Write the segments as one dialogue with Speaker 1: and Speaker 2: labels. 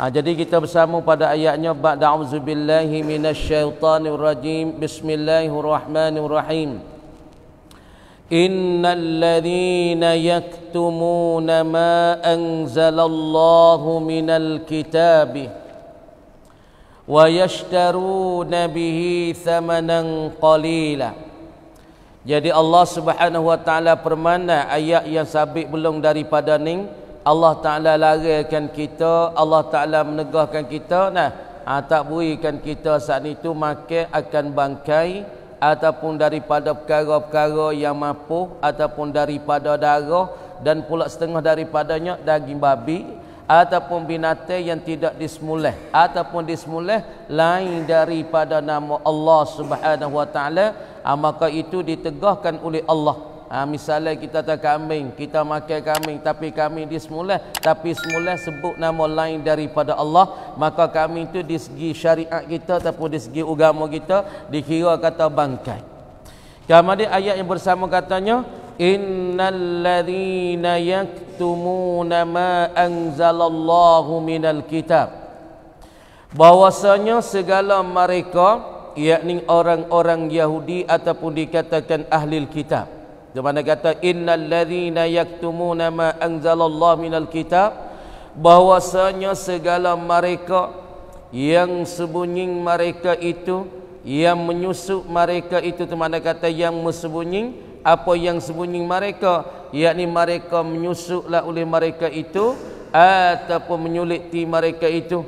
Speaker 1: Ha, jadi kita bersama pada ayatnya ba'da auzubillahi minasyaitonirrajim bismillahirrahmanirrahim innalladhina yaktumuna ma anzalallahu minal kitabi wa yashtaruna bihi thamanan qalila jadi Allah Subhanahu wa taala permana ayat yang sabit belum daripada ning Allah Taala larangkan kita, Allah Taala menegahkan kita nah. Ha, tak berikan kita saat itu maka akan bangkai ataupun daripada perkara-perkara yang mampu ataupun daripada darah dan pula setengah daripadanya daging babi ataupun binatang yang tidak disemulih ataupun disemulih lain daripada nama Allah Subhanahu wa taala ha, maka itu ditegahkan oleh Allah ha, misalnya kita tak kambing kita makan kambing tapi kami di semula tapi semula sebut nama lain daripada Allah maka kami itu di segi syariat kita ataupun di segi agama kita dikira kata bangkai kemudian ayat yang bersama katanya innal ladhina yaktumuna ma anzalallahu minal kitab bahwasanya segala mereka iaitu orang-orang Yahudi ataupun dikatakan ahli kitab di mana kata innal ladzina yaktumuna ma anzalallahu minal kitab bahwasanya segala mereka yang sembunyi mereka itu yang menyusup mereka itu di mana kata yang sembunyi apa yang sembunyi mereka yakni mereka menyusuklah oleh mereka itu ataupun menyuliti mereka itu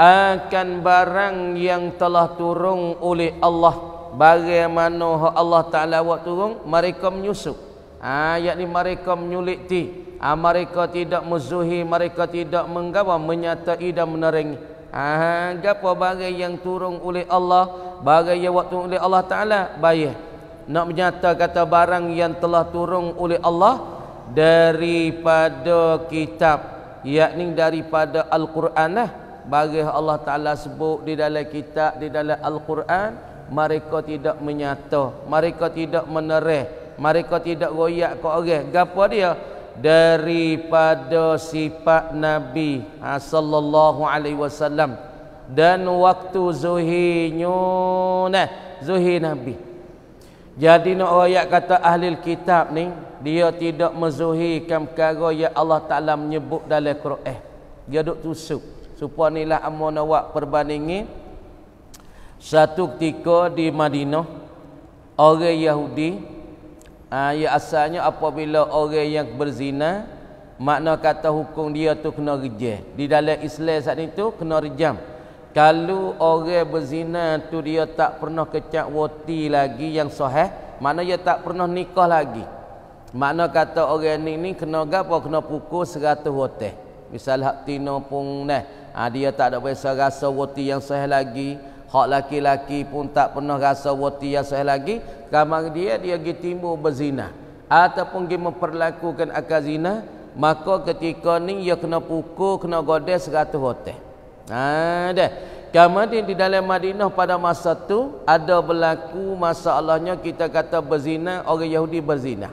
Speaker 1: akan barang yang telah turun oleh Allah bagaimana Allah Taala buat turun mereka menyusup ha, ayat ni mereka menyuliti ha, mereka tidak muzuhi mereka tidak menggawa menyatai dan menerangi ha, apa bagai yang turun oleh Allah bagai yang waktu oleh Allah Taala baik nak menyata kata barang yang telah turun oleh Allah daripada kitab yakni daripada Al-Quran lah bagai Allah Taala sebut di dalam kitab di dalam Al-Quran mereka tidak menyata mereka tidak menereh mereka tidak royak ke orang apa dia daripada sifat nabi ha, sallallahu alaihi wasallam dan waktu zuhinyo nah eh, zuhi nabi jadi nak royak kata ahli kitab ni dia tidak mezuhikan perkara yang Allah Taala menyebut dalam Quran dia duk tusuk supaya nilah amanah perbandingan satu ketika di Madinah Orang Yahudi ayat ah, asalnya apabila orang yang berzina Makna kata hukum dia tu kena rejam Di dalam Islam saat itu kena rejam Kalau orang berzina tu dia tak pernah kecak wati lagi yang sahih Makna dia tak pernah nikah lagi Makna kata orang ni ni kena gapo kena pukul seratus wati Misal hak tino pun ni Ha, ah, dia tak ada biasa rasa roti yang sahih lagi Hak laki-laki pun tak pernah rasa wati yang lagi. Kamar dia, dia pergi timbul berzina. Ataupun pergi memperlakukan akal zina. Maka ketika ni, dia kena pukul, kena godeh seratus hotel. Ada. Ha, kamar dia di dalam Madinah pada masa tu ada berlaku masalahnya kita kata berzina, orang Yahudi berzina.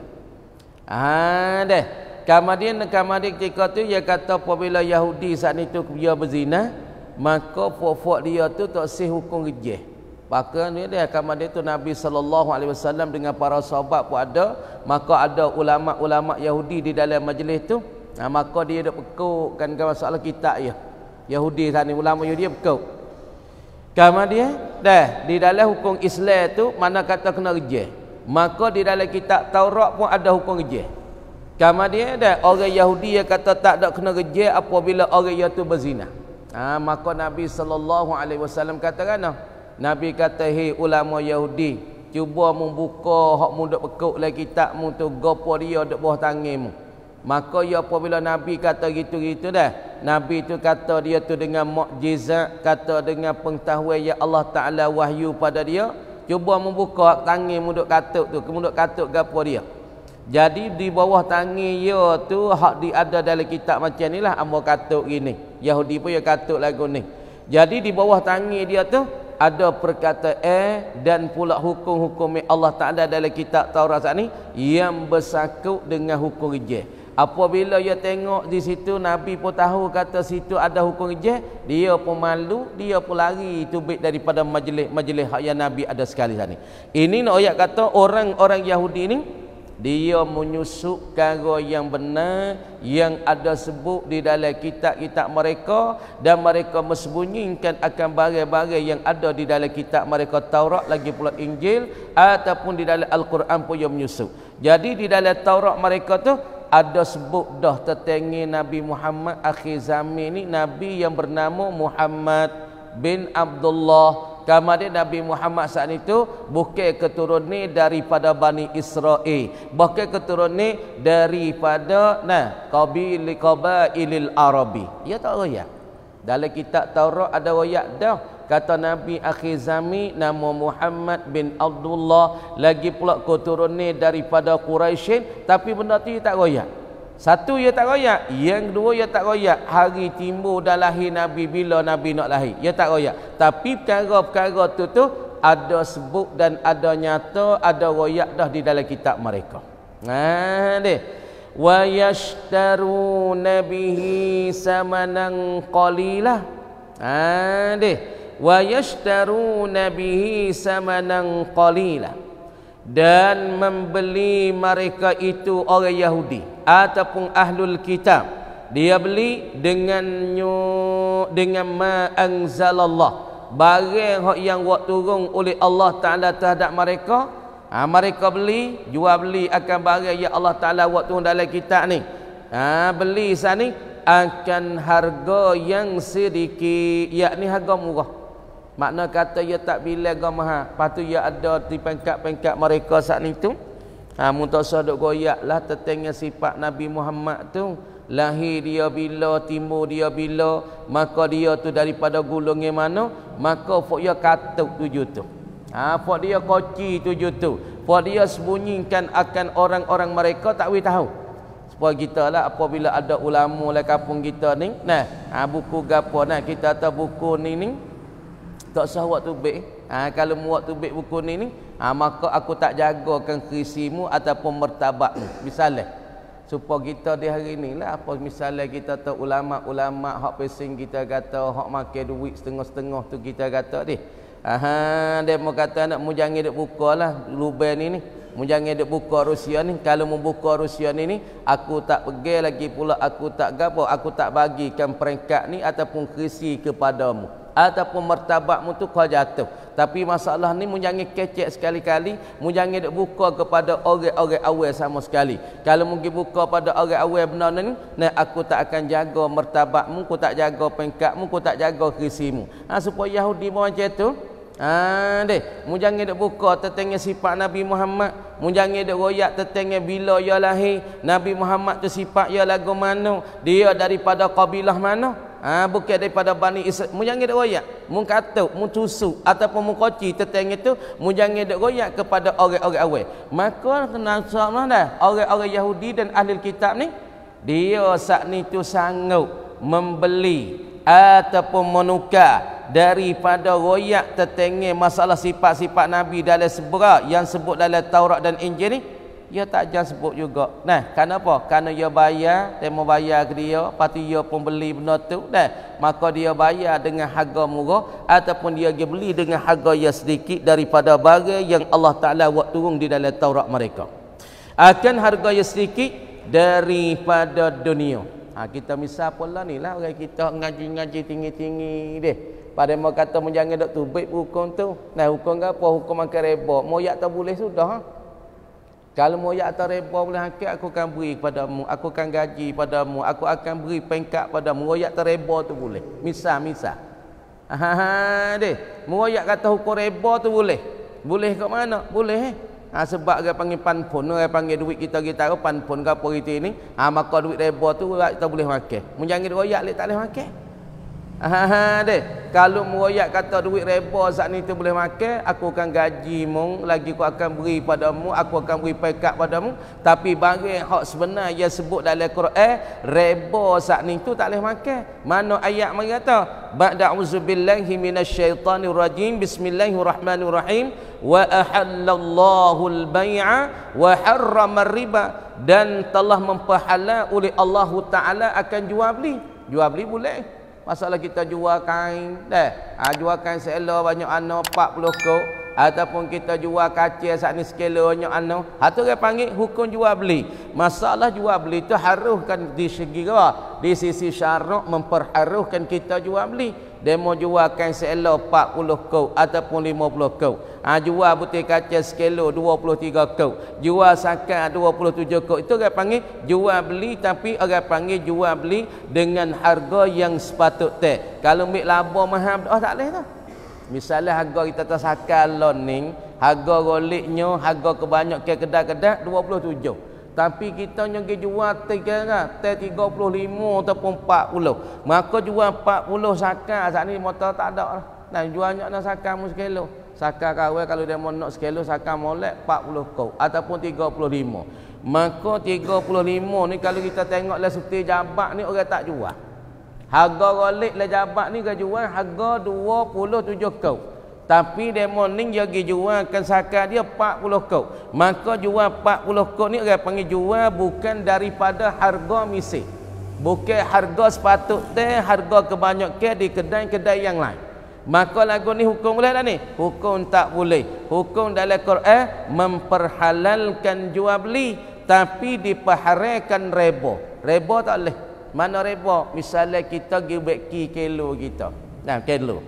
Speaker 1: Ada. Ha, kamar dia, kamar dia ketika tu dia kata apabila Yahudi saat itu dia berzina, maka puak-puak dia tu tak sih hukum rejeh bahkan dia dia kamar dia tu Nabi Sallallahu Alaihi Wasallam dengan para sahabat pun ada maka ada ulama-ulama Yahudi di dalam majlis tu nah, maka dia kan pekukkan masalah kitab ya Yahudi sana ulama Yahudi pekuk kamar dia dah di dalam hukum Islam tu mana kata kena rejeh maka di dalam kitab Taurat pun ada hukum rejeh kamar dia dah orang Yahudi yang kata tak ada kena rejeh apabila orang Yahudi berzina. Ha, maka Nabi sallallahu alaihi wasallam kata kan Nabi kata hei ulama Yahudi cuba membuka hak mu dak pekuk lagi kitabmu tu gapo dia dak bawah tangimu. Maka ya apabila Nabi kata gitu-gitu dah. Nabi tu kata dia tu dengan mukjizat, kata dengan pengetahuan yang Allah Taala wahyu pada dia, cuba membuka tangi mu dak katuk tu, kemu dak katuk gapo dia. Jadi di bawah tangi ya tu hak di ada dalam kitab macam inilah ambo katuk gini. Ini. Yahudi pun yang katuk lagu ni Jadi di bawah tangi dia tu Ada perkata perkataan eh, dan pula hukum-hukum Allah Ta'ala dalam kitab Taurat saat ni Yang bersakut dengan hukum rejah Apabila dia tengok di situ Nabi pun tahu kata situ ada hukum rejah Dia pun malu, dia pun lari tubik daripada majlis-majlis yang Nabi ada sekali saat ni Ini nak ayat kata orang-orang Yahudi ni dia menyusup cara yang benar yang ada sebut di dalam kitab-kitab mereka dan mereka mesembunyikan akan barang-barang yang ada di dalam kitab mereka Taurat lagi pula Injil ataupun di dalam Al-Quran pun yang menyusup. Jadi di dalam Taurat mereka tu ada sebut dah tertengi Nabi Muhammad akhir zaman ni Nabi yang bernama Muhammad bin Abdullah kamu dia Nabi Muhammad saat itu Bukir keturun ni daripada Bani Israel Bukir keturun ni daripada nah, Qabili Qabailil Arabi Ya tak royak Dalam kitab Taurat ada royak dah Kata Nabi Akhir Zami Nama Muhammad bin Abdullah Lagi pula keturun ni daripada Quraishin Tapi benda tu tak royak satu ia tak royak, yang kedua ia tak royak. Hari timbul dah lahir Nabi bila Nabi nak lahir. Ia tak royak. Tapi perkara-perkara tu tu ada sebut dan ada nyata, ada royak dah di dalam kitab mereka. Nah, ha, deh. Wa yashtaru nabihi samanan qalila. Ah, ha, deh. Wa yashtaru nabihi samanan qalila dan membeli mereka itu orang Yahudi ataupun ahlul kitab dia beli dengan dengan ma anzalallah barang yang buat turun oleh Allah Taala terhadap mereka ha, mereka beli jual beli akan barang yang Allah Taala buat turun dalam kitab ni ha, beli sana ni akan harga yang sedikit yakni harga murah makna kata ia tak bilang agama patu ia ada di pangkat-pangkat mereka saat ni tu ha mutasah dok goyak lah tetengnya sifat Nabi Muhammad tu lahir dia bila timur dia bila maka dia tu daripada gulungnya mana maka fok ia katuk tu tu ha fok dia koci tu tu fok dia sembunyikan akan orang-orang mereka tak we tahu Sebab kita lah apabila ada ulama lah kampung kita ni Nah, ha, buku gapa nah kita tahu buku ni ni tak sah waktu baik ha, Kalau waktu baik buku ni ni ha, Maka aku tak jagakan krisimu Ataupun mertabak Misalnya Supaya kita di hari ni lah apa, Misalnya kita tahu ulama-ulama Hak pesing kita kata Hak makan duit setengah-setengah tu kita kata deh. Aha, Dia mau kata nak mu jangan duk buka lah Luban ni ni Mu jangan duk buka Rusia ni Kalau mu buka Rusia ni ni Aku tak pergi lagi pula Aku tak gapo, Aku tak bagikan peringkat ni Ataupun krisi kepadamu ataupun martabatmu tu kau jatuh tapi masalah ni mu jangan kecek sekali-kali mu jangan duk buka kepada orang-orang awal sama sekali kalau mu buka pada orang awal benar ni ni aku tak akan jaga martabatmu aku tak jaga pengkatmu aku tak jaga kisimu ha supaya Yahudi pun macam tu ha deh mu jangan duk buka tentang sifat Nabi Muhammad mu jangan duk royak tentang bila ia lahir Nabi Muhammad tu sifat ia lagu mana dia daripada kabilah mana Ha, bukan daripada Bani Israel. Mujangnya dia royak. Mungkatuk, mungcusuk ataupun mungkoci tetangnya itu. Mujangnya dia royak kepada orang-orang awal. Maka nasabah dah. Orang-orang Yahudi dan ahli kitab ni. Dia saat ni tu sanggup membeli ataupun menukar daripada royak tetangnya masalah sifat-sifat Nabi dalam seberat yang sebut dalam Taurat dan Injil ni ia tak sebut juga nah kenapa karena ia bayar dia bayar ke dia patu ia pun beli benda tu nah maka dia bayar dengan harga murah ataupun dia pergi beli dengan harga yang sedikit daripada barang yang Allah Taala buat turun di dalam Taurat mereka akan harga yang sedikit daripada dunia ha, kita misal pula ni lah orang kita ngaji-ngaji tinggi-tinggi deh pada mau kata menjangan dok tu baik hukum tu nah hukum apa hukum makan reba moyak tak boleh sudah ha? Kalau mu ya atas reba boleh hakik aku akan beri padamu, aku akan gaji padamu, aku akan beri pengkat padamu. Royak tereba tu boleh. Misal misal. Ha ha deh. Royak kata hukum reba tu boleh. Boleh kat mana? Boleh. Eh? Ha, sebab dia panggil panpon, dia panggil duit kita kita tahu panpon ke apa ini. Ha, maka duit reba tu lah kita boleh makan. Menjangit royak lek tak boleh makan. Ha de, kalau muayat kata duit reba saat ni tu boleh makan, aku akan gaji mu, lagi aku akan beri padamu, aku akan beri pekat padamu, tapi barang hak sebenar yang sebut dalam Quran, reba saat ni tu tak boleh makan. Mana ayat mari kata? Ba'da uzubillahi minasyaitanir rajim. Bismillahirrahmanirrahim. Wa ahallallahu al-bai'a wa harrama riba dan telah memperhala oleh Allah Taala akan jual beli. Jual beli boleh masalah kita jual kain deh ha, jual kain selo banyak ano 40 kok ataupun kita jual kaca saat ni sekelo banyak ano ha tu dia panggil hukum jual beli masalah jual beli tu haruhkan di segi apa di sisi syarak memperharuhkan kita jual beli demo jual kain selo 40 kau ataupun 50 kau. Ha, jual butir kaca sekilo 23 kau. Jual sangkan 27 kau. Itu orang panggil jual beli tapi orang panggil jual beli dengan harga yang sepatut teh. Kalau ambil laba mahal oh, tak boleh lah. Misalnya harga kita tersakal loning, harga roliknya, harga kebanyakan kedai-kedai 27 tapi kita yang jual tiga lah, tiga puluh lima ataupun empat puluh maka jual empat puluh saka. saat ni motor tak ada lah dan jualnya nak saka pun sekilo sakar kawal kalau dia nak sekilo, saka molek empat puluh kau ataupun tiga puluh lima maka tiga puluh lima ni kalau kita tengok lah seperti jabat ni orang tak jual harga rolik lah jabat ni kita jual harga dua puluh tujuh kau tapi demo ning dia pergi jual kesakar dia 40 kok maka jual 40 kok ni orang panggil jual bukan daripada harga misi, bukan harga sepatut teh harga kebanyak ke di kedai-kedai yang lain maka lagu ni hukum boleh tak ni hukum tak boleh hukum dalam Quran memperhalalkan jual beli tapi dipaharakan reba reba tak boleh mana reba misalnya kita pergi beki kilo kita nah kilo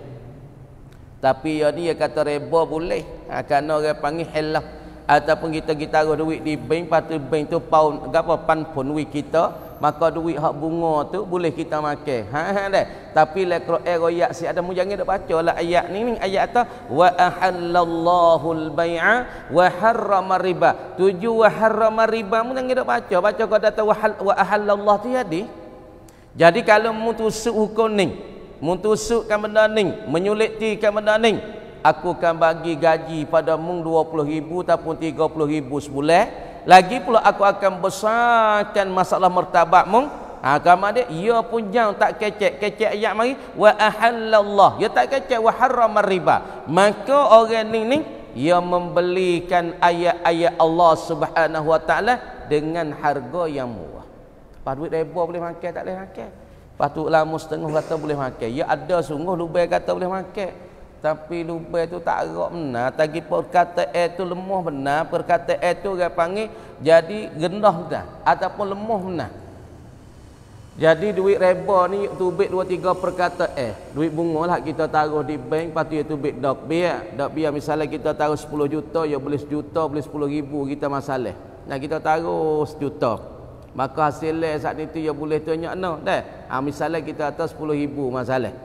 Speaker 1: tapi ya dia ya kata reba boleh ha, kerana orang panggil helah ataupun kita kita taruh duit di bank patu bank tu pound gapo pan pun duit kita maka duit hak bunga tu boleh kita makan ha ha, ha deh tapi la qira'a royak si ada mujangin dak baca lah ayat ni ni ayat kata wa ahallallahu al-bai'a wa harrama riba tuju wa harrama riba mujangin dak baca baca kata dah tahu wa ahallallahu tu jadi jadi kalau mu tusuk hukum ni Mutusukkan benda ni Menyulitikan benda ni Aku akan bagi gaji pada mung 20 ribu Ataupun 30 ribu sebulan Lagi pula aku akan besarkan masalah mertabak mung Agama dia, ia pun jangan tak kecek. Kecek ayat mari. Wa ahallallah. Ia tak kecek. Wa haram riba. Maka orang ni ni, ia membelikan ayat-ayat Allah subhanahu wa ta'ala dengan harga yang murah. Lepas duit reba boleh makan, tak boleh makan. Lepas tu ulama setengah kata boleh makan. Ya ada sungguh lubai kata boleh makan. Tapi lubai tu tak erok benar. Tapi perkataan itu lemah benar. Perkataan itu dia panggil jadi gendah dah. Ataupun lemah benar. Jadi duit reba ni tu tubik dua tiga perkata eh Duit bunga lah kita taruh di bank Lepas tu ia ya tubik dok bia. Ya. Dok bia misalnya kita taruh sepuluh juta Ya boleh sejuta, boleh sepuluh ribu kita masalah Nah kita taruh sejuta maka hasil saat itu ia ya boleh tanya no dah ha, misalnya kita atas 10000 masalah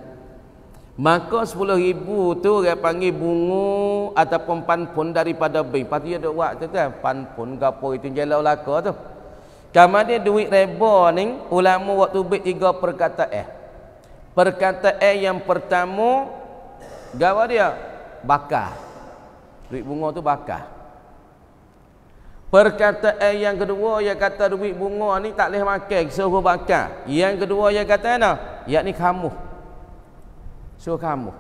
Speaker 1: maka 10000 tu dia panggil bunga ataupun panpun daripada bank patutnya dia buat tu kan panpun gapo itu jelau laka tu kamar dia duit reba ni ulama waktu bit tiga perkata eh. eh yang pertama gawa dia bakar duit bunga tu bakar Perkataan yang kedua yang kata duit bunga ni tak boleh makan, suruh bakar. Yang kedua yang kata apa? Yakni kamu. Suruh kamu.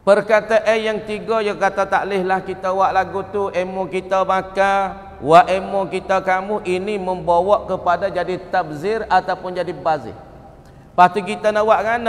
Speaker 1: Perkataan yang tiga yang kata tak lah kita buat lagu tu, emo kita bakar, wa emo kita kamu ini membawa kepada jadi tabzir ataupun jadi bazir. Pastu kita nak buat kan?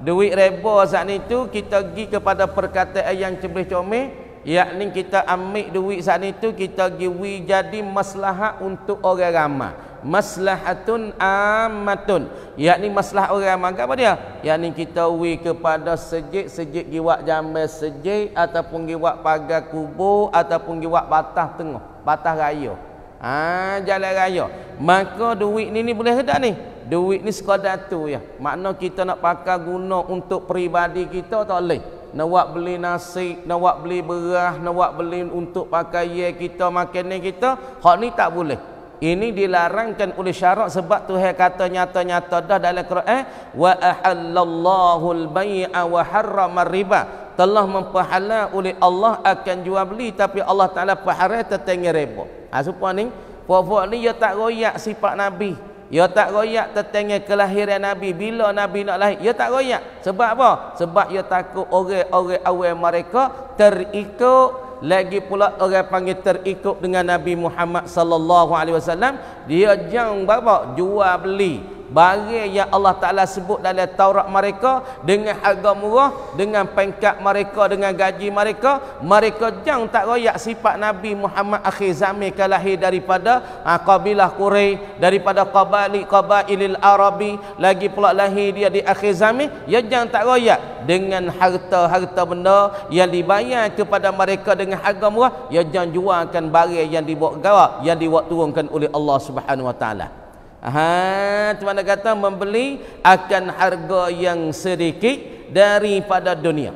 Speaker 1: Duit reba saat ni tu kita pergi kepada perkataan yang cebih comel, yakni kita ambil duit saat itu kita giwi jadi maslahat untuk orang ramai maslahatun ammatun yakni maslah orang ramai apa dia yakni kita wi kepada sejik-sejik giwak jambel sejik ataupun giwak pagar kubur ataupun giwak batah tengah batah raya ha jalan raya maka duit ni ni boleh tak ni duit ni sekadar tu ya makna kita nak pakai guna untuk peribadi kita tak boleh nak beli nasi, nak beli beras, nak beli untuk pakaian kita, makanan kita, hak ni tak boleh. Ini dilarangkan oleh syarak sebab Tuhan kata nyata-nyata dah dalam Quran, wa ahallallahu al-bai'a wa harrama riba telah memperhala oleh Allah akan jual beli tapi Allah Taala perhara tetangi riba. Ah ha, supaya ni, puak-puak ni dia tak royak sifat Nabi. Ya tak royak tetengah kelahiran Nabi Bila Nabi nak lahir Ya tak royak Sebab apa? Sebab ya takut orang-orang awal mereka Terikut lagi pula orang panggil terikut dengan Nabi Muhammad sallallahu alaihi wasallam dia jang bapa jual beli bagi yang Allah Ta'ala sebut dalam Taurat mereka dengan harga murah dengan pengkat mereka dengan gaji mereka mereka jangan tak royak sifat Nabi Muhammad akhir zamir kelahir daripada ha, kabilah Quray daripada kabali kabailil Arabi lagi pula lahir dia di akhir zamir ya jangan tak royak dengan harta-harta benda yang dibayar kepada mereka dengan harga murah ya jangan jualkan barang yang dibawa gawa yang dibawa turunkan oleh Allah Subhanahu Wa Ta'ala Ha, Tuan nak kata membeli akan harga yang sedikit daripada dunia.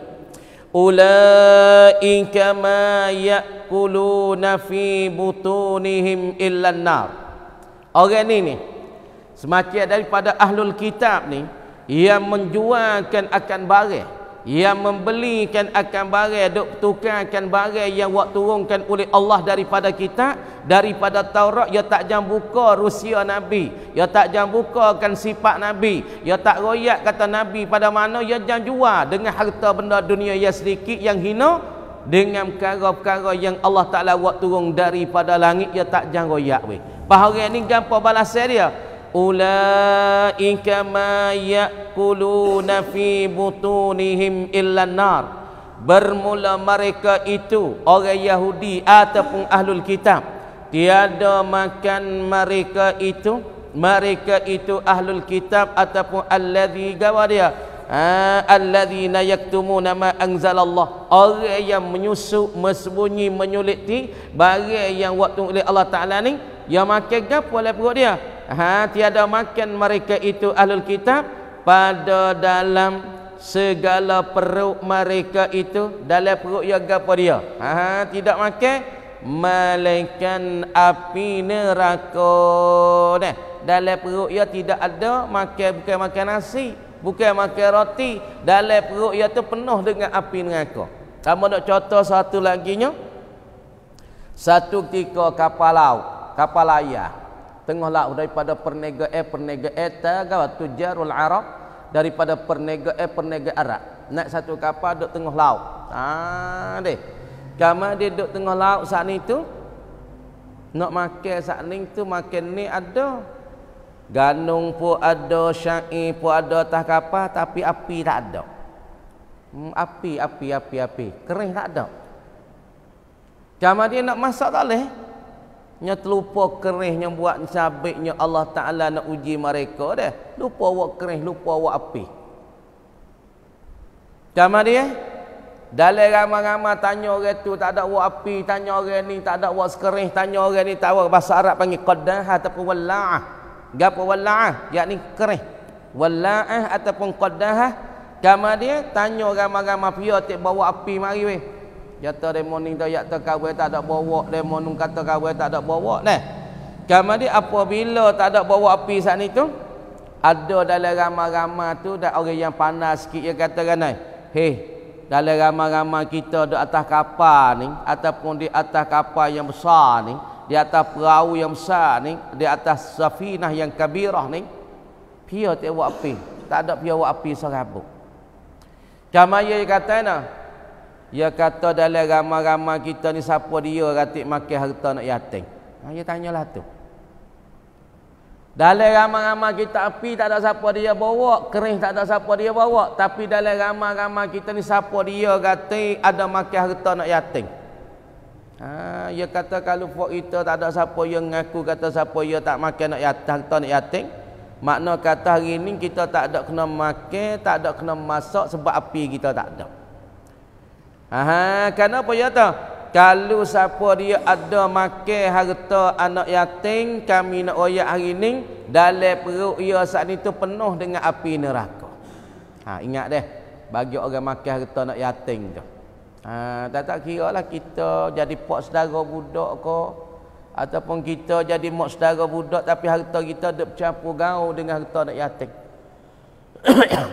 Speaker 1: Ulaika ma yakuluna fi butunihim illa nar. Orang ni ni semakin daripada ahlul kitab ni yang menjualkan akan barang yang membelikan akan barang duk tukarkan barang yang wak turunkan oleh Allah daripada kita daripada Taurat ya tak jam buka rusia nabi ya tak jam bukakan sifat nabi ya tak royak kata nabi pada mana ya jam jual dengan harta benda dunia yang sedikit yang hina dengan perkara-perkara yang Allah Taala wak turun daripada langit ya tak jam royak we. Bahagian ini gampang balas dia ulaika ma yaquluna fi butunihim illa nar bermula mereka itu orang Yahudi ataupun ahlul kitab tiada makan mereka itu mereka itu ahlul kitab ataupun allazi gawadia ha, na yaktumuna ma anzalallah orang yang menyusup mersembunyi menyuliti bagi yang waktu oleh Allah Taala ni yang makan gapo oleh perut dia ha, tiada makan mereka itu ahlul kitab pada dalam segala perut mereka itu dalam perut yang gapo dia ha, tidak makan malaikat api neraka nah dalam perut ia tidak ada makan bukan makan nasi bukan makan roti dalam perut ia tu penuh dengan api neraka Kamu nak contoh satu lagi laginya satu ketika kapal laut kapal layar Tengah laut daripada perniagaan eh, perniagaan eta gawa tujarul arab daripada perniagaan eh, perniagaan arab naik satu kapal dok tengah laut ha deh kama dia dok tengah laut saat ni tu nak makan saat ni tu makan ni ada Ganung pun ada, syai pun ada atas kapal tapi api tak ada. Hmm, api, api, api, api. Kering tak ada. Kama dia nak masak tak boleh. Nya terlupa kerih yang buat sabiknya Allah Ta'ala nak uji mereka dah. Lupa awak kereh lupa awak api. Sama dia. Dalai ramah-ramah tanya orang tu tak ada awak api. Tanya orang ni tak ada awak sekerih. Tanya orang ni tak ada Bahasa Arab panggil qaddaha ataupun wallah Gapa wallah. Yakni kereh. Wallah Wala'ah ataupun qaddaha. Sama dia tanya ramah-ramah pihak tak bawa api mari weh. Jata dia morning tu ayat terkawai tak ada bawa Dia morning kata kawai tak ada bawa nah. Kemudian dia apabila tak ada bawa api saat ni tu Ada dalam ramah-ramah tu Dan orang yang panas sikit dia kata kan eh, Hei dalam ramah-ramah kita di atas kapal ni Ataupun di atas kapal yang besar ni Di atas perahu yang besar ni Di atas safinah yang kabirah ni Pia tak buat api Tak ada pia buat api serabut Kemudian dia kata nah, dia kata dalam ramah-ramah kita ni siapa dia ratik makan harta nak yatim. Ha dia tanyalah tu. Dalam ramah-ramah kita api tak ada siapa dia bawa, kering tak ada siapa dia bawa, tapi dalam ramah-ramah kita ni siapa dia ratik ada makan harta nak yatim. Ha dia kata kalau fok kita tak ada siapa yang ngaku kata siapa dia tak makan nak yatim, harta anak yatim. Makna kata hari ini kita tak ada kena makan, tak ada kena masak sebab api kita tak ada. Ha, kenapa ya tu? Kalau siapa dia ada makan harta anak yatim, kami nak royak hari ni, dalam perut dia saat itu penuh dengan api neraka. Ha, ingat deh, bagi orang makan harta anak yatim tu. Ha, tak tak kira lah kita jadi pak saudara budak ke, ataupun kita jadi mak saudara budak tapi harta kita dia bercampur gaul dengan harta anak yatim.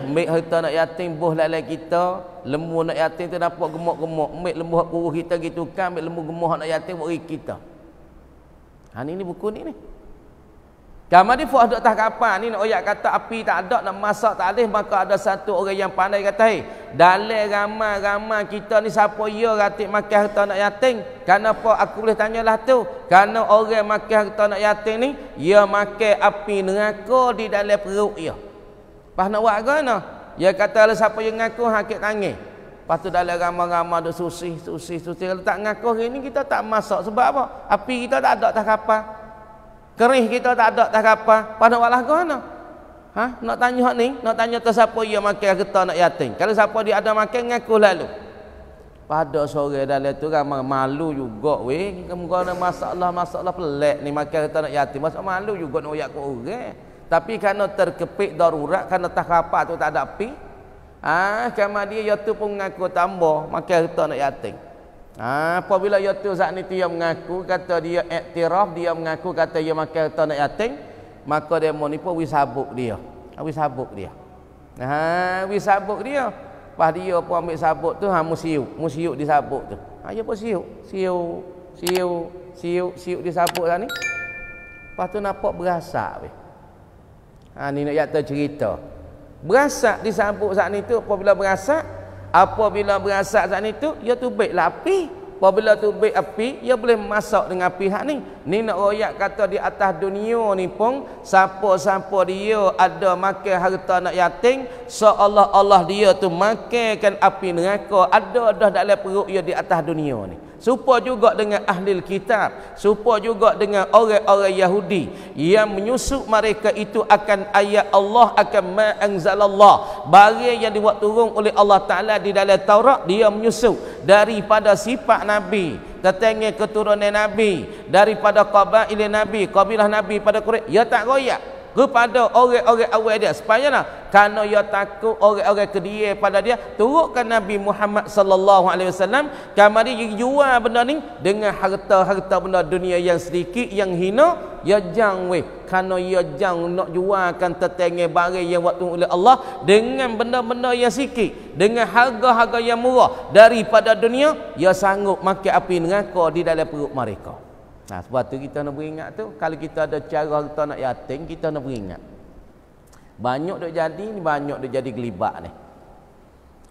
Speaker 1: ambil kita nak yatim buh lalai kita lembu nak yatim tu dapat gemuk-gemuk ambil lembu puruh kita gitu kan, ambil lembu gemuk nak yatim beri kita ha ni, ni buku ni ni kamu ni fuh duk tak kapal ni nak oyak kata api tak ada nak masak tak ada maka ada satu orang yang pandai kata hey, dalai ramai-ramai kita ni siapa ya ratik makan harta nak yatim kenapa aku boleh tanyalah tu kerana orang makan harta nak yatim ni ya makan api neraka di dalam perut ia Pas nak buat gana? Dia kata kalau siapa yang ngaku hakik tangih. Lepas tu dalam ramai-ramai duk susih, susih, susih. Kalau tak ngaku hari ni kita tak masak sebab apa? Api kita tak ada tak kapal. Kerih kita tak ada tak kapal. Pas nak walah gana? Ha? Nak tanya hak ni? Nak tanya tu siapa yang makan kita nak yatim? Kalau siapa dia ada makan ngaku lalu. Pada sore dalam tu ramai malu juga weh. Kamu kena masalah-masalah pelik ni makan kita nak yatim. Masa malu juga nak oyak ke orang tapi kerana terkepit darurat kerana tak apa tu tak ada api ah kerana dia ya pun mengaku tambah makan harta nak yatim ah apabila ya tu saat ni dia mengaku kata dia iktiraf dia mengaku kata dia ya makan harta nak yatim maka demo ni pun wisabuk dia wis sabuk dia Nah, ha, wis ha, sabuk dia pas dia pun ambil sabuk tu ha musiu musiuk di sabuk tu ha dia ya pun siu, siu, siu siuk siuk di sabuk sana ni lepas tu nampak berasak weh Ha ni nak yata cerita. Berasak disambut saat ni tu apabila berasak, apabila berasak saat ni tu ia tu baik lah api. Apabila tu baik api, ia boleh masak dengan pihak ni. Ni nak royak kata di atas dunia ni pun siapa-siapa dia ada makan harta anak yatim, seolah-olah dia tu makankan api neraka ada dah dalam perut dia di atas dunia ni. Supa juga dengan ahli kitab Supa juga dengan orang-orang Yahudi Yang menyusup mereka itu akan ayat Allah Akan ma'angzalallah Bagi yang dibuat turun oleh Allah Ta'ala di dalam Taurat Dia menyusup daripada sifat Nabi Tetengah keturunan Nabi Daripada qabailah Nabi Qabilah Nabi pada Quran ya tak royak kepada orang-orang awal dia sepanjanglah kerana ia takut orang-orang kediri pada dia turutkan Nabi Muhammad sallallahu alaihi wasallam kamari jual benda ni dengan harta-harta benda dunia yang sedikit yang hina ya jang weh kerana ia jang nak jualkan tertengah barang yang waktu oleh Allah dengan benda-benda yang sikit dengan harga-harga yang murah daripada dunia ia sanggup makan api dengan kau di dalam perut mereka Nah, sebab tu kita nak beringat tu. Kalau kita ada cara kita nak yatim, kita nak beringat. Banyak dah jadi, banyak dah jadi gelibak ni.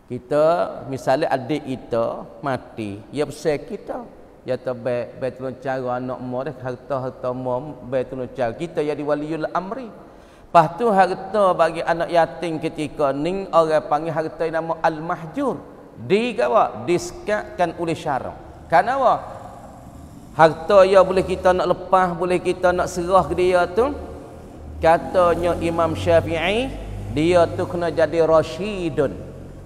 Speaker 1: Kita, misalnya adik kita mati, ia besar kita. Ia terbaik, baik tu cara anak mu, harta-harta mu, betul tu cara. Kita jadi waliul amri. Lepas tu harta bagi anak yatim ketika ni, orang panggil harta yang nama Al-Mahjur. Di kawa, diskatkan oleh syarah. Kenapa? harta ya boleh kita nak lepas boleh kita nak serah ke dia tu katanya Imam Syafi'i dia tu kena jadi rasyidun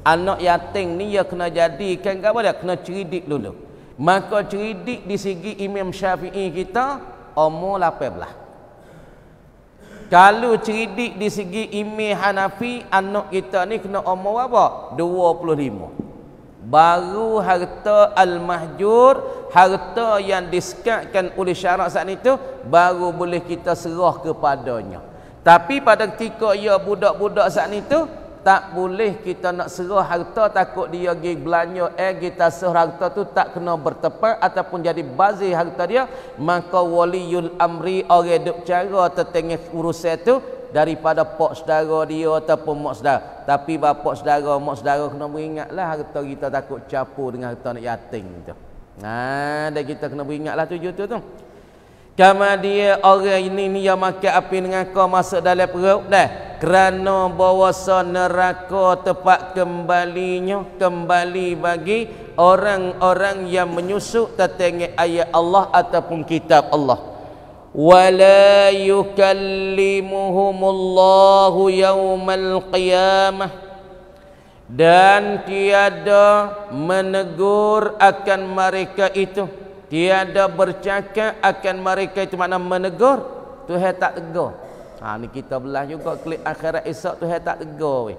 Speaker 1: anak yatim ni ya kena jadikan ke apa dia kena ceridik dulu maka ceridik di segi Imam Syafi'i kita umur 18 kalau ceridik di segi Imi Hanafi, anak kita ni kena umur apa? 25. Baru harta Al-Mahjur harta yang disekatkan oleh syarat saat itu baru boleh kita serah kepadanya tapi pada ketika ia budak-budak saat itu tak boleh kita nak serah harta takut dia pergi belanja eh kita serah harta tu tak kena bertepat ataupun jadi bazi harta dia maka waliul amri orang duk cara tertengah urusan tu daripada pak saudara dia ataupun mak saudara tapi bapak saudara mak saudara kena mengingatlah harta kita takut capur dengan harta anak yatim tu Nah, dan kita kena beringatlah tujuh tu tu. Kama dia orang ini ni yang makan api dengan kau masuk dalam perut dah. Kerana bahawa neraka tempat kembalinya kembali bagi orang-orang yang menyusuk tertengok ayat Allah ataupun kitab Allah. Wala yukallimuhumullahu yawmal qiyamah dan tiada menegur akan mereka itu tiada bercakap akan mereka itu mana menegur Tuhan tak tegur ha ni kita belah juga klik akhirat esok Tuhan tak tegur weh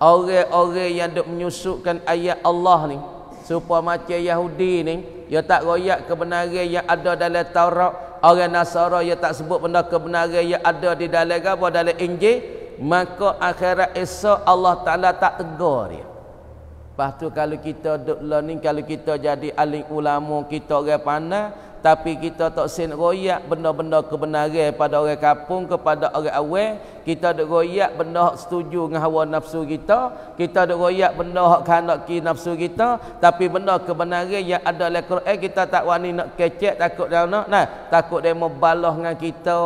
Speaker 1: orang-orang yang duk menyusukkan ayat Allah ni supaya macam Yahudi ni dia tak royak kebenaran yang ada dalam Taurat orang Nasara dia tak sebut benda kebenaran yang ada di dalam apa dalam Injil maka akhirat esok Allah Taala tak tegur dia. Lepas tu kalau kita duduk learning, kalau kita jadi alim ulama, kita orang pandai, tapi kita tak sen royak benda-benda kebenaran pada orang kampung, kepada orang awal, kita ada royak benda hak setuju dengan hawa nafsu kita kita ada royak benda hak kehendak ki nafsu kita tapi benda kebenaran yang ada dalam Quran kita tak wani nak kecek takut dia nak nah takut dia mau balah dengan kita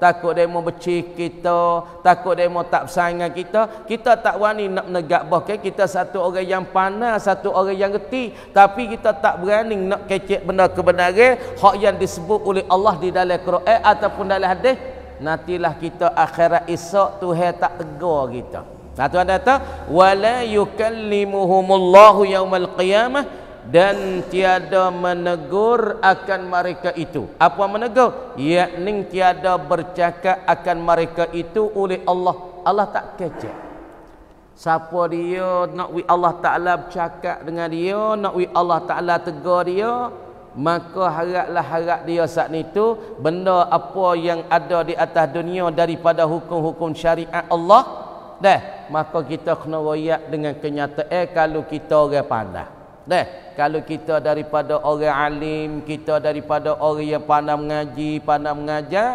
Speaker 1: takut dia mau becik kita takut dia mau tak bersaing dengan kita kita tak wani nak menegak bahkan kita satu orang yang panah satu orang yang reti tapi kita tak berani nak kecek benda kebenaran hak yang disebut oleh Allah di dalam Quran ataupun dalam hadis Natilah kita akhirat esok Tuhan tak tegur kita. Nah Tuhan kata wala yukallimuhumullahu yaumal qiyamah dan tiada menegur akan mereka itu. Apa menegur? Yakni tiada bercakap akan mereka itu oleh Allah. Allah tak kecek. Siapa dia nak wi Allah Taala bercakap dengan dia, nak wi Allah Taala tegur dia, maka haratlah harat dia saat itu benda apa yang ada di atas dunia daripada hukum-hukum syariat Allah deh maka kita kena royak dengan kenyataan eh, kalau kita orang pandai deh kalau kita daripada orang alim kita daripada orang yang pandai mengaji pandai mengajar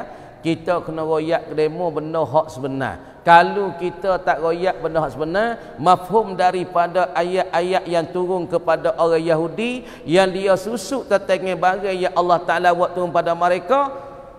Speaker 1: kita kena royak demo benda hak sebenar kalau kita tak royak benda hak sebenar mafhum daripada ayat-ayat yang turun kepada orang Yahudi yang dia susuk tetangi barang yang Allah Ta'ala buat turun pada mereka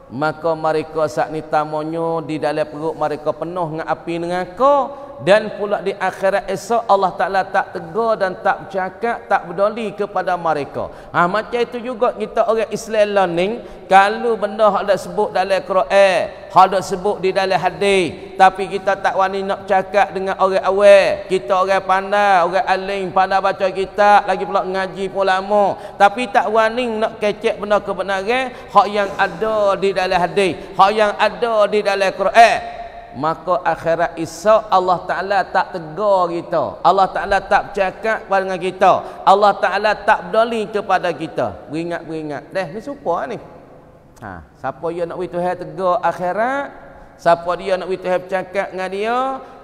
Speaker 1: maka mereka saat ni tamonyo di dalam perut mereka penuh dengan api dengan kau dan pula di akhirat esok Allah Ta'ala tak tegur dan tak bercakap tak peduli kepada mereka ha, macam itu juga kita orang Islam learning kalau benda yang ada sebut dalam Quran ada sebut di dalam hadis tapi kita tak wani nak cakap dengan orang awal kita orang pandai orang alim pandai baca kitab lagi pula ngaji pun lama tapi tak wani nak kecek benda kebenaran hak yang ada di dalam hadis hak yang ada di dalam Quran maka akhirat isa Allah Ta'ala tak tegur kita Allah Ta'ala tak cakap kepada kita Allah Ta'ala tak berdoli kepada kita beringat-beringat deh ni supa ni ha, siapa dia nak beritahu tegur akhirat siapa dia nak beritahu cakap dengan dia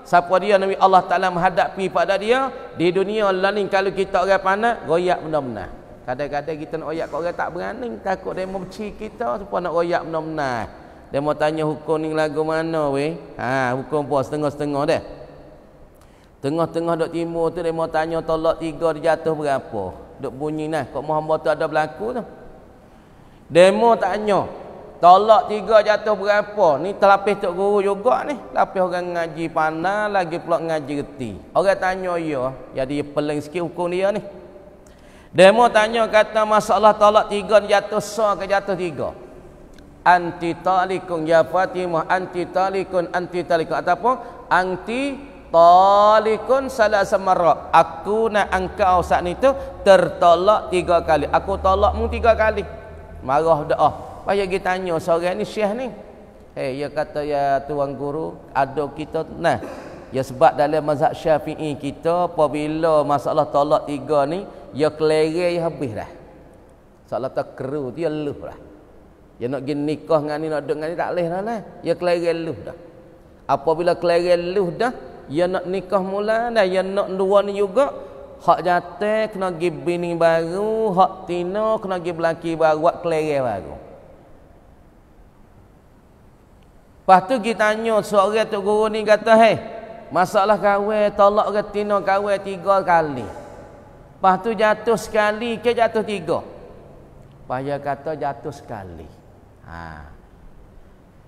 Speaker 1: siapa dia nak Allah Ta'ala menghadapi pada dia di dunia lain kalau kita orang panas royak benar-benar kadang-kadang kita nak royak kat orang tak berani takut dia mau kita supaya nak royak benar-benar dia mau tanya hukum ni lagu mana we Ha, hukum puas setengah-setengah dah. Tengah-tengah dok timur tu dia mau tanya tolak tiga dia jatuh berapa? Dok bunyi nah, kok Muhammad tu ada berlaku tu. Demo tanya, tolak tiga jatuh berapa? Ni terlapis tok guru juga ni, lapis orang ngaji panah lagi pula ngaji reti. Orang tanya ya, jadi peleng sikit hukum dia ni. Demo tanya kata masalah tolak tiga jatuh sah ke jatuh tiga? anti talikun ya fatimah anti talikun anti talikun ataupun anti talikun salah semara aku nak engkau saat ni tu tertolak tiga kali aku tolak mu tiga kali marah doa oh. payah kita tanya seorang ni syekh ni hey ya kata ya tuan guru ada kita nah ya sebab dalam mazhab syafi'i kita apabila masalah tolak tiga ni ya kelereh ya habis dah salah tak keru dia ya leluh Ya nak gin nikah dengan ni nak dengan ni tak leh lah lah. Ya kelahiran lu dah. Apabila kelahiran lu dah, ya nak nikah mula dah, ya nak dua ni juga. Hak jatuh kena pergi bini baru, hak tina kena pergi belaki baru, buat kelahiran baru. Lepas tu kita tanya seorang tu guru ni kata, hei, masalah kahwin, tolak ke tina kahwin tiga kali. Lepas tu jatuh sekali ke jatuh tiga. Lepas dia kata jatuh sekali. Ha.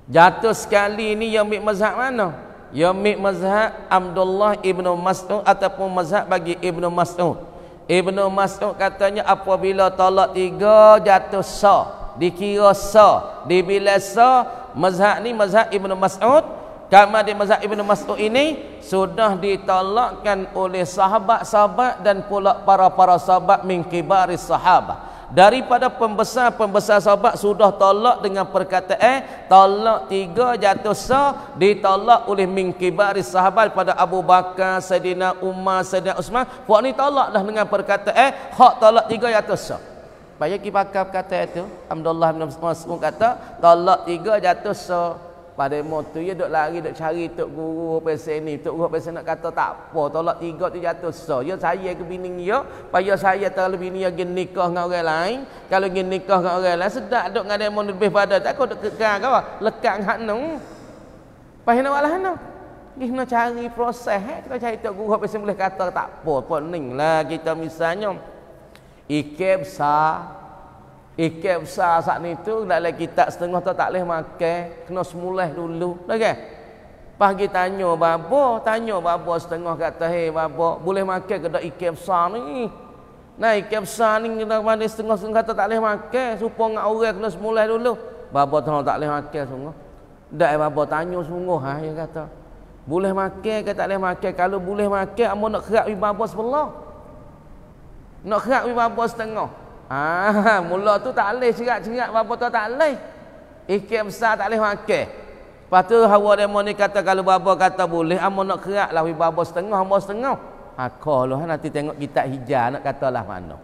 Speaker 1: Jatuh sekali ni yang ambil mazhab mana? Yang ambil mazhab Abdullah Ibn Mas'ud ataupun mazhab bagi Ibn Mas'ud. Ibn Mas'ud katanya apabila tolak tiga jatuh sah. Dikira sah. Dibilas sah. Mazhab ni mazhab Ibn Mas'ud. Kamar di mazhab Ibn Mas'ud ini sudah ditolakkan oleh sahabat-sahabat dan pula para-para sahabat mengkibari sahabat. -sahabat daripada pembesar-pembesar sahabat sudah tolak dengan perkataan eh, tolak tiga jatuh sah. ditolak oleh mingkibari sahabat pada Abu Bakar, Sayyidina Umar, Sayyidina Uthman. Puak ni tolak dah dengan perkataan eh, hak tolak tiga jatuh sah. Payah ki pakai kata itu. Abdullah bin Mas'ud kata tolak tiga jatuh sah pada motor dia dok lari dok cari tok guru pesen ni tok guru pesen nak kata tak apa tolak tiga tu jatuh so ya saya ke bini dia payo saya terlalu bini dia gen nikah dengan orang lain kalau gen nikah dengan orang lain sedak duk ngadai mon lebih pada tak kau dok kekang kau lekat hak nu pahina walah hana gih nak cari proses eh kita cari tok guru pesen boleh kata tak apa pun ning lah kita misalnya ikep sa Ikan besar saat ni tu Tak boleh kitab setengah tu tak boleh makan Kena semula dulu okay? Pagi tanya babo Tanya babo setengah kata Hei babo boleh makan ke tak ikan besar ni Nah ikan besar ni kena mana setengah-setengah kata tak boleh makan Supaya dengan orang kena semula dulu Babo tak boleh makan semua Tak eh, babo tanya semua ha, Dia kata boleh makan ke tak boleh makan Kalau boleh makan Amor nak kerap ibu babo sebelah Nak kerap ibu babo setengah Ah, mula tu tak leh cerak-cerak berapa tu tak leh. Ikik besar tak leh makan. Patu hawa demo ni kata kalau berapa kata boleh, amo nak kerak lah berapa setengah, amo setengah. Ha ah, kalau nanti tengok kitab hijau nak katalah mana.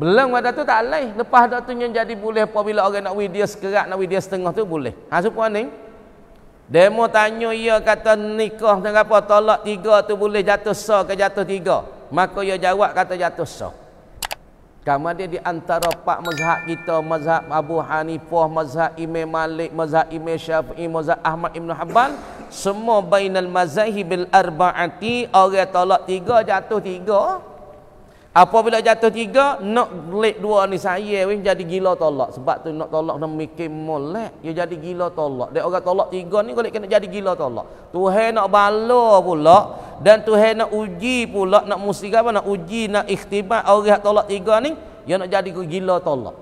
Speaker 1: Belum pada tu tak leh. Lepas dah tu jadi boleh apa bila orang nak dia sekerak, nak dia setengah tu boleh. Ha supaya ni. Demo tanya ia kata nikah dengan apa tolak tiga tu boleh jatuh sah ke jatuh tiga. Maka ia jawab kata jatuh sah. Kamu dia di antara pak mazhab kita, mazhab Abu Hanifah, mazhab Imam Malik, mazhab Imam Syafi'i, mazhab Ahmad Ibn Hanbal, semua bainal mazahibil arba'ati, orang tolak tiga, jatuh tiga. Apabila jatuh tiga, nak lek dua ni saya weh jadi gila tolak. Sebab tu nak tolak nak mikir molek, dia ya jadi gila tolak. Dia orang tolak tiga ni kalau kena jadi gila tolak. Tuhan nak bala pula dan Tuhan nak uji pula nak musibah apa nak uji nak ikhtibar orang tolak tiga ni dia ya nak jadi gila tolak.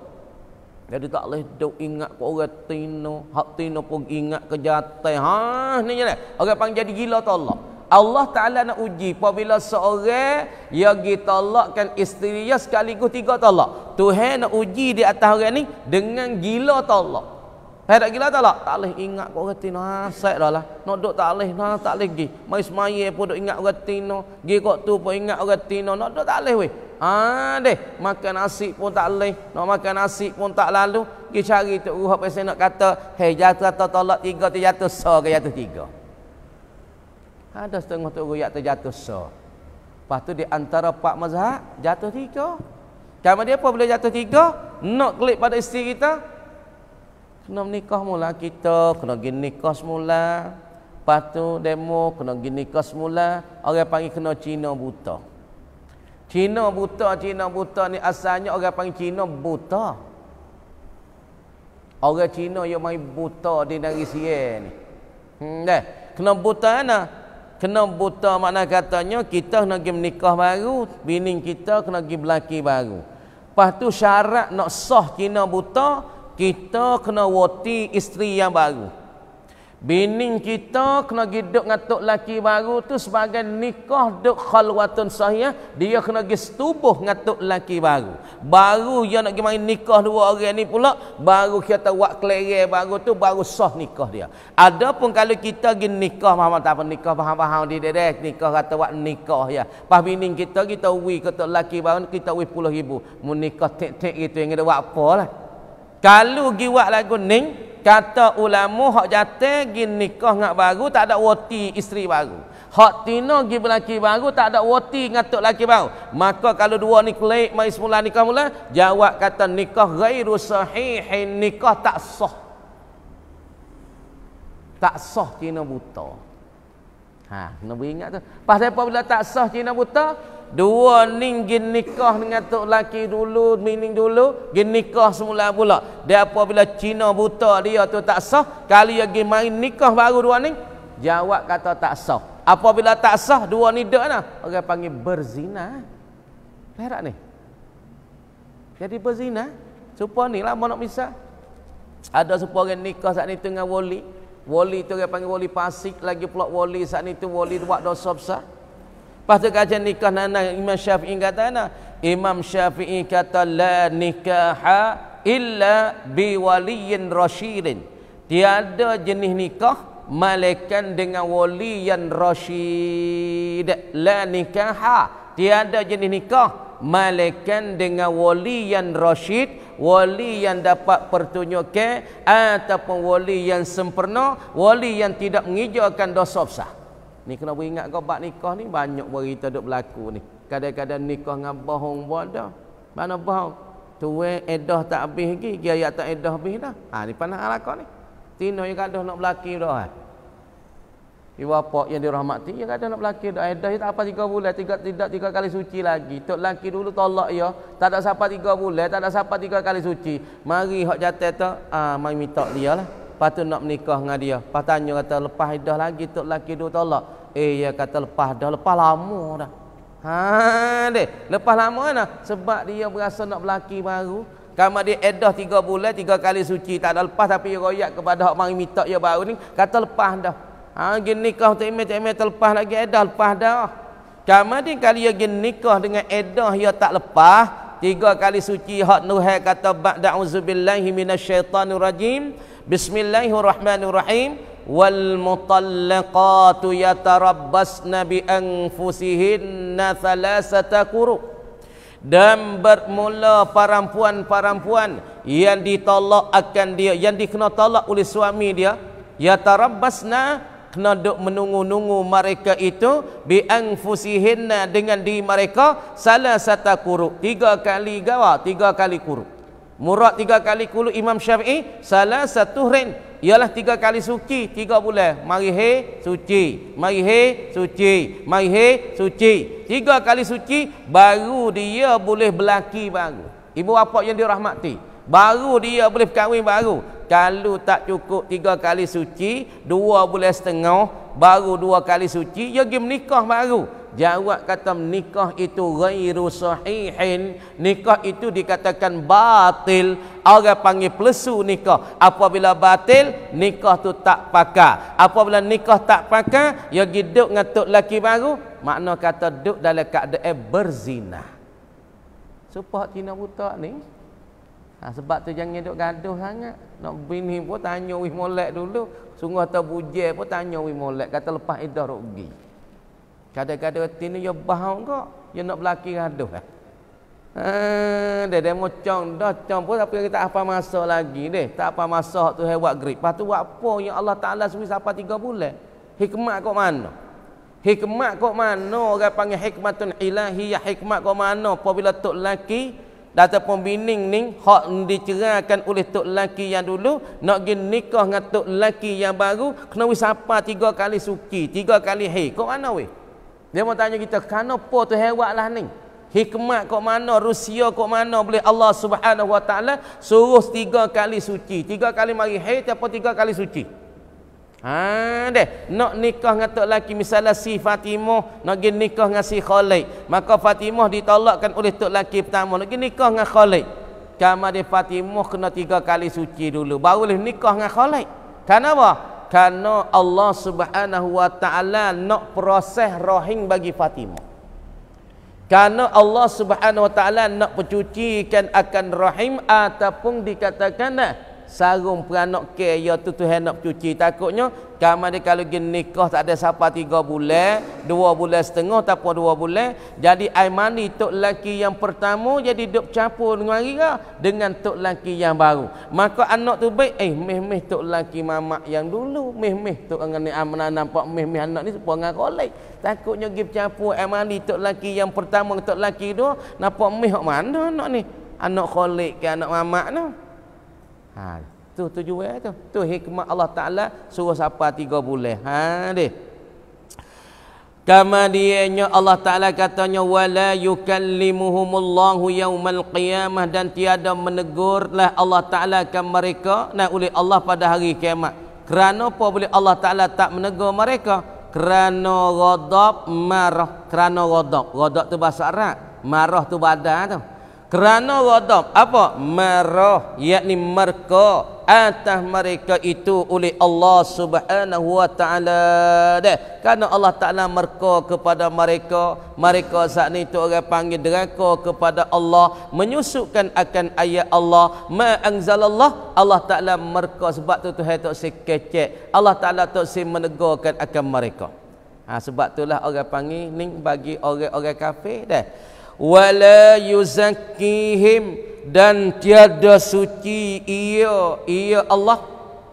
Speaker 1: Jadi tak boleh duk ingat kau orang tino, hak tino pun ingat kejatai. Ha ni jelah. Orang panggil jadi gila tolak. Allah Ta'ala nak uji apabila seorang yang ditolakkan isteri dia sekaligus tiga tolak Tuhan nak uji di atas orang ni dengan gila tolak Hai tak gila tolak? Tak boleh ingat kau kata ni asyik ah, dah lah Nak duduk tak boleh, nah, tak boleh pergi Mari semaya pun duduk ingat orang tina Gih kot tu pun ingat orang tina Nak duduk tak boleh weh Haa ah, deh, makan nasi pun tak boleh Nak makan nasi pun tak lalu Gih cari tu ruha pasal nak kata Hei jatuh atau tolak tiga tu jatuh So ke jatuh tiga ada setengah tu royak terjatuh so. Lepas tu di antara Pak mazhab jatuh tiga. Kamu dia apa boleh jatuh tiga? Nak klik pada isteri kita. Kena nikah mula kita, kena gini nikah semula. Lepas tu demo kena gini nikah semula. Orang panggil kena Cina buta. Cina buta, Cina buta ni asalnya orang panggil Cina buta. Orang Cina yang main buta di negeri sini. Hmm, dah. Kena buta anak kena buta makna katanya kita nak pergi menikah baru bini kita kena pergi berlaki baru lepas tu syarat nak sah kena buta kita kena wati isteri yang baru Bini kita kena hidup dengan tok laki baru tu sebagai nikah duk khalwatun sahih dia kena gi setubuh dengan tok laki baru. Baru dia nak gi nikah dua orang ni pula baru kita buat kelereng baru tu baru sah nikah dia. Adapun kalau kita gi nikah mama tak apa nikah faham-faham di derek nikah kata buat nikah ya. Pas bini kita kita wi kata laki baru kita wi 10000. Mun nikah tek-tek gitu yang ada buat apalah. Kalau gi buat lagu ni, kata ulama hak jatuh gi nikah ngak baru tak ada wati isteri baru. Hak tino gi lelaki baru tak ada wati ngak tok lelaki baru. Maka kalau dua ni kelik mai semula nikah mula, jawab kata nikah ghairu sahih, nikah tak sah. Tak sah kena buta. Ha, kena ingat tu. Pasal apa bila tak sah cina buta, Dua ni gin nikah dengan tok laki dulu, mining dulu, gin nikah semula pula. Dia apabila Cina buta dia tu tak sah, kali dia gin main nikah baru dua ni, jawab kata tak sah. Apabila tak sah, dua ni dak nah. Orang panggil berzina. Perak eh? lah ni. Jadi berzina. Supa ni lah nak misal. Ada supa orang nikah saat ni tengah wali. Wali tu orang panggil wali pasik lagi pula wali saat ni tu wali buat dosa besar. Pasal kata nikah nana Imam Syafi'i kata nana. Imam Syafi'i kata la nikaha illa bi waliyyin rasyidin. Tiada jenis nikah malaikan dengan wali yang rasyid. La nikaha. Tiada jenis nikah malaikan dengan wali yang rasyid wali yang dapat pertunjukkan ataupun wali yang sempurna wali yang tidak mengijakan dosa besar Ni kena beringat kau bab nikah ni banyak berita dok berlaku ni. Kadang-kadang nikah dengan bohong buat Mana bohong? tuwe edah tak habis lagi, gaya tak edah habis dah. Ha ni panah alaka ni. Tino yang kadah nak berlaki dah. Ha. Ibu apa yang dirahmati yang kadah nak berlaki dah. Edah tak apa tiga bulan, tiga tidak tiga, kali suci lagi. Tok laki dulu tolak ya. Tak ada siapa tiga bulan, tak ada siapa tiga kali suci. Mari hak jatuh tu, ah ha, minta dia lah patut nak menikah dengan dia. Lepas tanya kata lepas dah lagi tu lelaki dua tolak. Eh ya kata lepas dah lepas lama dah. Ha deh, lepas lama dah sebab dia berasa nak berlaki baru. Kama dia edah eh, tiga bulan, tiga kali suci tak ada lepas tapi royak kepada hak mari minta dia baru ni kata lepas dah. Ha gin nikah tok imej imej terlepas lagi edah eh, lepas dah. Kama dia kali dia gin nikah dengan edah eh, dia ya, tak lepas, tiga kali suci hak nuhai kata ba'da auzubillahi minasyaitanirrajim. rajim Bismillahirrahmanirrahim wal mutallaqatu yatarabbasna bi anfusihinna thalasata quru dan bermula perempuan-perempuan yang ditolak akan dia yang dikena tolak oleh suami dia yatarabbasna kena duk menunggu-nunggu mereka itu bi anfusihinna dengan di mereka salah satu kuruk tiga kali gawa tiga kali kuruk Murad tiga kali kulu Imam Syafi'i Salah satu rin Ialah tiga kali suci Tiga bulan Marihe suci Marihe suci Marihe suci Tiga kali suci Baru dia boleh berlaki baru Ibu bapa yang dirahmati Baru dia boleh berkahwin baru Kalau tak cukup tiga kali suci Dua bulan setengah Baru dua kali suci Dia pergi menikah baru Jawab kata nikah itu ghairu sahihin, nikah itu dikatakan batil. Orang panggil pelesu nikah. Apabila batil, nikah tu tak pakai. Apabila nikah tak pakai, ya duduk dengan tok laki baru, makna kata duduk dalam keadaan berzina. Supah Cina butak ni. Ha, sebab tu jangan duduk gaduh sangat. Nak bini pun tanya wih molek dulu. Sungguh tak bujir pun tanya wih molek. Kata lepas idah rugi. Kadang-kadang tini yo bahau ko, yo nak belaki gaduh. Ha, lah. ah, dia dia mocong dah campur tapi kita apa masa lagi deh. Tak apa masa tu hai buat grip. Patu buat apa yang Allah Taala suruh sampai tiga bulan. Hikmat kok mana? Hikmat kok mana orang panggil hikmatun ilahiyah hikmat kok mana apabila tok laki datang pembining ni hak dicerahkan oleh tok laki yang dulu nak gi nikah dengan tok laki yang baru kena wisapa tiga kali suki tiga kali hai kok mana weh dia mau tanya kita, kenapa tu hewan lah ni? Hikmat kok mana, Rusia kok mana boleh Allah Subhanahu Wa Taala suruh tiga kali suci, tiga kali mari haid apa tiga kali suci? Ha deh, nak nikah dengan tok laki misalnya si Fatimah, nak gi nikah dengan si Khalid, maka Fatimah ditolakkan oleh tok laki pertama, nak gi nikah dengan Khalid. Kamar dia Fatimah kena tiga kali suci dulu baru boleh nikah dengan Khalid. Kenapa? apa? Kerana Allah Subhanahu wa taala nak proses rohing bagi Fatimah. Kerana Allah Subhanahu wa taala nak pencucikan akan rahim ataupun dikatakan eh, sarung peranak ke ya tu Tuhan nak cuci takutnya kamu dia kalau pergi nikah tak ada siapa tiga bulan, dua bulan setengah tak pun dua bulan. Jadi air mani tok lelaki yang pertama jadi duk campur dengan hari lah, dengan tok lelaki yang baru. Maka anak tu baik, eh meh-meh tok lelaki mamak yang dulu. Meh-meh tok dengan ni amanah ah, nampak meh-meh anak ni sepuluh dengan kolek. Takutnya pergi campur air mani tok lelaki yang pertama tok lelaki tu nampak meh kat mana anak ni. Anak kolek ke anak mamak tu. Haa tu tujuan tu tu hikmah Allah Taala suruh siapa tiga bulan ha de kamadiyanya Allah Taala katanya wala yukallimuhumullahu yaumal qiyamah dan tiada menegurlah Allah Taala kan mereka nah oleh Allah pada hari kiamat kerana apa boleh Allah Taala tak menegur mereka kerana ghadab marah kerana ghadab ghadab tu bahasa Arab marah tu badan tu kerana ghadab apa marah yakni merka atas mereka itu oleh Allah Subhanahu wa taala deh kerana Allah Taala merka kepada mereka mereka saat ni tu orang panggil deraka kepada Allah menyusukkan akan ayat Allah ma anzalallah Allah Taala merka sebab tu Tuhan tak sekecek Allah Taala tak si menegurkan akan mereka ha, sebab itulah orang panggil ni bagi orang-orang kafir deh wala yuzakkihim dan tiada suci ia ia Allah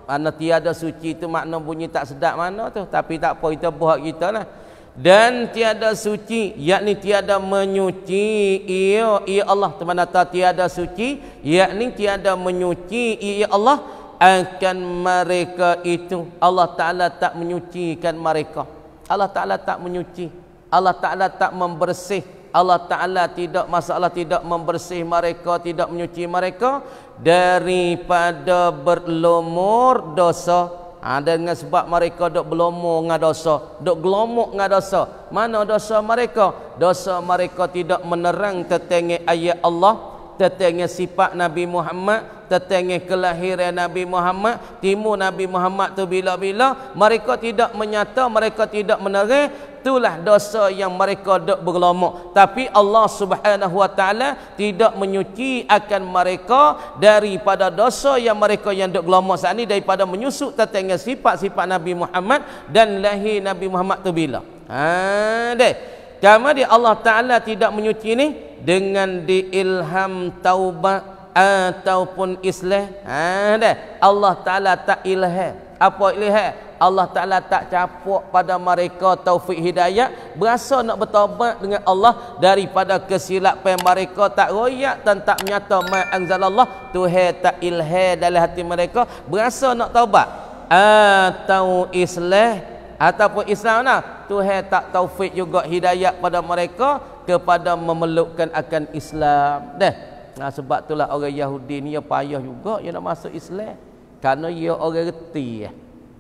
Speaker 1: mana tiada suci itu makna bunyi tak sedap mana tu tapi tak apa kita buat kita lah dan tiada suci yakni tiada menyuci ia ia Allah teman kata tiada suci yakni tiada menyuci ia Allah akan mereka itu Allah Ta'ala tak menyucikan mereka Allah Ta'ala tak menyuci Allah Ta'ala tak membersih Allah Ta'ala tidak masalah tidak membersih mereka tidak menyuci mereka daripada berlomor dosa ada ha, dengan sebab mereka dok berlomor dengan dosa dok gelomuk dengan dosa mana dosa mereka dosa mereka tidak menerang tetengik ayat Allah tetangnya sifat Nabi Muhammad tetangnya kelahiran Nabi Muhammad timu Nabi Muhammad tu bila-bila mereka tidak menyata mereka tidak menerai itulah dosa yang mereka dok berlomok tapi Allah Subhanahu wa taala tidak menyuci akan mereka daripada dosa yang mereka yang dok berlomok saat ini daripada menyusuk tetangnya sifat-sifat Nabi Muhammad dan lahir Nabi Muhammad tu bila ha deh kerana dia Allah Ta'ala tidak menyuci ni dengan diilham taubat ah, ataupun islah ha dah Allah taala tak ilha. apa ilha? Allah taala tak capuk pada mereka taufik hidayah berasa nak bertaubat dengan Allah daripada kesilapan mereka tak royak dan tak menyata ma anzalallah tuhan tak ilham dalam hati mereka berasa nak taubat atau islah ataupun islam nah tuhan tak taufik juga hidayah pada mereka kepada memelukkan akan Islam dah nah, sebab itulah orang Yahudi ni yang payah juga yang nak masuk Islam Karena ia orang reti eh.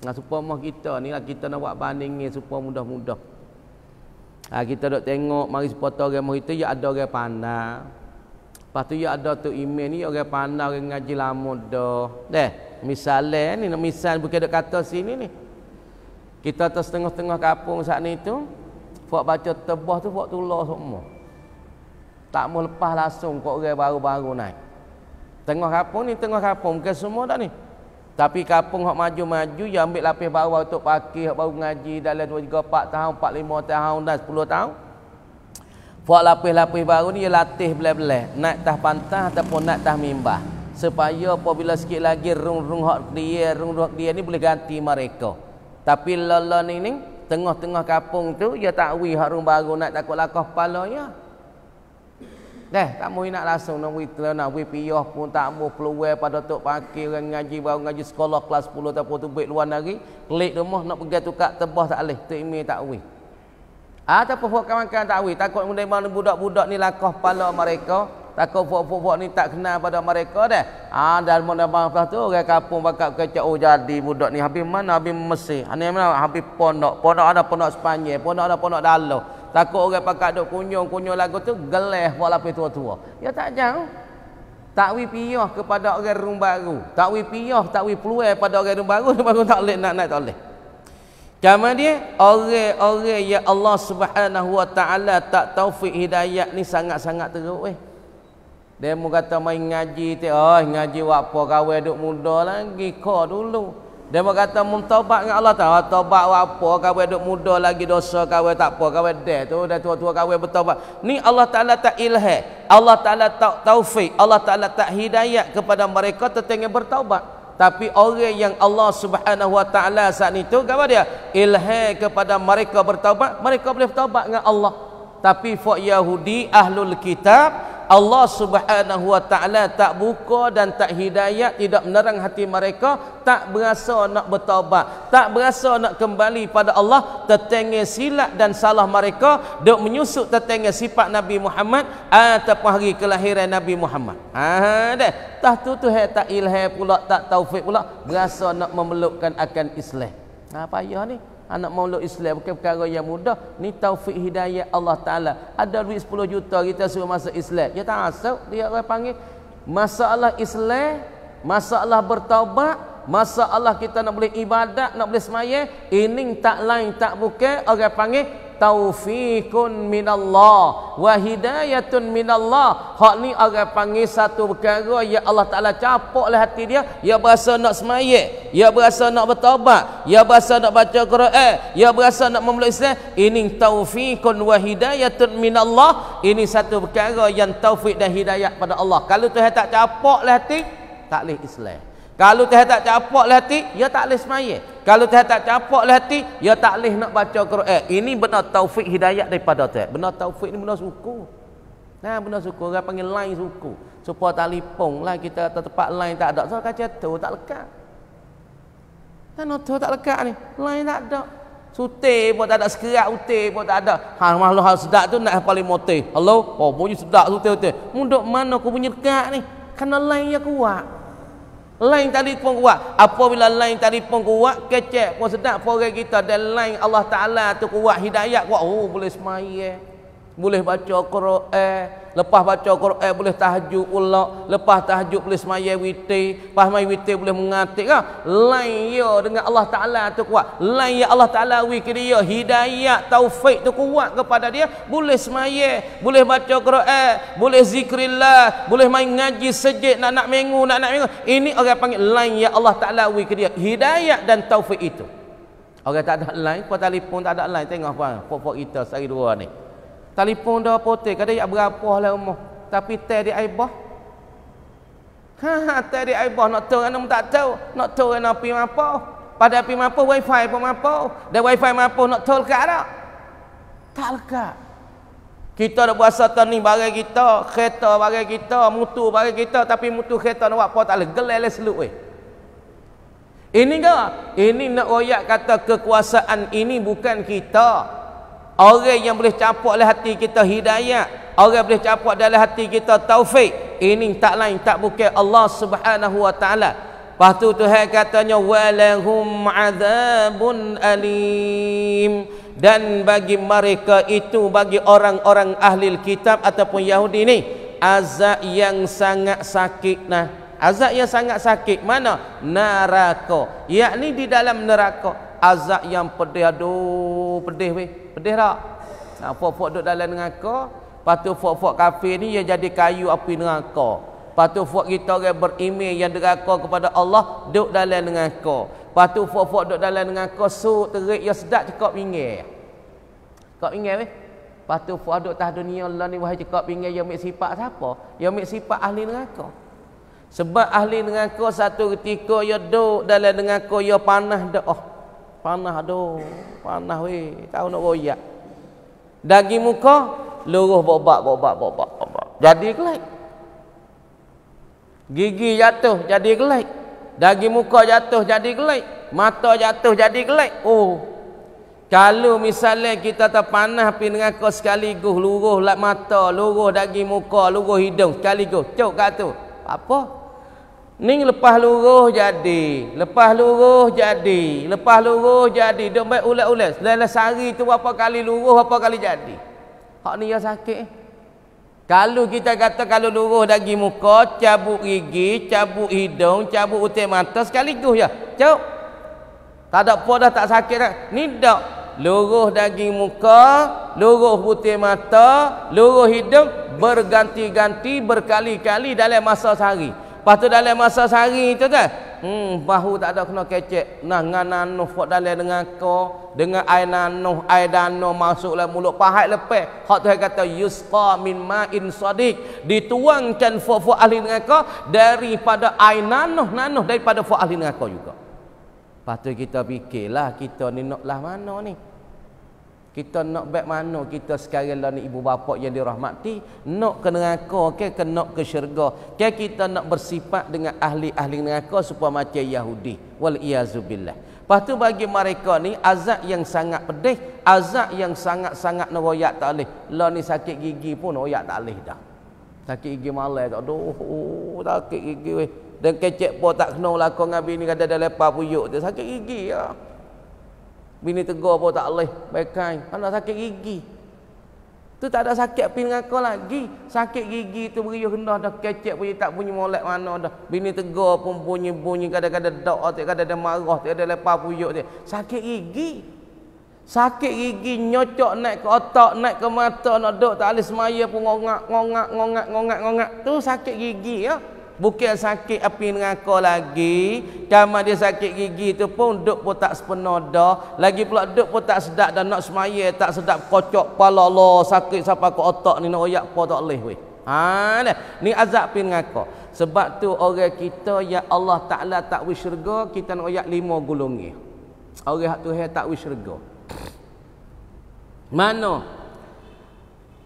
Speaker 1: nah, supaya kita ni lah kita nak buat banding ni supaya mudah-mudah nah, kita dok tengok mari supaya orang merita ya ada orang pandang lepas tu ya ada tu email ni orang pandang orang ngaji lama dah dah misalnya ni misal bukan dok kata sini ni kita atas setengah-setengah kapung saat ni tu Fak baca tebah tu fak tular semua. Tak mau lepas langsung kok orang baru-baru naik. Tengah kapung ni, tengah kapung ke semua dah ni. Tapi kapung hak maju-maju ya ambil lapis baru untuk pakai hak baru ngaji dalam 2 3 4 tahun, 4 5 tahun dan 10 tahun. Fak lapis-lapis baru ni ya latih belah-belah, naik tah pantah ataupun naik tah mimbah supaya apabila sikit lagi rung-rung hak dia, rung-rung dia ni boleh ganti mereka. Tapi lalan ni ni tengah-tengah kampung tu dia tak wi harung baru nak takut lakah ya. Dah tak mau nak langsung nak wi telah nak wi piyah pun tak mau peluai pada tok pakai orang ngaji baru ngaji sekolah kelas 10 tak tu baik luar negeri klik rumah nak pergi tukar tebah tak leh tu imi tak wi ah tak apa makan tak wi takut mulai mana budak-budak ni lakah pala mereka takut fok fok ni tak kenal pada mereka dah. Ah ha, dan mana-mana tu orang kampung bakat kecak oh jadi budak ni habis mana habis Mesir. Ani ha, mana habis pondok. Pondok ada pondok Sepanyol, pondok ada pondok Dalo. Takut orang pakat dok kunyung-kunyung lagu tu geleh walaupun tua-tua. Ya tak jauh. Tak wi piyah kepada orang rum baru. Tak wi piyah, tak wi peluai pada orang rum baru, baru tak leh nak naik tak leh. Cuma dia orang-orang yang Allah Subhanahu Wa Taala tak taufik hidayah ni sangat-sangat teruk weh. Dia mu kata main ngaji tu, oh ngaji buat apa kawe duk muda lagi ko dulu. Dia mu kata mu tobat dengan Allah tau, tobat buat apa kawe duk muda lagi dosa kawe tak apa kawe deh tu dah tua-tua kawe bertobat. Ni Allah Taala tak ilha, Allah Taala tak taufik, Allah Taala tak hidayat kepada mereka tertengah bertobat. Tapi orang yang Allah Subhanahu Wa Taala saat itu kata dia ilha kepada mereka bertobat, mereka boleh bertobat dengan Allah. Tapi fuk Yahudi ahlul kitab Allah subhanahu wa ta'ala tak buka dan tak hidayat tidak menerang hati mereka tak berasa nak bertawabat tak berasa nak kembali pada Allah tertengah silat dan salah mereka duk menyusuk tertengah sifat Nabi Muhammad ah, ataupun hari kelahiran Nabi Muhammad haa dah tak tu tak ilhai pula tak taufik pula berasa nak memelukkan akan Islam apa payah ni anak maulud Islam bukan perkara yang mudah ni taufik hidayah Allah taala ada duit 10 juta kita suruh masuk Islam dia tak asal dia orang panggil masalah Islam masalah bertaubat masalah kita nak boleh ibadat nak boleh semaya ini tak lain tak bukan orang panggil taufikun minallah wa hidayatun minallah hak ni orang panggil satu perkara ya Allah Ta'ala capuklah hati dia ya berasa nak semayik ya berasa nak bertawabat ya berasa nak baca Quran ya berasa nak memeluk Islam ini taufikun wa hidayatun minallah ini satu perkara yang taufik dan hidayat pada Allah kalau Tuhan tak capuklah hati tak boleh Islam kalau teh tak capak lah hati, ya tak boleh semaya. Kalau teh tak capak lah hati, ya tak boleh nak baca Quran. Ini benar taufik hidayat daripada teh. Benar taufik ni benar suku. Nah, benar suku. Orang panggil lain suku. Supaya tak lipung lah kita ke tempat lain tak ada. So, kacau tu tak lekat. Kan tu tak lekat ni. Lain tak ada. Sute pun tak ada sekerat ute pun tak ada. Ha, hal mahluk hal sedap tu nak paling mote. Halo, oh bunyi sedap sute ute. Mundok mana aku punya dekat ni? Kan lain yang kuat lain tadi pun kuat apabila lain tadi pun kuat kecek pun sedap orang kita dan lain Allah Ta'ala tu kuat hidayat kuat oh boleh semai eh boleh baca Quran lepas baca Quran boleh tahajud pula lepas tahajud boleh semaya witi lepas mai witi boleh mengatik kan lain ya dengan Allah Ta'ala tu kuat lain ya Allah Ta'ala wiki dia hidayat taufik tu kuat kepada dia boleh semaya boleh baca Quran boleh zikrillah boleh main ngaji sejid nak nak mengu nak nak mengu ini orang panggil lain ya Allah Ta'ala wiki dia hidayat dan taufik itu orang tak ada lain kau telefon tak ada lain tengok apa pokok kita sehari dua ni telefon dah potek kata ya berapa lah umur tapi teh di aibah ha, ha teh di aibah nak tahu anak tak tahu nak tahu anak pi apa pada pi apa wifi pun apa dan wifi apa nak tahu ke arah tak lekat kita dah buat satu ni barang kita kereta barang kita mutu barang kita tapi mutu kereta nak buat apa tak leh gelel lah seluk weh ini ke? Ini nak royak kata kekuasaan ini bukan kita orang yang boleh capuk dalam hati kita hidayah orang yang boleh capuk dalam hati kita taufik ini tak lain tak bukan Allah Subhanahu wa taala lepas tu Tuhan katanya walahum azabun alim dan bagi mereka itu bagi orang-orang ahli kitab ataupun Yahudi ni azab yang sangat sakit nah azab yang sangat sakit mana neraka yakni di dalam neraka azab yang pedih aduh pedih weh pedih tak nah, fok fuak duduk dalam dengan kau lepas tu fok fuak kafir ni yang jadi kayu api dengan kau lepas tu fuak kita orang berimeh yang dengan deraka kepada Allah duduk dalam dengan kau lepas tu fok fuak duduk dalam dengan kau suruh terik yang sedap cekap pinggir cekap pinggir weh lepas tu fok duduk tak dunia Allah ni wahai cekap pinggir yang ambil sifat siapa yang ambil sifat ahli dengan kau sebab ahli dengan kau satu ketika ia duduk dalam dengan kau ia panah doa oh panah aduh panah we, tahu nak royak daging muka luruh bobak bobak bobak bobak jadi kelek gigi jatuh jadi kelek daging muka jatuh jadi kelek mata jatuh jadi kelek oh kalau misalnya kita tak panah pi dengan kau sekaligus luruh lak mata luruh daging muka luruh hidung sekaligus cok kat tu apa Ning lepas luruh jadi, lepas luruh jadi, lepas luruh jadi, dok baik ulat-ulat. Dalam sehari tu berapa kali luruh, berapa kali jadi. Hak ni yang sakit. Kalau kita kata kalau luruh daging muka, cabut gigi, cabut hidung, cabut utik mata sekaligus ya. Cabut. Tak ada apa dah tak sakit dah. Ni dak. Luruh daging muka, luruh putih mata, luruh hidung berganti-ganti berkali-kali dalam masa sehari. Lepas tu dalam masa sehari tu kan. Hmm, bahu tak ada kena kecek. Nah, nganan noh buat dalam dengan kau. Dengan ainan noh, aidan noh masuklah mulut. Pahat lepek. Hak tu kata, yusqa min ma'in sadiq. Dituangkan fu'fu ahli dengan kau. Daripada ainan noh, nanoh. Daripada fu'fu ahli dengan kau juga. Lepas tu kita fikirlah kita ni lah mana ni kita nak baik mana kita sekarang lah ni ibu bapa yang dirahmati nak ke neraka ke ke nak ke syurga ke kita nak bersifat dengan ahli-ahli neraka supaya macam Yahudi wal iazubillah Lepas tu bagi mereka ni azab yang sangat pedih, azab yang sangat-sangat neroyak tak boleh. Lo lah ni sakit gigi pun neroyak tak boleh dah. Sakit gigi malai tak. Aduh, oh, oh, sakit gigi weh. Dan kecek pun tak kena lakon dengan bini kata dah lepas puyuk tu. Sakit gigi lah. Ya. Bini tegur apa tak boleh. Baikai. Anak kan sakit gigi. Tu tak ada sakit pin dengan kau lagi. Sakit gigi tu beri rendah dah. Kecek punya tak punya molek mana dah. Bini tegur pun punya bunyi Kadang-kadang dok. Kadang-kadang dia marah. Tak ada lepas puyuk dia. Sakit gigi. Sakit gigi nyocok naik ke otak, naik ke mata nak duduk tak alis maya pun ngongak, ngongak, ngongak, ngongak, ngongak. Tu sakit gigi ya. Bukan sakit api neraka lagi Kamar dia sakit gigi tu pun Duk pun tak sepenuh dah Lagi pula duk pun tak sedap dan nak semaya Tak sedap kocok kepala Allah Sakit siapa ke otak ni nak oyak pun tak boleh weh Ha, ni, azab pin ngaka. Sebab tu orang kita yang Allah Taala tak wish syurga, kita nak oyak lima golongi. Orang hak tu hak tak wish syurga. Mana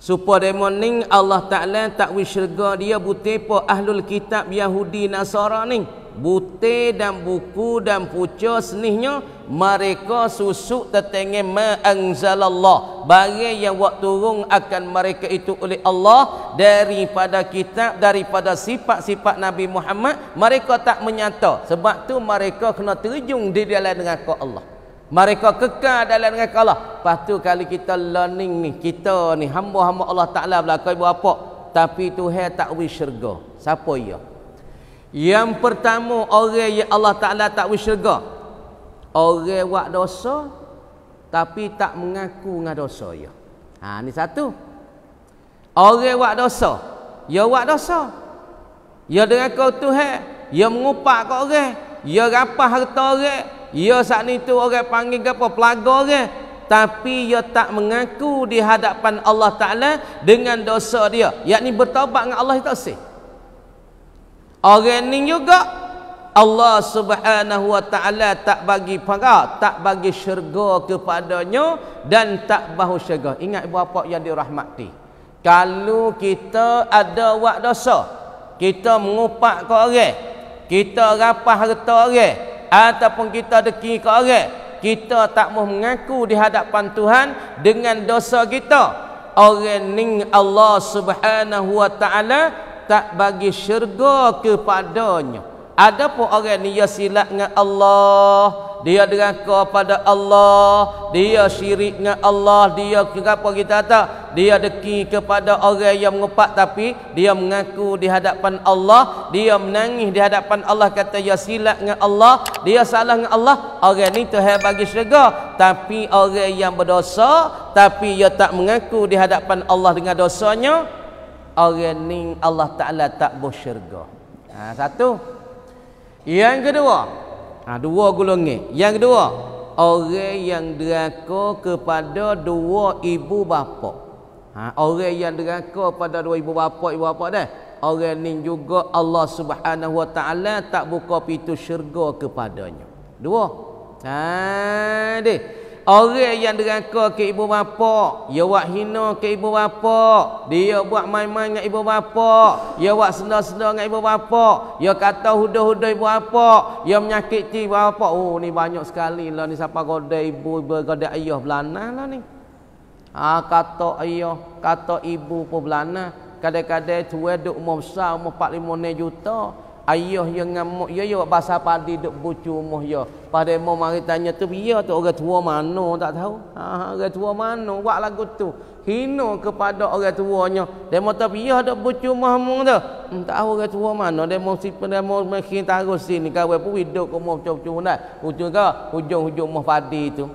Speaker 1: Supaya demo ni Allah Taala tak wis syurga dia butir pa ahlul kitab Yahudi Nasara ni. Butir dan buku dan puca senihnya mereka susuk tertengen ma anzalallah. Barang yang wak turun akan mereka itu oleh Allah daripada kitab daripada sifat-sifat Nabi Muhammad mereka tak menyata. Sebab tu mereka kena terjung di dalam dengan Allah mereka kekal dalam dengan kalah lepas tu kali kita learning ni kita ni hamba-hamba Allah Ta'ala belakang ibu apa tapi Tuhan takwi syurga siapa ia yang pertama orang yang Allah Ta'ala takwi syurga orang buat dosa tapi tak mengaku dengan dosa ia ha, ni satu orang buat dosa ia buat dosa ia dengan kau Tuhan ia mengupak kau orang ia rapah harta orang Ya saat itu tu orang panggil ke apa? Pelaga orang. Tapi ia tak mengaku di hadapan Allah Ta'ala dengan dosa dia. Yakni bertawabat dengan Allah Taala. sih. Orang ni juga Allah subhanahu wa ta'ala tak bagi parah, tak bagi syurga kepadanya dan tak bahu syurga. Ingat ibu bapa yang dirahmati. Kalau kita ada buat dosa, kita mengupak ke orang, kita rapah harta orang, ataupun kita deki ke orang kita tak mau mengaku di hadapan Tuhan dengan dosa kita orang ning Allah Subhanahu wa taala tak bagi syurga kepadanya adapun orang ni ya silat dengan Allah dia dengan kepada Allah dia syirik dengan Allah dia kenapa kita kata dia deki kepada orang yang mengepak tapi dia mengaku di hadapan Allah dia menangis di hadapan Allah kata ya silap dengan Allah dia salah dengan Allah orang ni Tuhan bagi syurga tapi orang yang berdosa tapi dia tak mengaku di hadapan Allah dengan dosanya orang ni Allah Taala tak boleh syurga ha, satu yang kedua ha, dua golong yang kedua orang yang deraka kepada dua ibu bapa ha, orang yang deraka pada dua ibu bapa ibu bapa dah orang ni juga Allah Subhanahu wa taala tak buka pintu syurga kepadanya dua ha deh. Orang yang deraka ke ibu bapa, dia ya buat hina ke ibu bapa, dia buat main-main dengan ibu bapa, dia ya buat senda-senda dengan ibu bapa, dia ya kata hudo-hudo ibu bapa, dia menyakiti ibu bapa. Oh, ni banyak sekali lah ni siapa goda ibu, ibu goda ayah belana lah ni. Ha, kata ayah, kata ibu pun belana. Kadang-kadang tu duk umur besar, umur 45 juta ayah yang dengan mak ya ya bahasa padi duk bucu mah ya pada mau mari tanya tu ya tu orang tua mana tak tahu ha, ha orang tua mana buat lagu tu hina kepada orang tuanya demo tapi ya duk bucu mah mu tu hmm, tak tahu orang tua mana demo si demo makin tarus sini kawe pun hidup ke mau cucu nak ujung ke hujung-hujung mah padi tu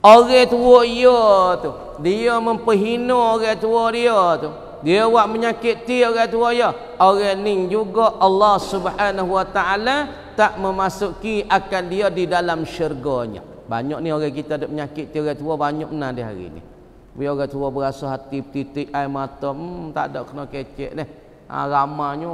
Speaker 1: orang tua ya tu dia memperhina orang tua dia tu dia buat menyakiti orang tua ya orang ni juga Allah Subhanahu wa taala tak memasuki akan dia di dalam syurganya banyak ni orang kita dak menyakiti orang tua banyak benar di hari ni bila orang tua berasa hati titik air mata hmm, tak ada kena kecek ni ha, ah, ramanya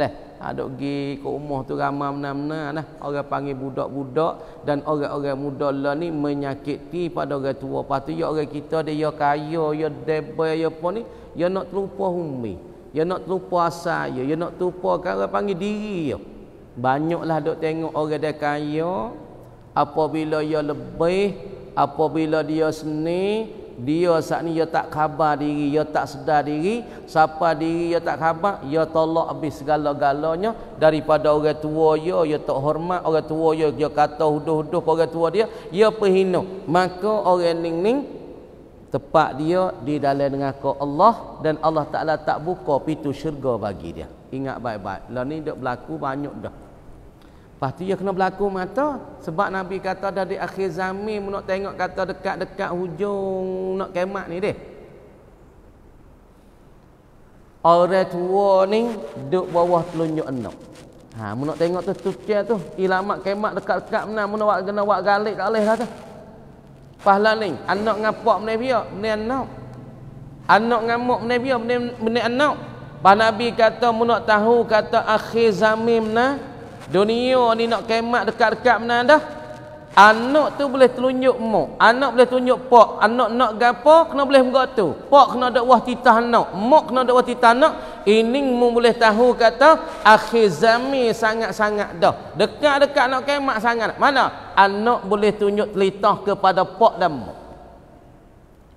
Speaker 1: deh. Ada pergi ke rumah tu ramah mana-mana lah. Orang panggil budak-budak dan orang-orang muda lah ni menyakiti pada orang tua. Lepas Yo ya orang kita dia yo ya kaya, yo ya debel, yo ya apa ni. Ya nak terlupa humi. yo nak terlupa asal yo yo nak terlupa kan orang panggil diri ya. Banyaklah dok tengok orang dia kaya. Apabila ya lebih, apabila dia seni, dia saat ni dia tak khabar diri, dia tak sedar diri, siapa diri dia tak khabar, dia tolak habis segala-galanya daripada orang tua dia, dia tak hormat orang tua dia, dia kata huduh-huduh orang tua dia, dia perhina. Maka orang ning ning tepat dia di dalam dengan Allah dan Allah Taala tak buka pintu syurga bagi dia. Ingat baik-baik. Lah ni dak berlaku banyak dah. Lepas tu ia kena berlaku mata sebab Nabi kata dari akhir zamin nak tengok kata dekat-dekat hujung nak kemat ni deh. Orang tua ni duk bawah telunjuk enok. Ha, mu nak tengok tu tucia tu, ilamak kemat dekat-dekat mana mu nak kena buat galik kat leh lah tu. Pahala ni, anak dengan pak benda dia, benda anak. Anak dengan mak benda dia, benda anak. Pak Nabi kata mu nak tahu kata akhir zamin mana dunia ni nak kemat dekat-dekat mana dah anak tu boleh telunjuk mu anak boleh tunjuk pak anak nak gapo kena boleh mengak tu pak kena ada wah titah anak mu kena ada wah titah anak ini mu boleh tahu kata akhir zaman sangat-sangat dah dekat-dekat nak kemat sangat mana anak boleh tunjuk telitah kepada pak dan mu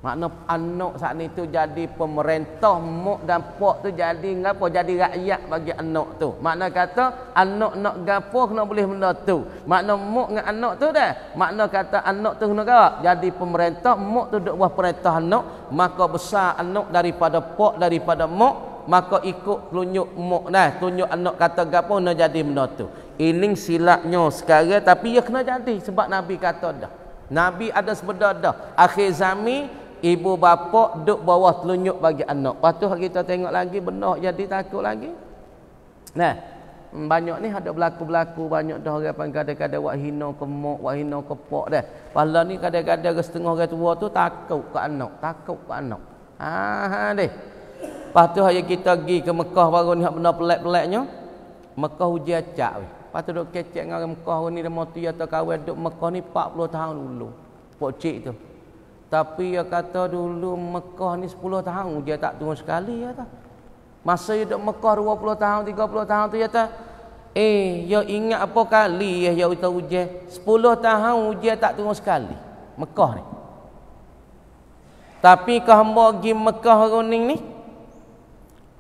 Speaker 1: Makna anak saat ni tu jadi pemerintah Mok dan pok tu jadi ngapa Jadi rakyat bagi anak tu Makna kata anak nak gapo Kena boleh benda tu Makna mok dengan anak tu dah Makna kata anak tu kena gawak Jadi pemerintah Mok tu duduk buah perintah anak Maka besar anak daripada pok Daripada mok Maka ikut tunjuk mok dah Tunjuk anak kata gapo nak jadi benda tu Ini silapnya sekarang Tapi ia kena jadi Sebab Nabi kata dah Nabi ada sebeda dah Akhir zaman ibu bapa duk bawah telunjuk bagi anak. Lepas kita tengok lagi benda jadi takut lagi. Nah, banyak ni ada berlaku-berlaku banyak dah orang kadang-kadang buat hina ke mak, buat hina ke pak dah. Pala ni kadang-kadang setengah orang tua tu takut ke anak, takut ke anak. Ha ha deh. Lepas tu kita pergi ke Mekah baru ni benda pelik-peliknya. Mekah uji acak weh. Lepas tu duk kecek dengan orang Mekah ni dia mati atau kawin duk Mekah ni 40 tahun dulu. Pak cik tu. Tapi dia kata dulu Mekah ni 10 tahun dia tak turun sekali ya. kata. Masa dia duduk Mekah 20 tahun, 30 tahun tu ya kata, "Eh, dia ingat apa kali ya dia uta ujian? 10 tahun dia tak turun sekali Mekah ni." Tapi ke hamba pergi Mekah runing ni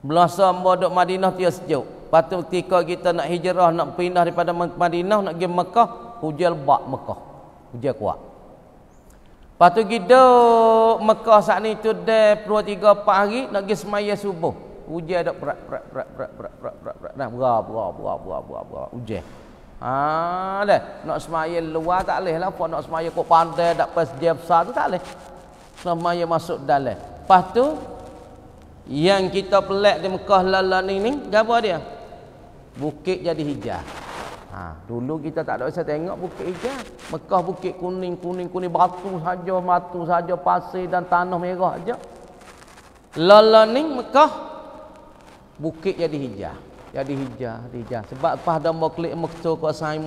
Speaker 1: Belasa hamba duduk Madinah dia sejuk Lepas ketika kita nak hijrah Nak pindah daripada Madinah Nak pergi Mekah Hujan lebat Mekah Hujan kuat Lepas tu pergi duduk Mekah saat ni tu dah 2, tiga 4 hari nak pergi semaya subuh. Ujian dah berat, berat, berat, berat, berat, berat, berat, berat, berat, berat, berat, berat, berat, berat, berat, ujian. Haa dah, nak semaya luar tak boleh lah. Kau nak semaya kok pandai, tak pas dia besar tu tak boleh. Semaya masuk dalam. Lepas tu, yang kita pelik di Mekah lalani ni, apa dia? Bukit jadi hijau. Ha, dulu kita tak ada usaha tengok Bukit Hijau. Mekah Bukit kuning, kuning, kuning. Batu saja, batu saja, pasir dan tanah merah saja. Lala ni Mekah, Bukit jadi hijau. Jadi hijau, hijau. Sebab pada dah mau klik Mekto kau saya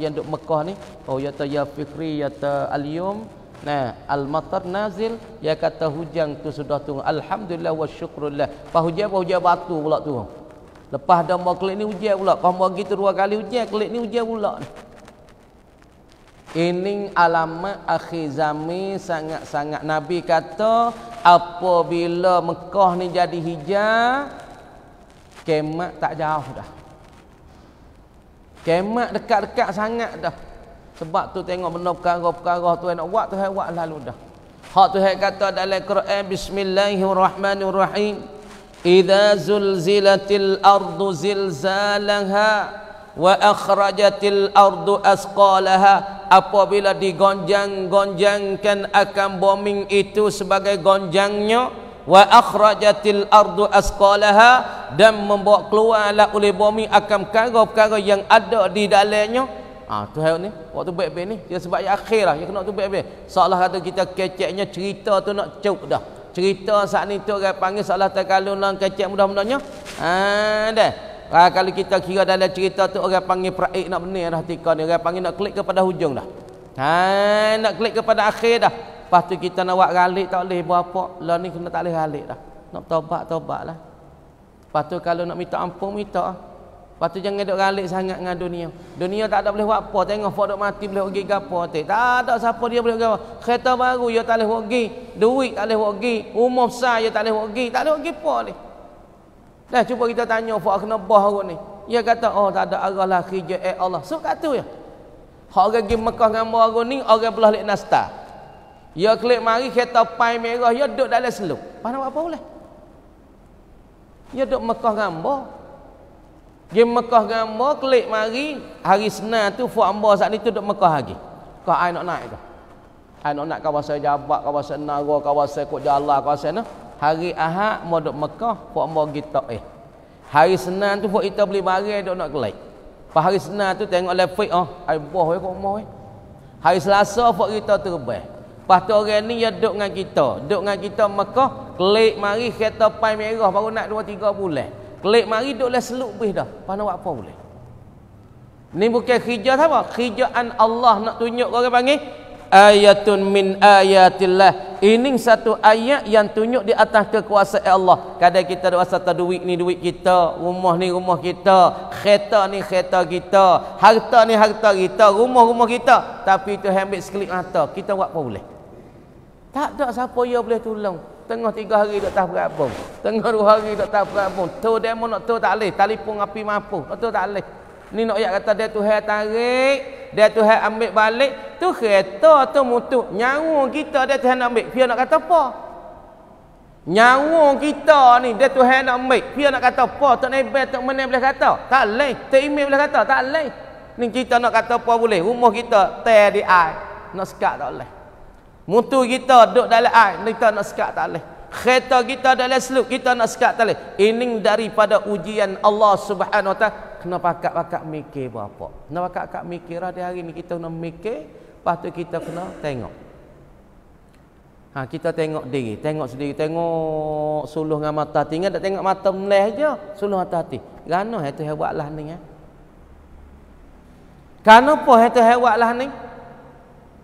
Speaker 1: yang duduk Mekah ni. Oh, ya ta ya fikri, ya ta aliyum. Nah, al-matar nazil, ya kata hujan tu sudah tunggu. Alhamdulillah wa syukrullah. Pas hujan, batu pula tu. Lepas dah mau klik ni ujian pula. Kau mau gitu dua kali ujian, klik ni ujian pula. Ini alamat akhir zaman sangat-sangat. Nabi kata, apabila Mekah ni jadi hijau, kemat tak jauh dah. Kemat dekat-dekat sangat dah. Sebab tu tengok benda perkara-perkara tu yang nak buat tu yang buat lalu dah. Hak tu yang kata dalam Quran, Bismillahirrahmanirrahim. إذا zulzilatil الأرض زلزالها wa akhrajatil ardu asqalaha apabila digonjang-gonjangkan akan bumi itu sebagai gonjangnya wa akhrajatil ardu asqalaha dan membawa keluar oleh bumi akan perkara-perkara yang ada di dalamnya ah tu hal ni waktu baik-baik ni dia sebab yang akhirlah yang kena tu baik-baik salah kata kita keceknya cerita tu nak cuk dah cerita saat ni tu orang panggil salah terkalun orang kecek mudah-mudahnya ha ha, kalau kita kira dalam cerita tu orang panggil praik nak benih dah tika ni orang panggil nak klik kepada hujung dah ha nak klik kepada akhir dah lepas tu kita nak buat ralik tak boleh buat apa lah ni kena tak boleh ralik dah nak tobat tobatlah lepas tu kalau nak minta ampun minta ah Lepas tu jangan duduk ralik sangat dengan dunia. Dunia tak ada boleh buat apa. Tengok, Fok duduk mati boleh pergi ke apa. Tak ada siapa dia boleh pergi apa. Kereta baru, dia tak boleh pergi. Duit tak boleh pergi. Umur besar, dia tak boleh pergi. Tak boleh pergi apa ni. Dah, cuba kita tanya Fok, kena bah orang ni. Dia kata, oh tak ada arah lah kerja eh Allah. So, kata tu ya. Orang pergi Mekah dengan orang ni, orang belah lik nastar. Dia klik mari, kereta pai merah, dia duduk dalam seluk. Pada apa boleh? Dia duduk Mekah dengan orang. Gim Mekah gambo klik mari hari Senin tu Fu Amba saat ni tu duk Mekah lagi. Kau ai nak naik tu. Ai nak naik kawasan Jabat, kawasan Nara, kawasan Kot Jalal, kawasan nah. Hari Ahad mau duk Mekah, Fu Amba gi eh. Hari Senin tu Fu kita beli barang duk nak klik. Pas hari Senin tu tengok live fake ah, oh, ai boh ai eh, kok mau eh. Hari Selasa Fu kita terbang. Pas tu orang ni ya duk dengan kita, duk dengan kita Mekah, klik mari kereta pai merah baru nak dua tiga bulan. Klik mari duduklah seluk bih dah. Pana buat apa boleh? Ni bukan khija apa? Khijaan Allah nak tunjuk orang panggil ayatun min ayatillah. Ini satu ayat yang tunjuk di atas kekuasaan Allah. Kadang kita ada rasa tak duit ni duit kita, rumah ni rumah kita, kereta ni kereta kita, harta ni harta kita, rumah-rumah kita. Tapi itu hambit sekelip mata. Kita buat apa boleh? Tak ada siapa yang boleh tolong. Tengah tiga hari tak tahu berat pun. Tengah dua hari tak tahu berat pun. Tuh dia mau nak tuh tak boleh. Telepon api mampu. Nak tuh tak boleh. Ni nak ayat kata dia tu hai tarik. Dia tu hai ambil balik. Tu kereta tu mutu Nyawa kita dia tu nak ambil. Pia nak kata apa? Nyawa kita ni dia tu nak ambil. Pia nak kata apa? Tak nebel, tak menebel boleh kata. Tak boleh. Tak imil boleh kata. Tak boleh. Ni kita nak kata apa boleh. Rumah kita ter di air. Nak sekat tak boleh. Motor kita duduk dalam air, kita nak sekat tak boleh. Kereta kita dalam seluk, kita nak sekat tak boleh. Ini daripada ujian Allah subhanahu wa ta'ala. Kena pakat-pakat mikir berapa. Kena pakat-pakat mikir hari lah hari ni kita kena mikir. Lepas tu kita kena tengok. Ha, kita tengok diri, tengok sendiri, tengok suluh dengan mata hati. Ingat tengok mata melih je, suluh mata hati. Kenapa itu eh, hebatlah ni? Eh? Kenapa itu eh, hebatlah ni? Kenapa?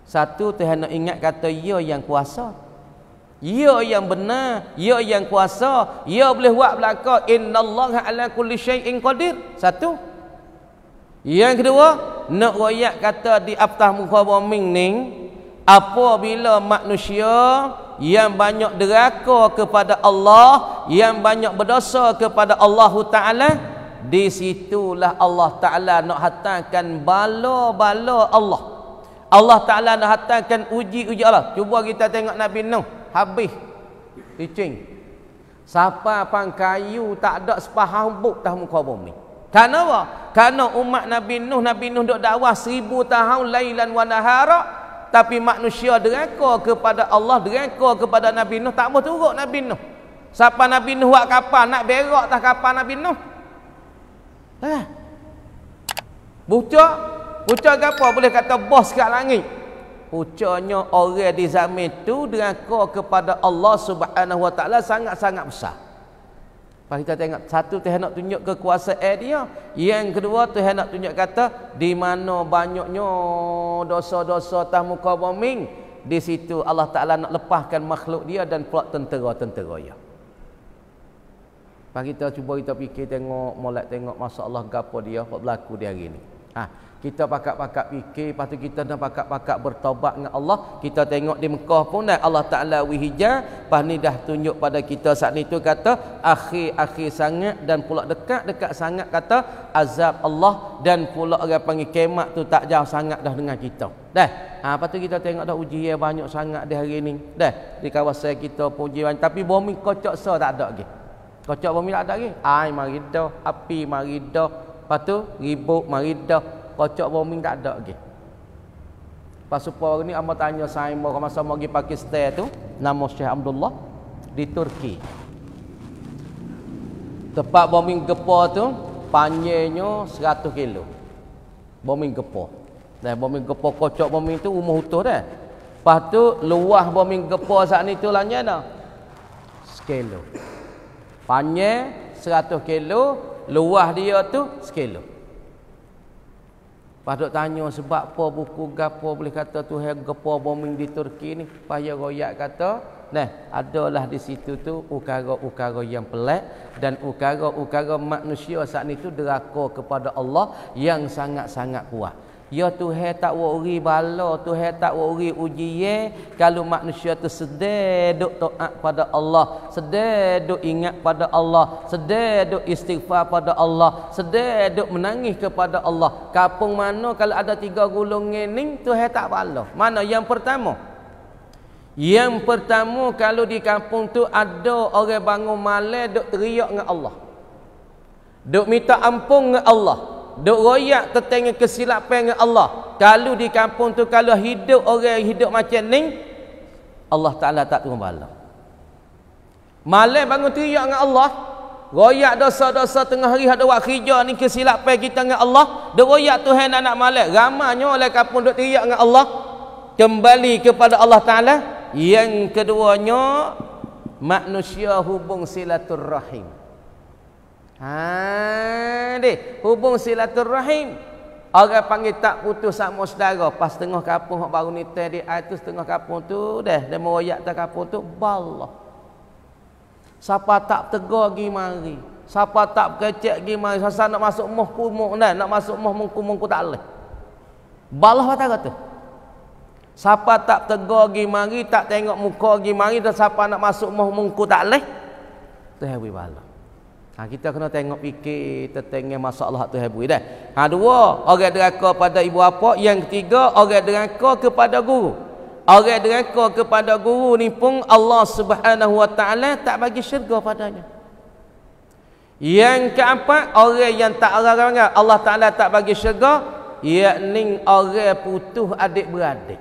Speaker 1: Satu Tuhan nak ingat kata ia ya yang kuasa. Ia ya yang benar, ia ya yang kuasa, ia boleh buat belaka. Innallaha ala kulli syai'in qadir. Satu. Yang kedua, nak royak kata di aftah muka bombing ni, apabila manusia yang banyak deraka kepada Allah, yang banyak berdosa kepada Allah Ta'ala, di situlah Allah Ta'ala nak hatangkan bala-bala Allah. Allah Ta'ala dah hatakan uji-uji Allah Cuba kita tengok Nabi Nuh Habis Teaching Siapa pang kayu tak ada sepaham buk dah muka bumi Kerana apa? Kerana umat Nabi Nuh Nabi Nuh duk dakwah seribu tahun laylan wa nahara Tapi manusia dereka kepada Allah Dereka kepada Nabi Nuh Tak mahu turut Nabi Nuh Siapa Nabi Nuh buat kapal Nak berak tak kapal Nabi Nuh Eh Bucuk Pucuk ke apa? Boleh kata bos kat langit. Pucuknya orang di zaman tu kau kepada Allah Subhanahu Wa Taala sangat-sangat besar. Pak kita tengok satu tu nak tunjuk kekuasaan dia, yang kedua tu nak tunjuk kata di mana banyaknya dosa-dosa tak muka bumi, di situ Allah Taala nak lepaskan makhluk dia dan pula tentera-tentera dia. Pak kita cuba kita fikir tengok molek tengok masa Allah gapo dia apa berlaku dia hari ni. Ha kita pakat-pakat fikir lepas tu kita dah pakat-pakat bertobat dengan Allah kita tengok di Mekah pun eh, Allah Ta'ala wihijah lepas ni dah tunjuk pada kita saat ni tu kata akhir-akhir sangat dan pula dekat-dekat sangat kata azab Allah dan pula orang panggil kemat tu tak jauh sangat dah dengan kita dah ha, lepas tu kita tengok dah uji yang banyak sangat di hari ni dah di kawasan kita pun uji banyak tapi bumi kocok so tak ada lagi kocok bumi tak ada lagi air maridah api maridah lepas tu ribut maridah kocok warming tak ada lagi lepas supaya hari ni Amal tanya Saimah kalau masa pergi Pakistan tu nama Syekh Abdullah di Turki tempat bombing gepo tu panjangnya 100 kilo bombing gepo dan bombing gepo kocok bombing tu umur utuh dah lepas tu luah bombing gepo saat ni tu lanya dah sekilo panjang 100 kilo luah dia tu sekilo Patut tanya sebab apa buku gapo boleh kata Tuhan gepo bombing di Turki ni. Payah royak kata, nah adalah di situ tu ukara-ukara yang pelik dan ukara-ukara manusia saat ni tu deraka kepada Allah yang sangat-sangat kuat. -sangat Ya Tuhan tak wari bala, Tuhan tak wari ujian kalau manusia tu sedih duk toak pada Allah, sedih duk ingat pada Allah, sedih duk istighfar pada Allah, sedih duk menangis kepada Allah. Kapung mana kalau ada tiga gulung ni Tuhan tak bala? Mana yang pertama? Yang pertama kalau di kampung tu ada orang bangun malam duk teriak dengan Allah. Duk minta ampun dengan Allah duk royak tetengah kesilapan dengan Allah kalau di kampung tu kalau hidup orang hidup macam ni Allah Ta'ala tak turun bala malam bangun teriak dengan Allah royak dosa-dosa tengah hari ada buat kerja ni kesilapan kita dengan Allah duk royak tu hendak nak malam ramanya oleh kampung duk teriak dengan Allah kembali kepada Allah Ta'ala yang keduanya manusia hubung silaturrahim Haa panggil dia hubung silaturahim orang panggil tak putus sama saudara pas tengah kampung hak baru ni teh dia itu ah, setengah kampung tu deh, dia meroyak tak kampung tu ballah siapa tak tegur pergi mari siapa tak kecek pergi mari sasa nak masuk moh kumuk dah nak masuk moh mengku mengku tak leh ballah kata kata siapa tak tegur pergi mari tak tengok muka pergi mari dan siapa nak masuk moh mengku tak leh tu hewi ballah Ha, kita kena tengok fikir tentang masalah tu hai dah. Ha dua, orang deraka pada ibu apa? yang ketiga orang deraka kepada guru. Orang deraka kepada guru ni pun Allah Subhanahu Wa Taala tak bagi syurga padanya. Yang keempat, orang yang tak agak-agak Allah Taala tak bagi syurga, yakni orang putus adik-beradik.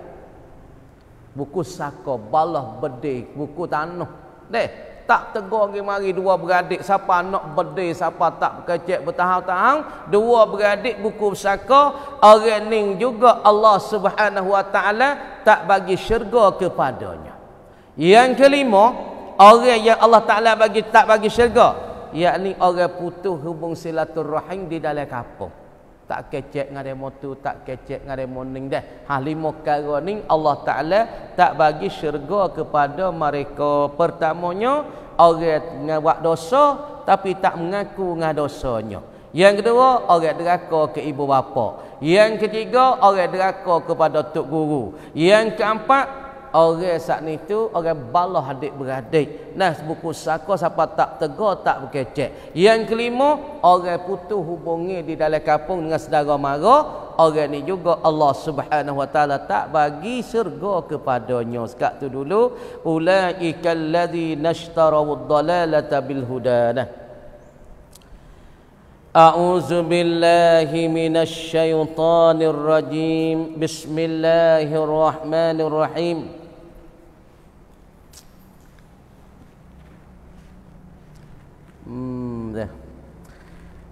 Speaker 1: Buku sako balah bedik, buku tanah. Deh tak tegur lagi mari dua beradik siapa nak berdeh siapa tak berkecek bertahun-tahun dua beradik buku bersaka orang ini juga Allah subhanahu wa ta'ala tak bagi syurga kepadanya yang kelima orang yang Allah ta'ala bagi tak bagi syurga yakni orang putus hubung silaturrahim di dalam kapung tak kecek dengan demo tu tak kecek dengan demo ning dah ha lima perkara ni Allah taala tak bagi syurga kepada mereka pertamanya orang yang buat dosa tapi tak mengaku dengan dosanya yang kedua orang deraka ke ibu bapa yang ketiga orang deraka kepada tok guru yang keempat orang saat ni tu orang balah adik beradik nah buku sako siapa tak tegur tak berkecek yang kelima orang putus hubungi di dalam kampung dengan saudara mara orang ni juga Allah Subhanahu wa taala tak bagi syurga kepadanya sekak tu dulu ulaiikal ladzi nashtaraw ad-dalalata bil huda nah أعوذ بالله من الشيطان الرجيم بسم الله الرحمن الرحيم Hmm, dah.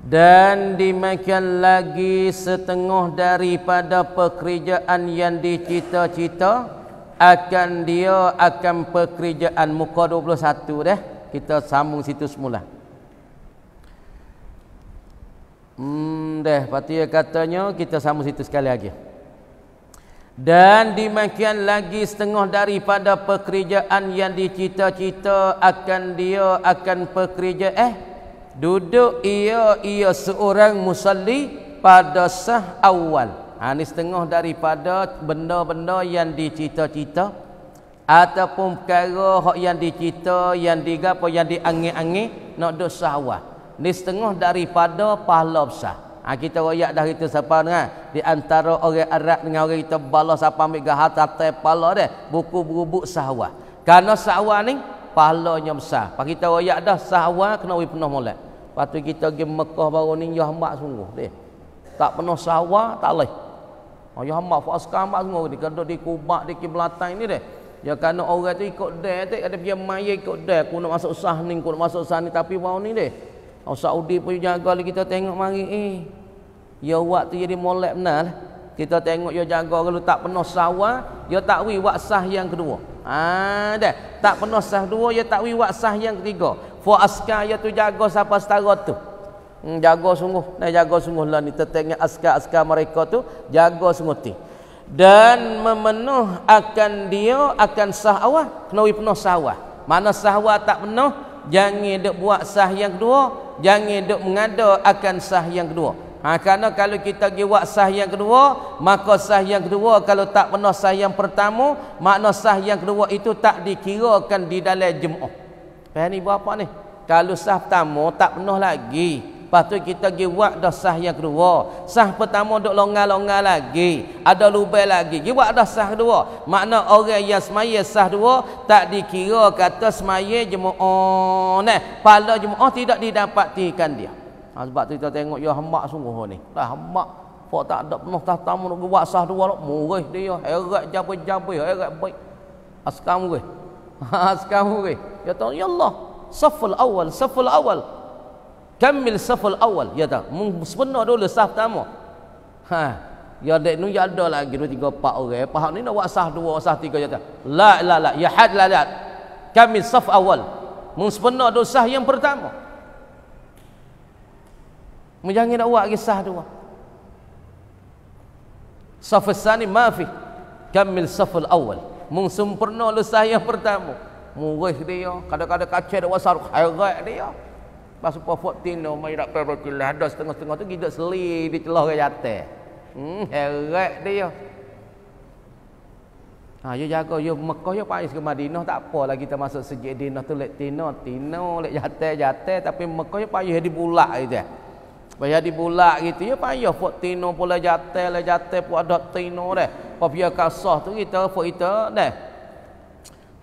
Speaker 1: Dan demikian lagi setengah daripada pekerjaan yang dicita-cita akan dia akan pekerjaan muka 21 dah. Kita sambung situ semula. Hmm, dah. Patutnya katanya kita sambung situ sekali lagi dan demikian lagi setengah daripada pekerjaan yang dicita-cita akan dia akan pekerja eh duduk ia ia seorang musalli pada sah awal ha, ini setengah daripada benda-benda yang dicita-cita ataupun perkara hak yang dicita yang digapo yang diangin-angin nak dosa awal ini setengah daripada pahala besar Ha, kita royak dah kita siapa dengan ha. di antara orang Arab dengan orang kita balas siapa ambil gahar tatai pala dia buku berubuk sahwah karena sahwah ni palanya besar pak kita royak dah sahwah kena we penuh molek patu kita pergi Mekah baru ni ya hamba sungguh deh tak penuh sahwah tak leh oh, ya hamba fasca hamba sungguh ni kada di kubak di kiblatan ini deh Ya karena orang tu ikut dia tu ada pian maya ikut dia aku nak masuk sah ni aku nak masuk sah ni tapi bau ni deh Orang oh, Saudi pun jaga lagi kita tengok mari eh. Ya waktu jadi molek benar. Kita tengok dia jaga kalau tak penuh sawah, dia tak wi wak sah yang kedua. Ah dah, tak penuh sah dua, dia tak wi wak sah yang ketiga. Fu askar dia tu jaga siapa setara tu. Hmm, jaga sungguh. Nah jaga sungguh lah ni tetengah askar-askar mereka tu jaga sungguh ti. Dan memenuh akan dia akan sah awal, kena wi penuh sawah. Mana sawah tak penuh, jangan duk buat sah yang kedua jangan duk mengada akan sah yang kedua ha, kerana kalau kita pergi buat sah yang kedua maka sah yang kedua kalau tak pernah sah yang pertama makna sah yang kedua itu tak dikirakan di dalam jemaah faham ni buat apa ni kalau sah pertama tak pernah lagi Lepas tu kita pergi buat dah sah yang kedua. Sah pertama duk longgar-longgar lagi. Ada lubai lagi. Pergi buat dah sah kedua. Makna orang yang semaya sah dua. Tak dikira kata semaya jemaah. Nah, eh. pala oh tidak didapatikan dia. Ha, sebab tu kita tengok ya hamak sungguh ni. dah hamak Pak tak ada penuh tatamu nak buat sah dua. lah Murih dia. Herat jabai-jabai. Herat baik. Askar ha, murih. Askar ha, murih. Ya Allah. Saful awal. Saful awal kamil safal awal ya tak sempena dulu saf pertama ha ya dek nu ya ada lagi Dua tiga 4 orang faham eh, ni nak buat saf 2 saf 3 ya tak la la la ya had la la Kami saf awal mun sempena dulu saf yang pertama menjangin nak buat kisah dua saf sani ma fi kamil saful awal mun sempena dulu saf yang pertama murih dia kadang-kadang kacau dak wasar khairat dia Pasal pun fourteen tu, mairak perukulah. Ada setengah-setengah tu, kita seli di celah ke jatah. Hmm, heret dia. Ha, dia jaga, dia Mekah, dia pahis ke Madinah, tak apa lah kita masuk sejik dinah tu, lek tino, tino, lek jatah, jatah. Tapi Mekah, dia pahis di bulak gitu. Bayar di bulak gitu, dia pahis. Fourteen tu pula jatah, lek jatah pun ada tino dah. Pahpia kasah tu, kita, Fok kita, dah.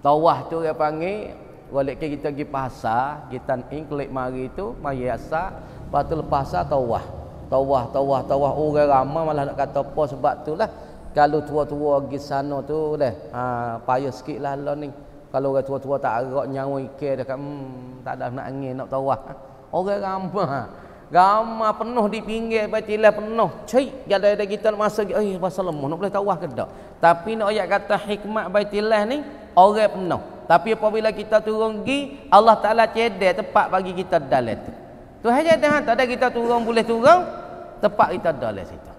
Speaker 1: Tawah tu dia panggil, walaupun kita pergi pasar kita ingklik mari itu mari asa lepas tu lepas asar tawah tawah tawah tawah orang ramai malah nak kata apa sebab tu lah kalau tua-tua pergi sana tu leh ha, payah sikit lah lah ni kalau orang tua-tua tak agak nyawa ikir dekat hmm, tak ada nak angin nak tawah orang ramai ha. ramai penuh di pinggir batilah penuh cik jadi ada kita nak masuk eh pasal lemah nak boleh tawah ke tak tapi nak ayat kata hikmat batilah ni orang penuh tapi apabila kita turun pergi Allah Ta'ala cedek tempat bagi kita dalam tu tu hanya dah, tak ada kita turun boleh turun tempat kita dalam situ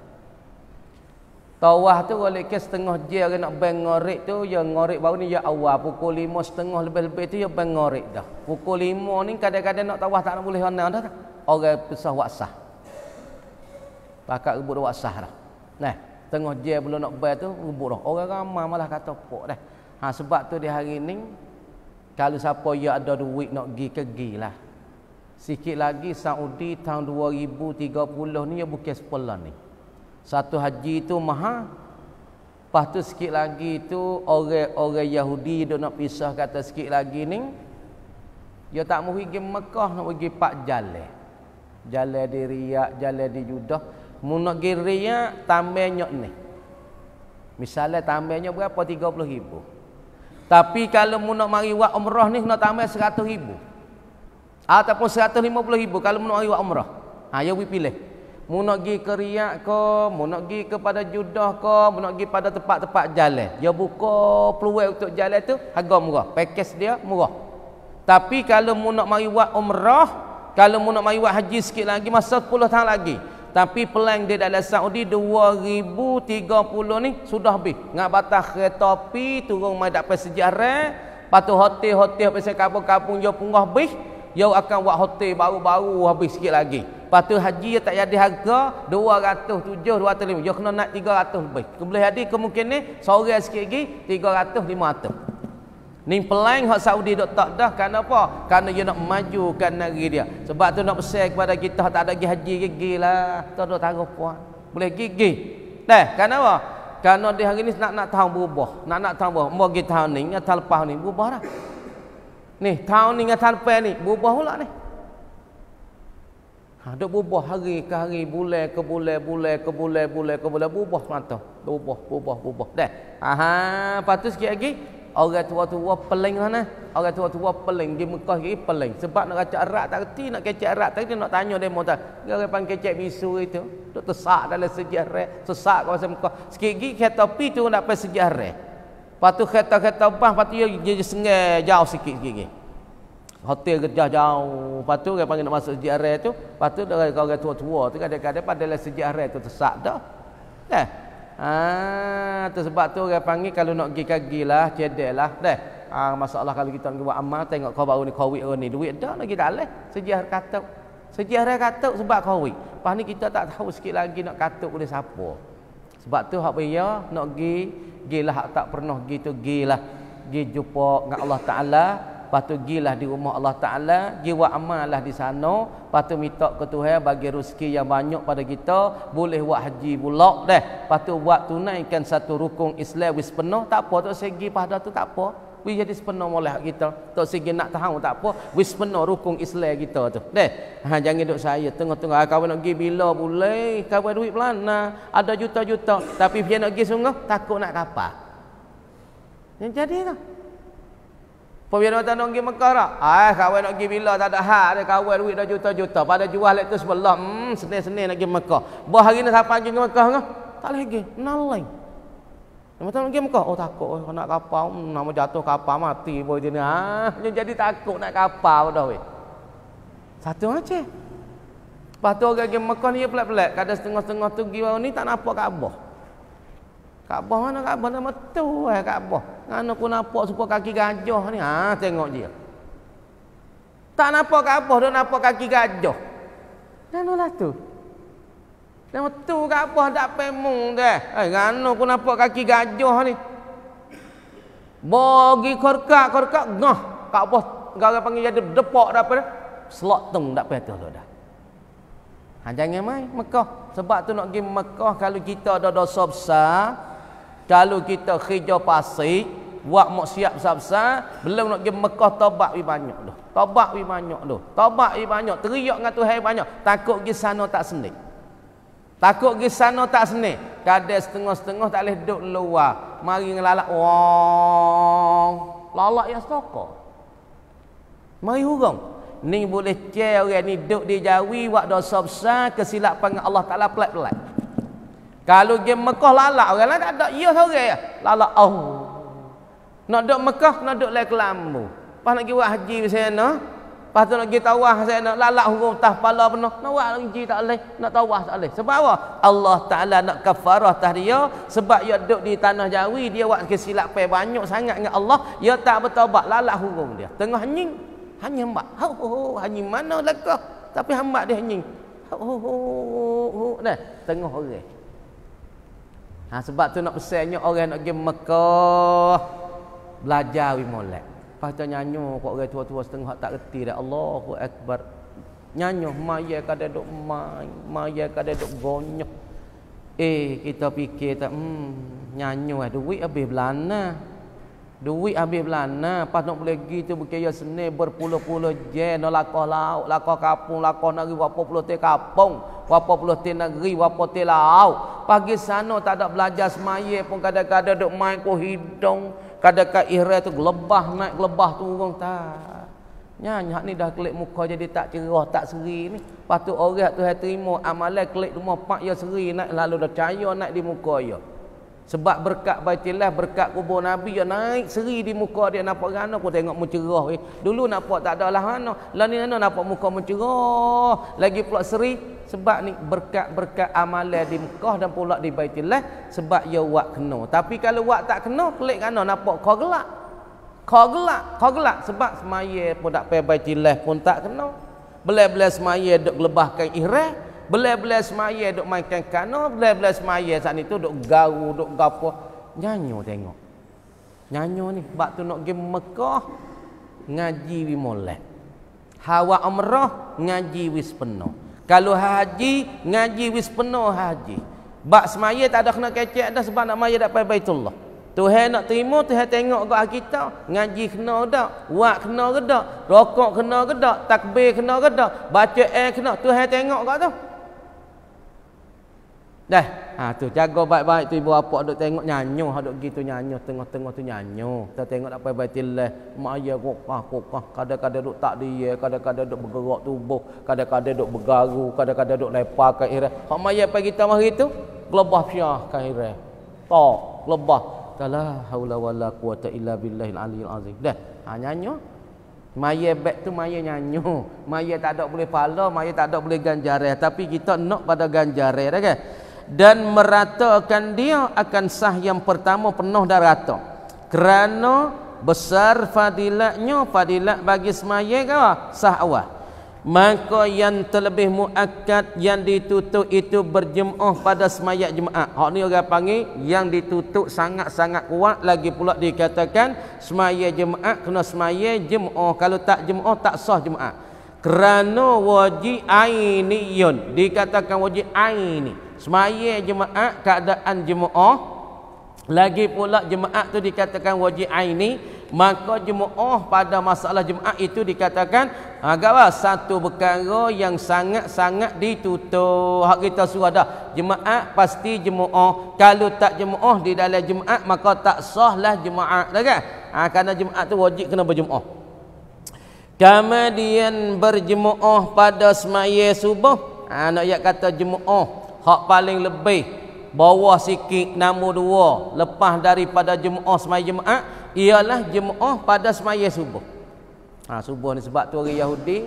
Speaker 1: Tawah tu boleh ke setengah je hari nak bang ngorek tu ya ngorek baru ni ya awal pukul lima setengah lebih-lebih tu ya bang ngorek dah pukul lima ni kadang-kadang nak tawah tak nak boleh anak dah tak orang pesah waksah pakat rebut waksah dah nah setengah je belum nak bayar tu rebut dah orang ramah malah kata pok dah Ha, sebab tu di hari ni kalau siapa ya ada duit nak pergi ke lah. Sikit lagi Saudi tahun 2030 ni ya bukan sepelah ni. Satu haji tu maha Lepas tu sikit lagi tu orang-orang Yahudi dok nak pisah kata sikit lagi ni ya tak mau pergi Mekah nak pergi Pak Jalan. Jalan di Riyak, Jalan di Judah. Mu nak pergi Riyak tambahnya ni. Misalnya tambahnya berapa? 30 ribu. Tapi kalau mu nak mari buat umrah ni kena tambah ribu Ataupun 150,000 kalau mu nak mari buat umrah. Ha ya we pilih. Mu nak pergi ke Riyadh ke, mu nak pergi kepada Jeddah ke, mu nak pergi pada tempat-tempat jalan. Dia ya, buka peluang untuk jalan tu harga murah, pakej dia murah. Tapi kalau mu nak mari buat umrah, kalau mu nak mari buat haji sikit lagi masa 10 tahun lagi, tapi pelang dah ada Saudi 2030 ni sudah habis ngak batas kereta api turun mai dapat sejarah patu hotel-hotel pasal kampung-kampung jauh punggah habis dia akan buat hotel baru-baru habis sikit lagi patu haji tak jadi harga 207 205 dia kena naik 300 lebih boleh jadi kemungkinan sore sikit lagi 300 500 Ni pelang, hak Saudi dok tak dah kerana apa? Kerana dia nak majukan negeri dia. Sebab tu nak pesan kepada kita tak ada pergi haji gigilah. Tak ada tarif puan. Boleh gigi. Dah, kerana apa? Kerana di hari ni nak nak tahu berubah. Nak nak tahu berubah. Mau pergi tahun ni atau lepas ni berubah dah. Ni, tahun ni dengan tahun lepas ni berubah pula ni. Ha, dok berubah hari ke hari, bulan ke bulan, bulan ke bulan, bulan ke bulan berubah mata. Berubah, berubah, berubah. Dah. Aha, patut sikit lagi. Orang tua-tua peleng sana. Orang tua-tua peleng. Di Mekah kiri peleng. Sebab nak kacak erat tak kerti. Nak kacak erat tak kerti. Nak tanya dia mahu tak. Dia orang kacak bisu itu. Tu tersak dalam sejarah. Sesak kawasan Mekah. Sikit lagi kereta api tu nak pergi sejarah. Patu tu kereta-kereta bah. patu tu dia, dia, dia jauh sikit sikit Hotel kerja jauh. Lepas tu dia nak masuk sejarah tu. Lepas orang tua-tua tu kadang-kadang pada dalam sejarah tu tersak dah. Nah. Ah, ha, tersebab tu orang panggil kalau nak pergi kagilah, cedeklah deh. Ah, ha, masalah kalau kita nak buat amal tengok kau baru ni covid ni duit dah lagi tak leh. Sejarah kata Sejarah kata sebab covid. Pas ni kita tak tahu sikit lagi nak kata oleh siapa. Sebab tu hak ya nak pergi, gilah tak pernah gitu gilah. Gi jumpa dengan Allah Taala, Lepas tu gilah di rumah Allah Ta'ala amal lah di sana Lepas tu minta ke Tuhan bagi rezeki yang banyak pada kita Boleh buat haji pula deh Lepas tu buat tunaikan satu rukun Islam wis penuh Tak apa, tak segi pada tu tak apa Wis jadi sepenuh oleh kita Tak segi nak tahu tak apa Wis penuh rukun Islam kita tu deh ha, Jangan duduk saya tengok tengok. ha, ah, Kawan nak pergi bila boleh Kawan duit pelana Ada juta-juta Tapi dia nak pergi sungguh Takut nak kapal Yang jadi tu pun biar orang nak pergi Mekah tak? Ah, kawan nak pergi bila tak ada hak ada kawan duit dah juta-juta. Pada jual lek tu sebelah. Hmm, senin-senin nak pergi Mekah. Bah hari ni siapa pergi ke Mekah ke? Tak boleh pergi. Nalai. Nak tahu pergi Mekah? Oh takut oh, nak kapal. Hmm, nama jatuh kapal mati boy dia ni. Ah, jadi takut nak kapal dah weh. Satu aja. Lepas tu orang pergi Mekah ni pelak-pelak. Kadang setengah-setengah tu pergi ni tak nampak Kaabah. Kaabah mana Kaabah nama tu eh Kaabah. Mana pun nampak suka kaki gajah ni. Ha tengok dia. Tak nampak Kaabah dah nampak kaki gajah. Mana lah tu? Nama tu Kaabah tak pemung deh. Eh mana pun nampak kaki gajah ni. Bagi korkak korkak ngah. Kaabah gara panggil jadi depok dah apa dah. Slot tu, tak patah tu dah. Ha jangan mai Mekah. Sebab tu nak pergi Mekah kalau kita ada dosa besar, kalau kita kerja pasir, buat maksiat besar-besar, belum nak pergi Mekah tobat wi banyak tu. Tobat wi banyak tu. Tobat wi banyak, teriak dengan Tuhan banyak. Takut pergi sana tak senik. Takut pergi sana tak senik. Kadai setengah-setengah tak boleh duduk luar. Mari ngelalak. Wah. Lalak yang setokok. Mari hurung. Ni boleh cek orang ni duduk di jawi. Wak dosa besar. Kesilapan Allah Ta'ala pelat-pelat. Kalau dia Mekah lalak orang lain tak ada. Ya sorang ya. Lalak oh. Nak duduk Mekah, nak duduk lain kelambu. Lepas nak pergi buat haji di sana. Lepas tu nak pergi tawah di sana. Lalak hukum tah pala penuh. Nak buat haji tak boleh. Nak tawah tak boleh. Sebab apa? Allah Ta'ala nak kafarah tah dia. Sebab dia duduk di tanah jawi. Dia buat kesilapan banyak sangat dengan Allah. Dia tak bertawabat. Lalak hukum dia. Tengah nying. Hanya hamba. Oh, oh, oh. Hanya mana lah kau. Tapi hamba dia nying. Oh, oh, oh, oh. Nah, tengah orang ha, Sebab tu nak pesannya orang nak pergi Mekah Belajar wi molek Lepas tu nyanyi kok orang tua-tua setengah tak kerti dah Allahu Akbar Nyanyi maya kada duk mai Maya kada duk gonyok Eh kita fikir tak hmm, Nyanyi eh, duit habis belana Duit habis belana pas nak boleh pergi tu berkaya seni berpuluh-puluh jen Nak lakuh laut, lakuh kapung, lakuh negeri Wapa puluh teh kapung Wapa puluh teh negeri, wapa ti laut Pagi sana tak ada belajar semaya pun Kadang-kadang duk main ku hidung Kadang-kadang ihrah tu gelebah naik gelebah turun Tak Nyanyi ni dah kelik muka jadi tak cerah, tak seri ni Lepas tu orang tu yang terima amalan kelik rumah pak ya seri Naik lalu dah cahaya naik di muka ya sebab berkat Baitillah, berkat kubur Nabi yang naik seri di muka dia nampak rana pun tengok mencerah. Eh. Dulu nampak tak ada lah rana. Lah ni rana nampak muka mencerah. Lagi pula seri. Sebab ni berkat-berkat amalan di muka dan pula di Baitillah. Sebab ia ya wak kena. Tapi kalau wak tak kena, klik rana nampak kau gelak. Kau gelak, kau gelak. Sebab semaya pun tak payah Baitillah pun tak kena. Belah-belah semaya duk lebahkan ihrah. Bila-bila semaya duk makan kano, bila-bila semaya saat itu duk garu, duk gapo, nyanyo tengok. Nyanyo ni, bak tu nak pergi Mekah ngaji wi molek. Hawa umrah ngaji wis penuh. Kalau haji ngaji wis penuh haji. Bak semaya tak ada kena kecek dah sebab nak maya dapat Baitullah. Tuhan nak terima, Tuhan tengok kat kita, ngaji kena gedak, wak kena gedak, rokok kena tak takbir kena gedak, baca air kena, Tuhan tengok kat tu. Dah. Ha tu jaga baik-baik tu ibu apa duk tengok nyanyo ha duk gitu nyanyo tengah-tengah tu nyanyo. Kita tengok apa baik tilah mak ayah kokah kokah kadang-kadang duk tak dia kadang-kadang duk bergerak tubuh kadang-kadang duk bergaru kadang-kadang duk lepak ke ira. Hak mak ayah pagi tamah itu lebah syah ke ira. Tak lebah. Tala haula wala quwata illa billahil aliyil azim. Dah. Ha nyanyo. Maya bet tu maya nyanyo. Maya tak ada boleh pala, maya tak ada boleh ganjaran. Tapi kita nak pada ganjaran dah kan? dan meratakan dia akan sah yang pertama penuh dan rata kerana besar fadilatnya fadilat bagi semaya kau sah awal maka yang terlebih muakkad yang ditutup itu berjemaah pada semayat jemaah hak ni orang panggil yang ditutup sangat-sangat kuat lagi pula dikatakan semaya jemaah kena semaya jemaah kalau tak jemaah tak sah jemaah kerana wajib ainiyun dikatakan wajib ainiyun semaya jemaah keadaan jemaah lagi pula jemaah tu dikatakan wajib aini maka jemaah pada masalah jemaah itu dikatakan agaklah satu perkara yang sangat-sangat ditutup hak kita suruh dah jemaah pasti jemaah kalau tak jemaah di dalam jemaah maka tak sahlah jemaah dah kan ha, kerana jemaah tu wajib kena berjemaah kemudian berjemaah pada semaya subuh ha, nak ayat kata jemaah hak paling lebih bawah sikit nombor dua lepas daripada jemaah semaya jemaah ialah jemaah pada semaya subuh ha, subuh ni sebab tu orang Yahudi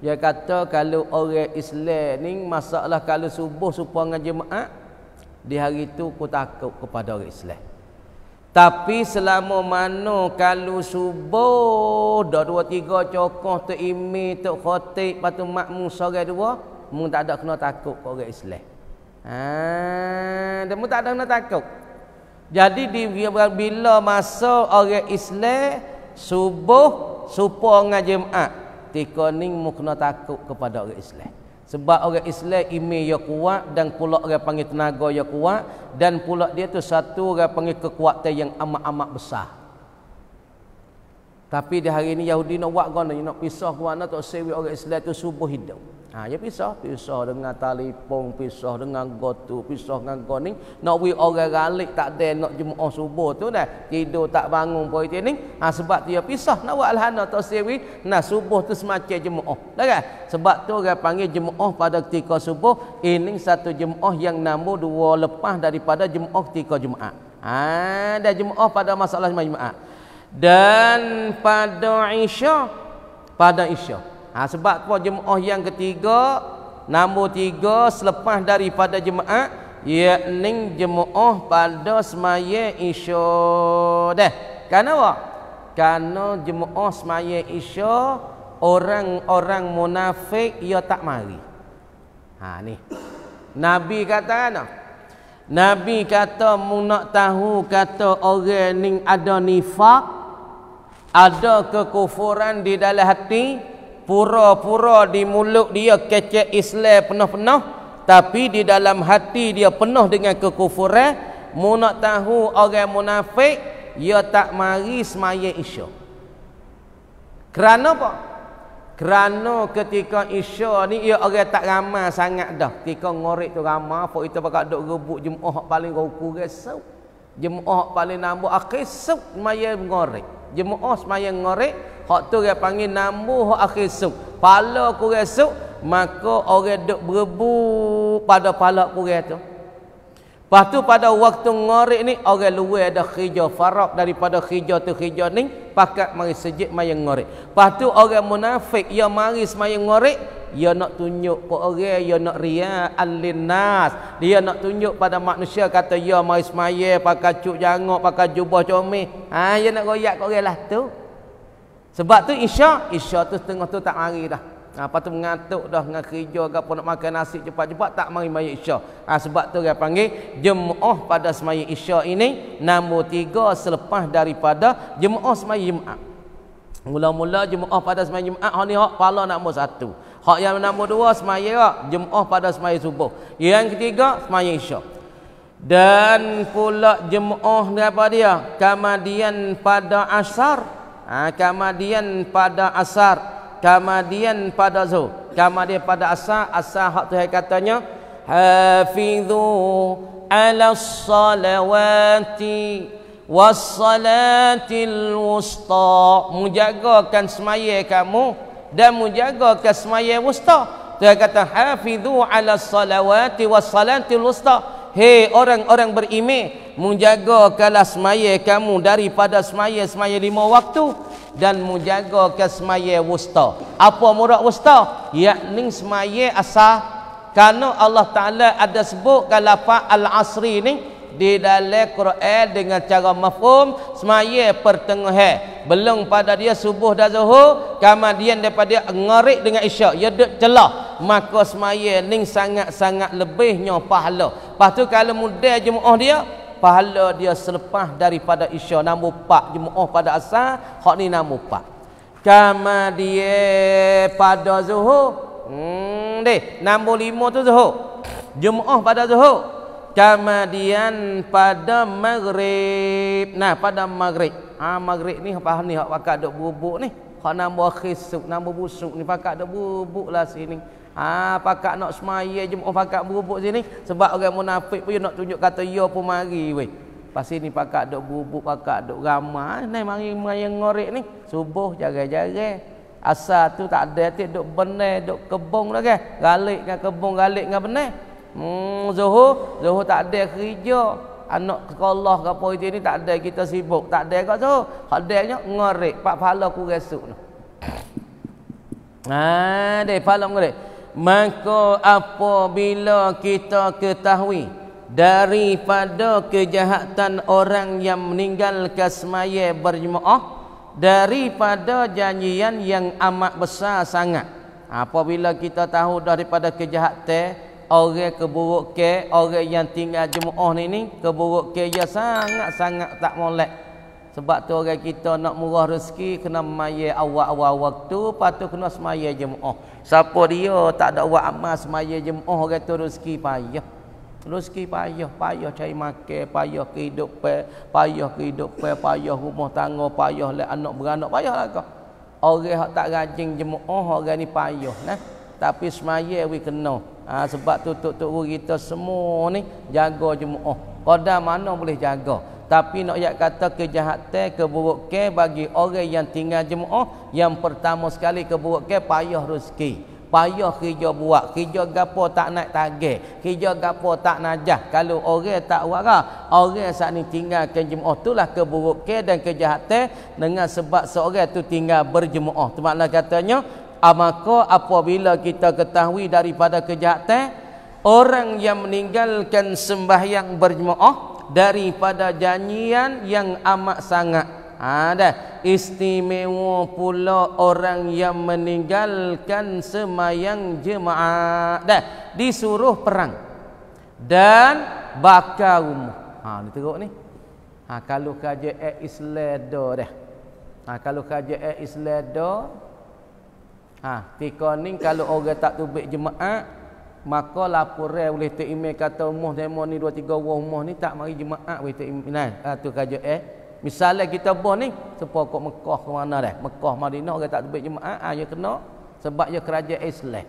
Speaker 1: dia kata kalau orang Islam ni masalah kalau subuh supaya dengan jemaah di hari tu aku takut kepada orang Islam tapi selama mana kalau subuh dah dua tiga cokoh tu imi tu khotik patu makmu sore dua mung tak ada kena takut kepada orang Islam Ha, demu tak ada nak takut. Jadi di bila masa orang Islam subuh supo dengan tiko ning ni mu kena takut kepada orang Islam. Sebab orang Islam ime ya kuat dan pula orang panggil tenaga ya kuat dan pula dia tu satu orang panggil kekuatan yang amat-amat besar. Tapi di hari ini Yahudi nak buat gono nak pisah gua nak tak sewi orang Islam tu subuh hidup. Ha, ya pisah, pisah dengan tali pong, pisah dengan gotu, pisah dengan kau Nak pergi orang ralik tak ada nak jemaah subuh tu dah. Tidur tak bangun poi dia ni. Ha, sebab dia ya pisah nak buat alhana tak sewi. Nah, subuh tu semacam jemaah. Dah kan? Sebab tu orang panggil jemaah pada ketika subuh. Ini satu jemaah yang nombor dua lepas daripada jemaah ketika Jumaat. Ha, dah jemaah pada masalah Jumaat. Dan pada Isyak. Pada Isyak ha, Sebab apa jemaah yang ketiga Nombor tiga selepas daripada jemaah Yakni jemaah pada semaya isya Dah, kerana apa? Kerana jemaah semaya isya Orang-orang munafik ia tak mari ha, ni. Nabi kata kerana? Nabi kata munak tahu kata orang ni ada nifak ada kekufuran di dalam hati pura-pura di mulut dia kecek Islam penuh-penuh tapi di dalam hati dia penuh dengan kekufuran mu nak tahu orang munafik ia tak mari semaya isya kerana apa? kerana ketika isya ni ia orang tak ramah sangat dah ketika ngorek tu ramah pok itu pakak duk rebut jemaah paling rukuk resau jemaah paling nambah akhir sub semaya ngorek jemaah semaya ngorek Hak tu dia panggil namu hak akhir suk. Pala kurang suk, maka orang duk berebu pada pala kurang tu. Lepas tu pada waktu ngorek ni, orang luar ada khijau farak daripada khijau tu khijau ni, pakat mari sejik mayan ngorek. Lepas tu orang munafik, ya mari semayan ngorek, ya nak tunjuk pada orang, ya nak ria al Dia nak tunjuk pada manusia, kata ya mari semayan, pakai cuk jangok, pakai jubah comel. Ha, ia nak goyak ke orang lah tu. Sebab tu isya isya tu setengah tu tak mari dah. Ha, lepas tu mengantuk dah dengan kerja ke apa nak makan nasi cepat-cepat tak mari mari isyak. Ha, ah, sebab tu dia panggil jemaah pada semayang isya ini nombor tiga selepas daripada jemaah semayang Jumaat. Mula-mula jemaah pada semayang Jumaat hari ni hak pala nombor satu. Hak yang nombor dua semayang hak jemaah pada semayang subuh. Yang ketiga semayang isya. Dan pula jemaah daripada dia kemudian pada asar ha, kemudian pada asar kemudian pada zuh kemudian pada asar asar hak tu katanya hafizu ala salawati wassalatil wusta menjagakan semaya kamu dan menjagakan semaya wusta tu kata hafizu ala salawati wassalatil wusta Hei orang-orang berime, Menjaga kalah semaya kamu daripada semaya semaya lima waktu Dan menjaga ke semaya wusta Apa murah wusta? Yakni semaya asa. Karena Allah Ta'ala ada sebut kalafah al-asri ni di dalam Quran dengan cara mafhum semaya pertengahan belum pada dia subuh dan zuhur kemudian daripada ngarik dengan isyak ya duk celah maka semaya ni sangat-sangat lebihnya pahala lepas tu kalau muda jemaah dia pahala dia selepas daripada isyak. namu pak jemaah pada asar hak ni namu pak kama pada zuhur hmm deh nombor lima tu zuhur jemaah pada zuhur kemudian pada maghrib nah pada maghrib ah ha, maghrib ni apa ni hak pakak dok bubuk ni hak nama khisuk nama busuk ni pakak dok bubuk lah sini ah ha, pakak nak semaya je oh, pakak bubuk sini sebab orang munafik pun nak tunjuk kata yo ya, pun mari weh Pasti ni pakak dok bubuk pakak dok ramah ha, ni mari maya ngorek ni subuh jaga-jaga asal tu tak ada tiap dok benar dok kebong lah kan galik dengan kebong galik dengan benar Hmm, Zuhur, Zuhur tak ada kerja. Anak sekolah ke apa itu ni tak ada kita sibuk. Tak ada ke Zuhur. Hak ada nya ngorek pak pala ku resuk tu. Ha, ah, de pala ngorek. Maka apabila kita ketahui daripada kejahatan orang yang meninggalkan semaya berjemaah daripada janjian yang amat besar sangat apabila kita tahu daripada kejahatan orang keburuk ke orang yang tinggal jemaah ni ni keburuk ke dia sangat-sangat tak molek sebab tu orang kita nak murah rezeki kena maya awal-awal waktu patut kena semaya jemaah siapa dia tak ada buat amal semaya jemaah orang tu rezeki payah rezeki payah payah cari makan payah kehidupan payah kehidupan payah rumah tangga payah le anak beranak payahlah kau orang yang tak rajin jemaah orang ni payah nah tapi semaya we kena ha, sebab tu tok-tok guru kita semua ni jaga jemaah oh, qada mana boleh jaga tapi nak ayat kata kejahatan keburukan bagi orang yang tinggal jemaah oh, yang pertama sekali keburukan payah rezeki payah kerja buat kerja gapo tak naik tagih kerja gapo tak najah kalau orang tak wara orang saat ni tinggalkan jemaah oh, itulah keburukan dan kejahatan dengan sebab seorang tu tinggal berjemaah tu makna katanya Amaka ah, apabila kita ketahui daripada kejahatan Orang yang meninggalkan sembahyang berjemaah Daripada janjian yang amat sangat ada ha, Istimewa pula orang yang meninggalkan semayang jemaah Dah disuruh perang Dan bakar rumah Ha ni teruk ni Ha kalau kerja ek isledo dah Ha kalau kerja ek isledo Ha, tika ni kalau orang tak tubik jemaah maka laporan boleh terima kata umuh demo ni 2 3 orang umuh ni tak mari jemaah boleh terima nah ha, tu kerja eh misalnya kita bos ni siapa kok Mekah ke mana dah Mekah Madinah orang tak tubik jemaah ah ha, ya kena sebab ya kerajaan Islam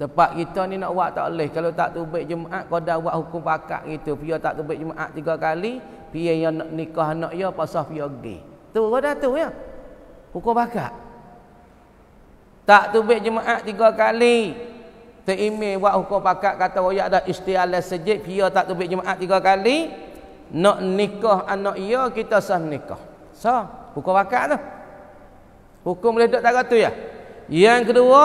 Speaker 1: tempat kita ni nak buat tak boleh kalau tak tubik jemaah kau dah buat hukum pakat gitu pia tak tubik jemaah tiga kali pia yang nak nikah anak ya pasal pia gay tu ada tu ya hukum pakat tak tubik jemaat tiga kali. Terima buat hukum pakat kata oh, ada istialah sejid. Dia tak tubik jemaat tiga kali. Nak nikah anak ia kita sah nikah. Sah. Hukum pakat tu. Hukum boleh duduk tak tu ya. Yang kedua.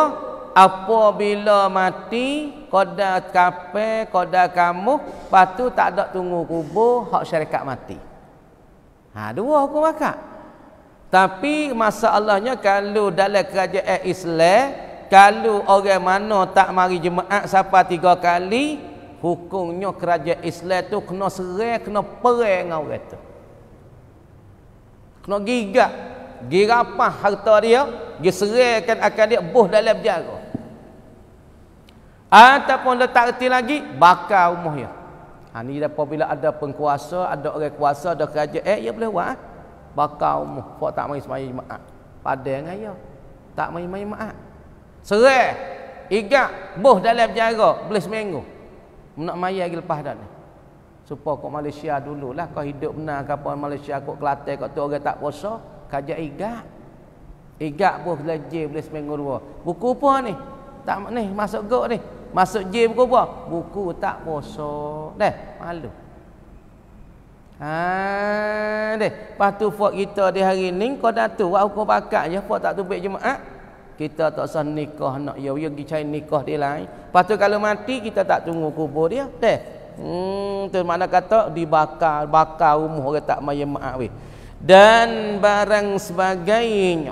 Speaker 1: Apabila mati. Koda kape, koda kamu. Lepas tak ada tunggu kubur. Hak syarikat mati. Ha, dua hukum pakat. Tapi masalahnya kalau dalam kerajaan Islam, kalau orang mana tak mari jemaat sampai tiga kali, hukumnya kerajaan Islam tu kena serai, kena perai dengan orang tu. Kena gigak, girapah harta dia, diserahkan akan dia buh dalam jarak. Ataupun letak reti lagi Bakar rumah dia ha, Ini apabila ada penguasa, Ada orang kuasa Ada kerajaan Eh, ia boleh buat bakau mu fak tak mai semai jumaat pada dengan ayah ya. tak mai mai maat serai igak boh dalam penjara boleh seminggu nak mai lagi lepas dah ni supa kok Malaysia dululah kau hidup benar ke apa Malaysia kok kelate? kok tu orang tak puasa kajak igak igak boh leje boleh seminggu dua buku apa ni tak ni masuk gok ni masuk je buku apa buku tak puasa Dah, malu Ha deh, patu fuat kita di hari ni kau dah tu buat hukum pakat je fuat tak tubik jemaah. Kita tak usah nikah nak ya ya gi cari nikah dia lain. Patu kalau mati kita tak tunggu kubur dia. Deh. Hmm tu mana kata dibakar, bakar rumah orang tak mai jemaah weh. Dan barang sebagainya.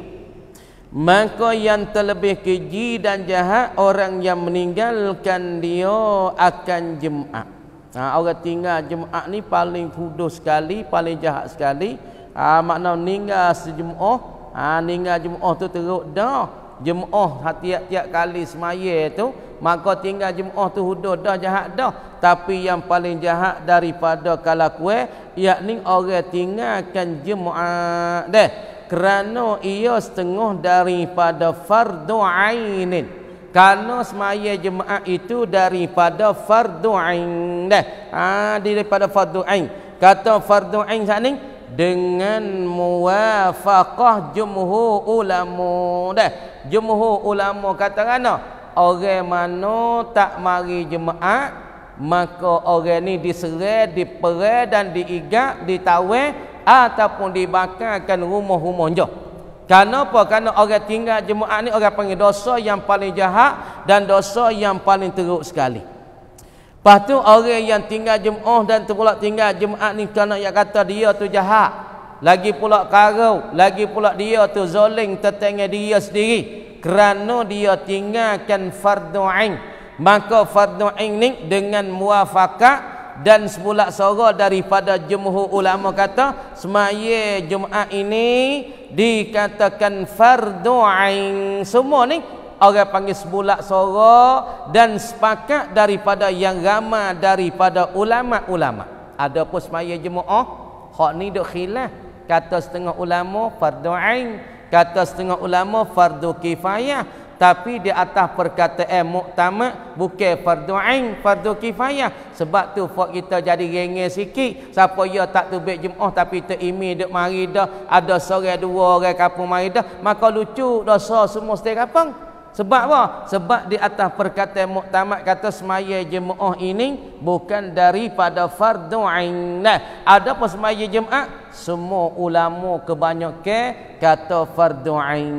Speaker 1: Maka yang terlebih keji dan jahat orang yang meninggalkan dia akan jemaah ha, orang tinggal jemaah ni paling fudus sekali paling jahat sekali ha, makna ninggal sejemaah ha, ninggal jemaah tu teruk dah jemaah tiap-tiap kali semaya tu maka tinggal jemaah tu hudus dah jahat dah tapi yang paling jahat daripada kalau kue yakni orang tinggalkan jemaah deh kerana ia setengah daripada fardu ainin kerana semaya jemaah itu daripada fardu ain. Dah. Ha, daripada fardu ain. Kata fardu ain saat ni dengan muwafaqah jumhur ulama. Dah. Jumhur ulama kata kana? Orang mana tak mari jemaah maka orang ni diserai, diperai dan diigak, ditawai ataupun dibakarkan rumah-rumahnya. -rumah Kenapa? Kerana orang tinggal jemaah ni orang panggil dosa yang paling jahat dan dosa yang paling teruk sekali. Lepas tu orang yang tinggal jemaah dan tu terpulak tinggal jemaah ni kerana yang kata dia tu jahat. Lagi pula karau, lagi pula dia tu zoling tertengah dia sendiri. Kerana dia tinggalkan fardu'in. Maka fardu'in ni dengan muafakat dan semula sora daripada jumhu ulama kata semaya jumaat ini dikatakan fardu ain semua ni orang panggil semula sora dan sepakat daripada yang ramai daripada ulama-ulama adapun semaya jumaat hak ni dok khilaf kata setengah ulama fardu ain kata setengah ulama fardu kifayah tapi di atas perkataan muktamad bukan fardu ain fardu kifayah sebab tu fuad kita jadi rengeng sikit siapa ya tak tubik jumaah tapi terimi dak mari dah ada seorang dua orang kapung mari dah maka lucu dosa semua setiap kapung sebab apa? Sebab di atas perkataan muktamad kata semaya jemaah ini bukan daripada fardu ain. Ada pun semaya jemaah semua ulama kebanyakan kata fardu ain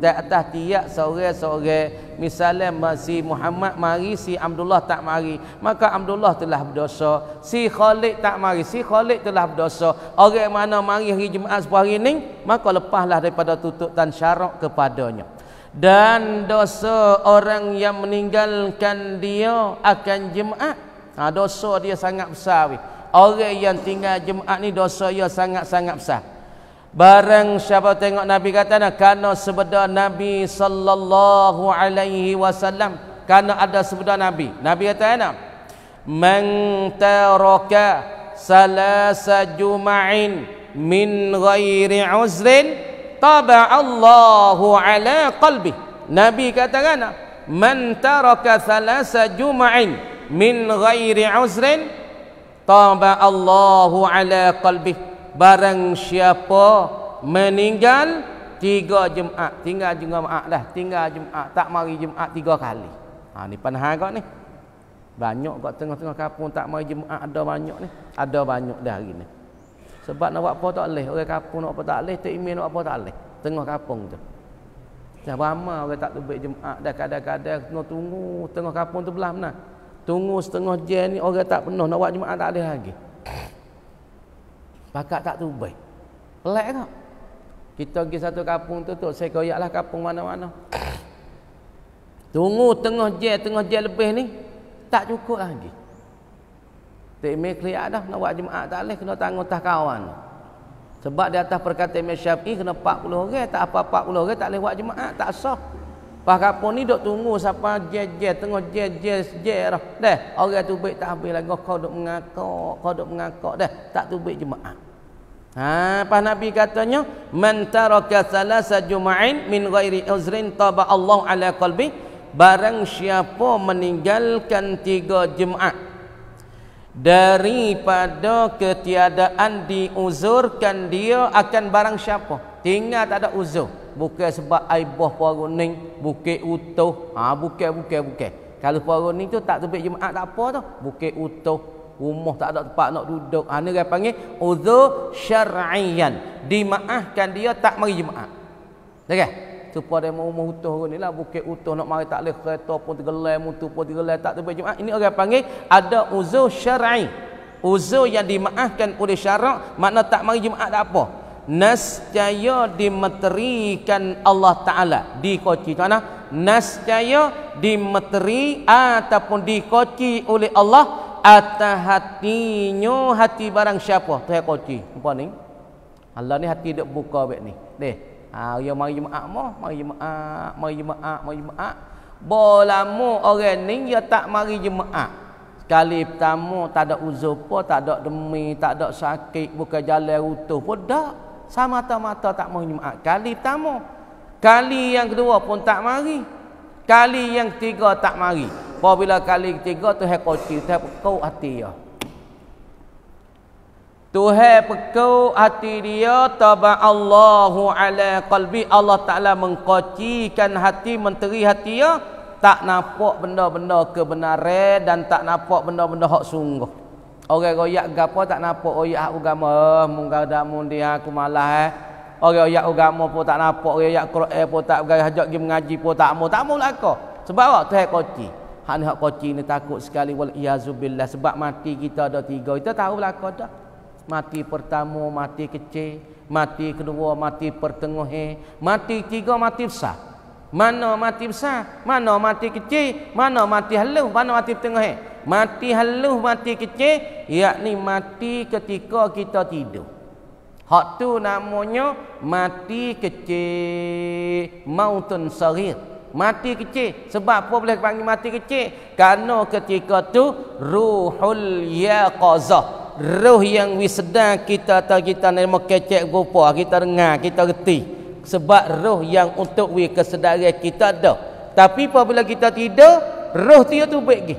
Speaker 1: di atas tiap sore-sore misalnya masih Muhammad mari si Abdullah tak mari maka Abdullah telah berdosa si Khalid tak mari si Khalid telah berdosa orang mana mari hari Jumaat sepuluh hari ini maka lepahlah daripada tutup dan syarak kepadanya dan dosa orang yang meninggalkan dia akan jemaat ha, dosa dia sangat besar weh. orang yang tinggal jemaat ni dosa dia sangat-sangat besar barang siapa tengok Nabi kata kerana sebeda Nabi sallallahu alaihi wasallam kerana ada sebeda Nabi Nabi kata kan man taraka salasa jumain min ghairi uzrin taba Allahu ala qalbi nabi kata kan man taraka thalasa jum'in min ghairi uzrin taba Allahu ala qalbi barang siapa meninggal tiga jumaat tinggal jumaat dah tinggal jumaat tak mari jumaat tiga kali ha ni panhang kau ni banyak kat tengah-tengah kampung tak mari jumaat ada banyak ni ada banyak dah hari ni sebab nak buat apa tak boleh. Orang kampung nak apa tak boleh. Tok Imin nak apa tak boleh. Tengah kampung tu. Dah ramah orang tak tubik jemaah. Dah kadang-kadang tengah tunggu. Tengah kampung tu belah mana. Tunggu setengah jam ni orang tak penuh. Nak buat Jumaat tak boleh lagi. Pakat tak tubik. Pelik tak? Kita pergi satu kampung tu, tu saya koyaklah kapung mana-mana. Tunggu tengah jam, tengah jam lebih ni. Tak cukup lagi. Temir keliat dah nak buat jemaat tak boleh kena tanggung tak kawan. Sebab di atas perkataan Imam Syafi'i kena 40 orang, tak apa-apa 40 orang tak boleh buat jemaat, tak sah. Pakapo ni dok tunggu siapa jeje je tengah je-je dah. Deh, orang tu baik tak habis lagi kau dok mengakak, kau dok mengakak deh, tak tu baik jemaat. Ha, apa Nabi katanya, "Man taraka thalasa jum'ain min ghairi uzrin taba Allah ala kalbi Barang siapa meninggalkan tiga jemaat daripada ketiadaan diuzurkan dia akan barang siapa tinggal tak ada uzur bukan sebab aibah paruning bukit utuh ha bukan bukan bukan kalau paruning tu tak tepi jumaat tak apa tu bukit utuh rumah tak ada tempat nak duduk ha ni dia panggil uzur syar'ian dimaafkan dia tak mari jumaat okey tu pun ada rumah utuh ni lah bukit utuh nak mari tak boleh kereta pun tergelai mutu pun tergelai tak terbaik jumat ini orang panggil ada uzur syar'i uzur yang dimaafkan oleh syarak makna tak mari jumaat tak apa nascaya dimeterikan Allah Ta'ala di koci, mana nascaya dimeteri ataupun di koci oleh Allah atas hatinya hati barang siapa tu yang koci apa ni Allah ni hati dia buka baik ni deh Ha ah, ya, yo mari jemaah mah, mari jemaah, mari jemaah, mari jemaah. Bolamu orang ni dia ya, tak mari jemaah. Sekali pertama tak ada uzur apa, tak ada demi, tak ada sakit, bukan jalan utuh pun dak. Sama-mata tak mau jemaah. Kali pertama. Kali yang kedua pun tak mari. Kali yang ketiga tak mari. Apabila kali ketiga tu hekoci, tu hekau hati Ya. Tuhan pekau hati dia taba Allahu ala qalbi Allah Taala mengkocikan hati menteri hati dia ya. tak nampak benda-benda kebenaran dan tak nampak benda-benda hak sungguh. Orang royak gapo tak nampak royak agama mung gada mung dia aku malah. eh. Orang royak agama pun tak nampak royak Quran pun tak gaya hajak gi mengaji pun tak mau tak mau lah kau. Sebab apa Tuhan koci? Hak ni hak koci ni takut sekali wal iazubillah sebab mati kita ada tiga kita tahu lah kau dah mati pertama mati kecil mati kedua mati pertengah mati tiga mati besar mana mati besar mana mati kecil mana mati halus mana mati pertengah mati halus mati kecil Ia ni mati ketika kita tidur hak tu namanya mati kecil mautun sarir mati kecil sebab apa boleh panggil mati kecil kerana ketika tu ruhul yaqazah roh yang wisda kita tak kita nama kecek rupa kita dengar kita reti sebab roh yang untuk wi kesedaran kita ada tapi apabila kita tidak roh dia tu baik gi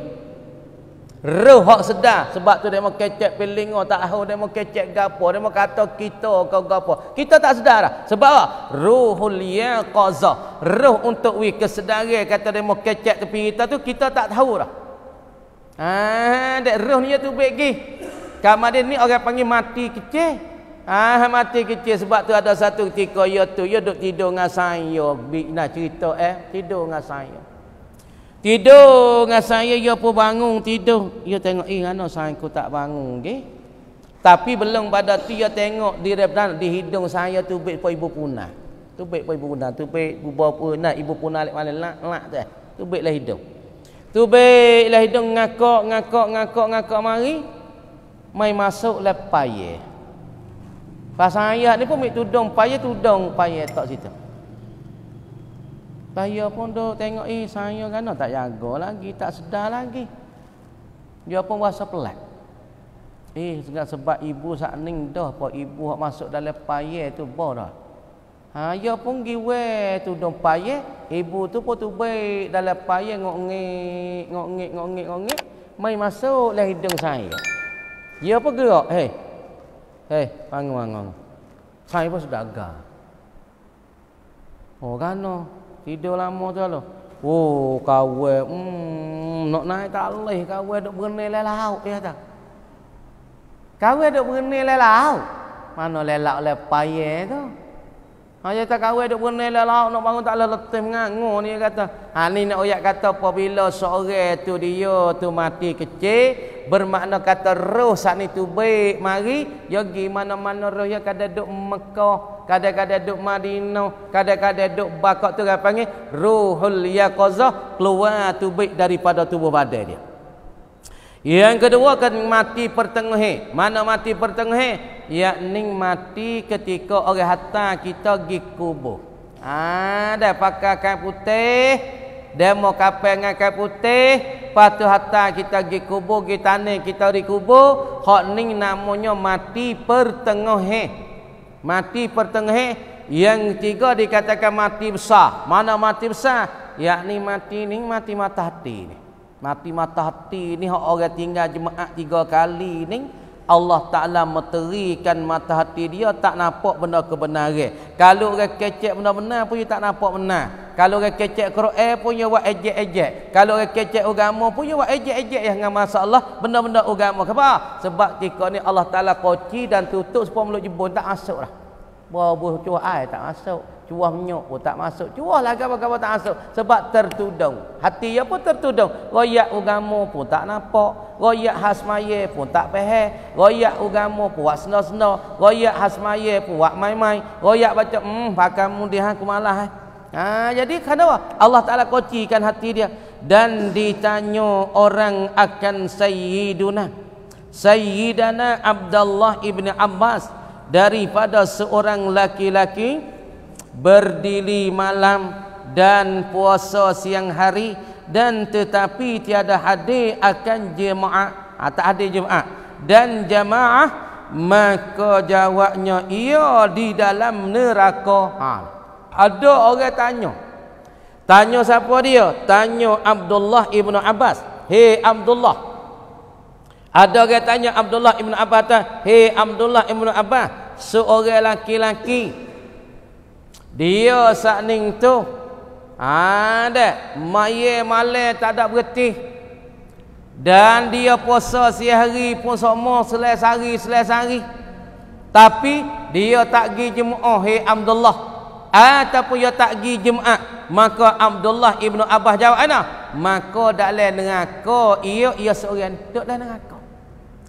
Speaker 1: roh hak sedar sebab tu demo kecek pelingo tak tahu demo kecek gapo demo kata kita kau gapo kita tak sedar sebab apa ruhul yaqaza roh untuk wi kesedaran kata demo kecek tepi kita tu kita tak tahu dah ah dek roh dia tu baik gi dia ni orang panggil mati kecil. Ah ha, mati kecil sebab tu ada satu ketika ya tu ya duk tidur dengan saya. Bik nak cerita eh tidur dengan saya. Tidur dengan saya ya pun bangun tidur. Ya tengok eh ana saya tak bangun ke. Okay? Tapi belum pada tu ya tengok di dalam di hidung saya tu bik pun ibu punah. Tu bik pun ibu punah, tu bik bubuh punah, ibu punah lek malam nak lak tu. Eh. Tu biklah hidung. Tu biklah hidung ngakok ngakok ngakok ngakok mari mai masuk le paye. Pasang ayat ni pun mik tudung paye tudung paye tak situ. Paye pun do tengok eh saya kan tak jaga lagi, tak sedar lagi. Dia pun rasa pelat. Eh sebab sebab ibu sak ning dah apa ibu hak masuk dalam paye tu ba dah. Ha ya pun gi we tudung paye, ibu tu pun tu baik dalam paye ngok ngik ngok ngik ngok ngik ngok ngik mai masuk lah hidung saya. Dia apa gerak? Hei. Hei, bangun bangun. Saya pun sudah agak. Oh, kan Tidur lama tu lalu. Oh, kawe. Hmm, nak naik tak leh kawe dok berenai lelau ya tak. Kawe dok berenai lelau. Mana lelak le payah tu? Hanya tak kawin duk berenai lelah lah, nak bangun tak lah, letih mengangu ni kata. Ha ni nak oyak kata apabila seorang tu dia tu mati kecil bermakna kata roh saat ni tu baik mari dia pergi mana-mana roh dia kada duk Mekah, kada-kada duk Madinah, kada-kada duk Bakok tu kan panggil ruhul yaqazah keluar tu baik daripada tubuh badan dia. Yang kedua kan mati pertengahan. Mana mati pertengahan? yakni mati ketika orang hatta kita pergi kubur ada ha, pakai kain putih demo kapal dengan kain putih patu hatta kita pergi kubur pergi tanah kita di kubur hak ni namanya mati pertengah mati pertengah yang tiga dikatakan mati besar mana mati besar yakni mati ni mati mata hati mati mata hati ni hak orang tinggal jemaah tiga kali ni Allah Ta'ala meterikan mata hati dia tak nampak benda kebenaran kalau orang kecek benda-benda pun dia tak nampak benar kalau orang kecek Quran pun dia buat ejek-ejek kalau orang kecek agama pun dia buat ejek-ejek dengan Allah benda-benda agama kenapa? sebab ketika ni Allah Ta'ala koci dan tutup sepuluh mulut jebun tak asuk lah Buah-buah cuah air tak masuk. Cuah minyak pun tak masuk. Cuah lah gambar-gambar tak masuk. Sebab tertudung. Hati dia pun tertudung. Royak ugamu pun tak nampak. Royak hasmaye pun tak peheh. Royak ugamu pun buat senar-senar. Royak hasmaye pun buat main-main. Royak baca, hmm, pakai mudih aku malah. Eh. Ha, jadi kenapa? Allah Ta'ala kocikan hati dia. Dan ditanya orang akan sayyiduna. Sayyidana Abdullah ibn Abbas daripada seorang laki-laki berdiri malam dan puasa siang hari dan tetapi tiada hadir akan jemaah atau ah, hadir jemaah dan jemaah maka jawabnya ia di dalam neraka ha. ada orang tanya tanya siapa dia tanya Abdullah ibnu Abbas hei Abdullah ada orang tanya Abdullah Ibn Abbas Hei Abdullah Ibn Abbas Seorang lelaki laki Dia saat ni tu Ada Maya malay tak ada berhenti Dan dia puasa sehari pun semua Selai sehari, selai sehari Tapi dia tak pergi jemaah Hei Abdullah Ataupun dia tak pergi jemaah Maka Abdullah Ibn Abbas jawab Ana? Maka dah lain dengan kau Ia, ia seorang Duduk lain dengan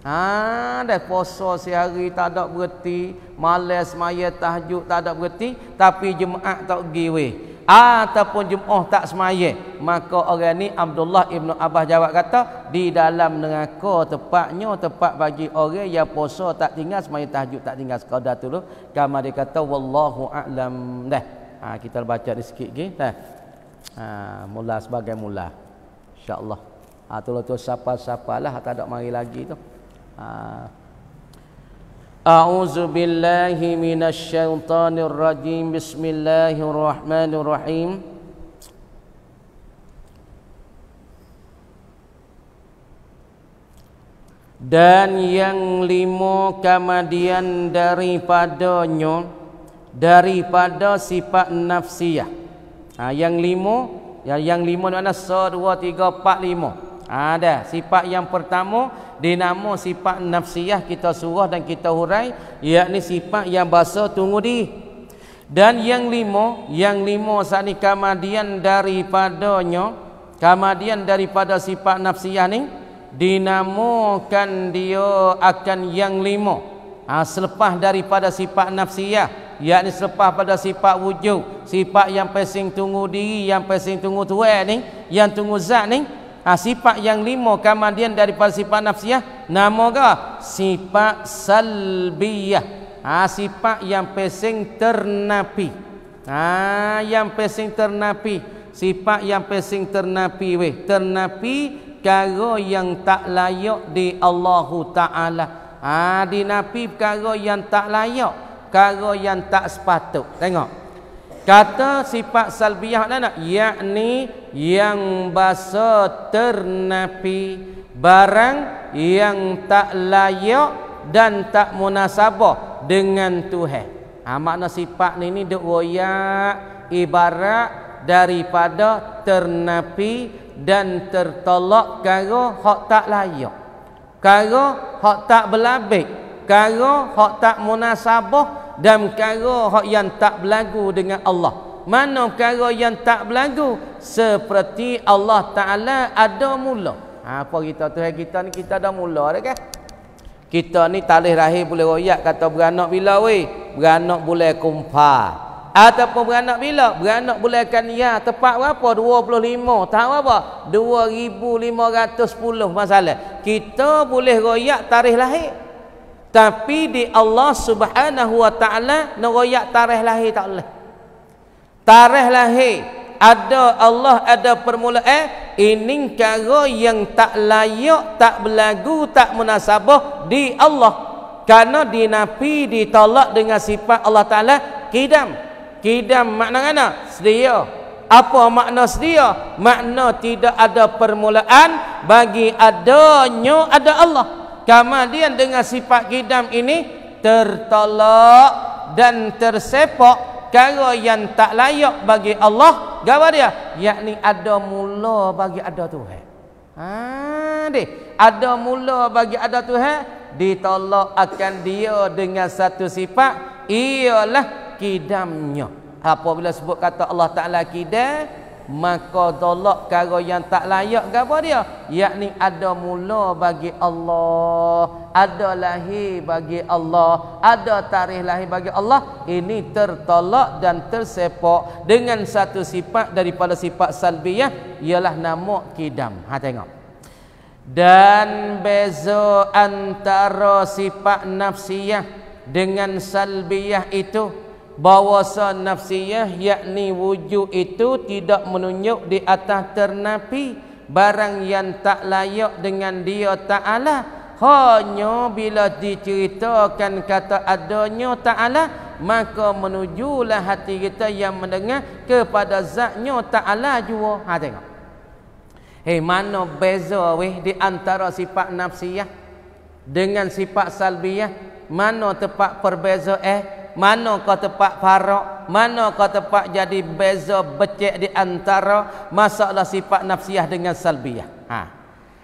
Speaker 1: Ha, dah puasa sehari tak ada berhenti, malas semaya tahajud tak ada berhenti, tapi jemaah tak pergi weh. Ataupun jemaah tak semaya, maka orang ni Abdullah Ibnu Abbas jawab kata, di dalam neraka tepatnya tepat bagi orang yang puasa tak tinggal semaya tahajud tak tinggal sekadar tu lo. Kama dia kata wallahu a'lam. Dah. Ha, kita baca ni sikit lagi. Dah. Ha, mula sebagai mula. Insya-Allah. Ha, tu tu siapa-siapalah tak ada mari lagi tu. Ah. A'udzu billahi minasy syaithanir rajim. Bismillahirrahmanirrahim. Dan yang lima kemudian daripadanya daripada sifat nafsiyah. Ha, yang lima, ya yang lima ni mana? 1 2 3 4 5. Ha, ada sifat yang pertama dinamo sifat nafsiyah kita surah dan kita hurai yakni sifat yang bahasa tunggu di dan yang lima yang lima saat ini kemudian daripadanya kemudian daripada sifat nafsiyah ni dinamakan dia akan yang lima ha, selepas daripada sifat nafsiyah yakni selepas pada sifat wujud sifat yang pesing tunggu diri yang pesing tunggu tuan ni yang tunggu zat ni ha, sifat yang lima kemudian dari sifat nafsiyah nama ke sifat salbiyah ha, sifat yang pesing ternapi ha, yang pesing ternapi sifat yang pesing ternapi we, ternapi perkara yang tak layak di Allah Ta'ala ha, di nafi perkara yang tak layak perkara yang tak sepatut tengok kata sifat salbiah nana yakni yang basa ternapi barang yang tak layak dan tak munasabah dengan Tuhan. Ha, makna sifat ni ni duk royak ibarat daripada ternapi dan tertolak kerana hak tak layak. Kerana hak tak berlabik, kerana hak tak munasabah dan perkara yang tak berlaku dengan Allah mana perkara yang tak berlaku seperti Allah Ta'ala ada mula ha, apa kita tu kita ni kita ada mula dah kan kita ni talih rahim boleh royak kata beranak bila weh beranak boleh kumpah ataupun beranak bila beranak boleh kan ya tepat berapa 25 tahun apa 2510 masalah kita boleh royak tarikh lahir tapi di Allah Subhanahu wa taala neroyak tarikh lahir tak leh tarikh lahir ada Allah ada permulaan ini kara yang tak layak tak berlagu tak munasabah di Allah Karena di dinapi ditolak dengan sifat Allah taala kidam kidam makna mana sedia apa makna sedia makna tidak ada permulaan bagi adanya ada Allah kemudian dengan sifat kidam ini tertolak dan tersepak kalau yang tak layak bagi Allah gara dia yakni ada mula bagi ada Tuhan ha deh ada mula bagi ada Tuhan ditolak akan dia dengan satu sifat ialah kidamnya apabila sebut kata Allah Taala kidam maka tolak kara yang tak layak ke apa dia yakni ada mula bagi Allah ada lahir bagi Allah ada tarikh lahir bagi Allah ini tertolak dan tersepak dengan satu sifat daripada sifat salbiyah ialah nama kidam ha tengok dan beza antara sifat nafsiyah dengan salbiyah itu bahawa nafsiyah yakni wujud itu tidak menunjuk di atas ternapi barang yang tak layak dengan dia ta'ala hanya bila diceritakan kata adanya ta'ala maka menujulah hati kita yang mendengar kepada zatnya ta'ala juga. ha tengok Hei eh, mana beza weh di antara sifat nafsiyah dengan sifat salbiyah mana tempat perbezaan? eh mana kau tempat parok? mana kau tempat jadi beza becek di antara masalah sifat nafsiah dengan salbiah ha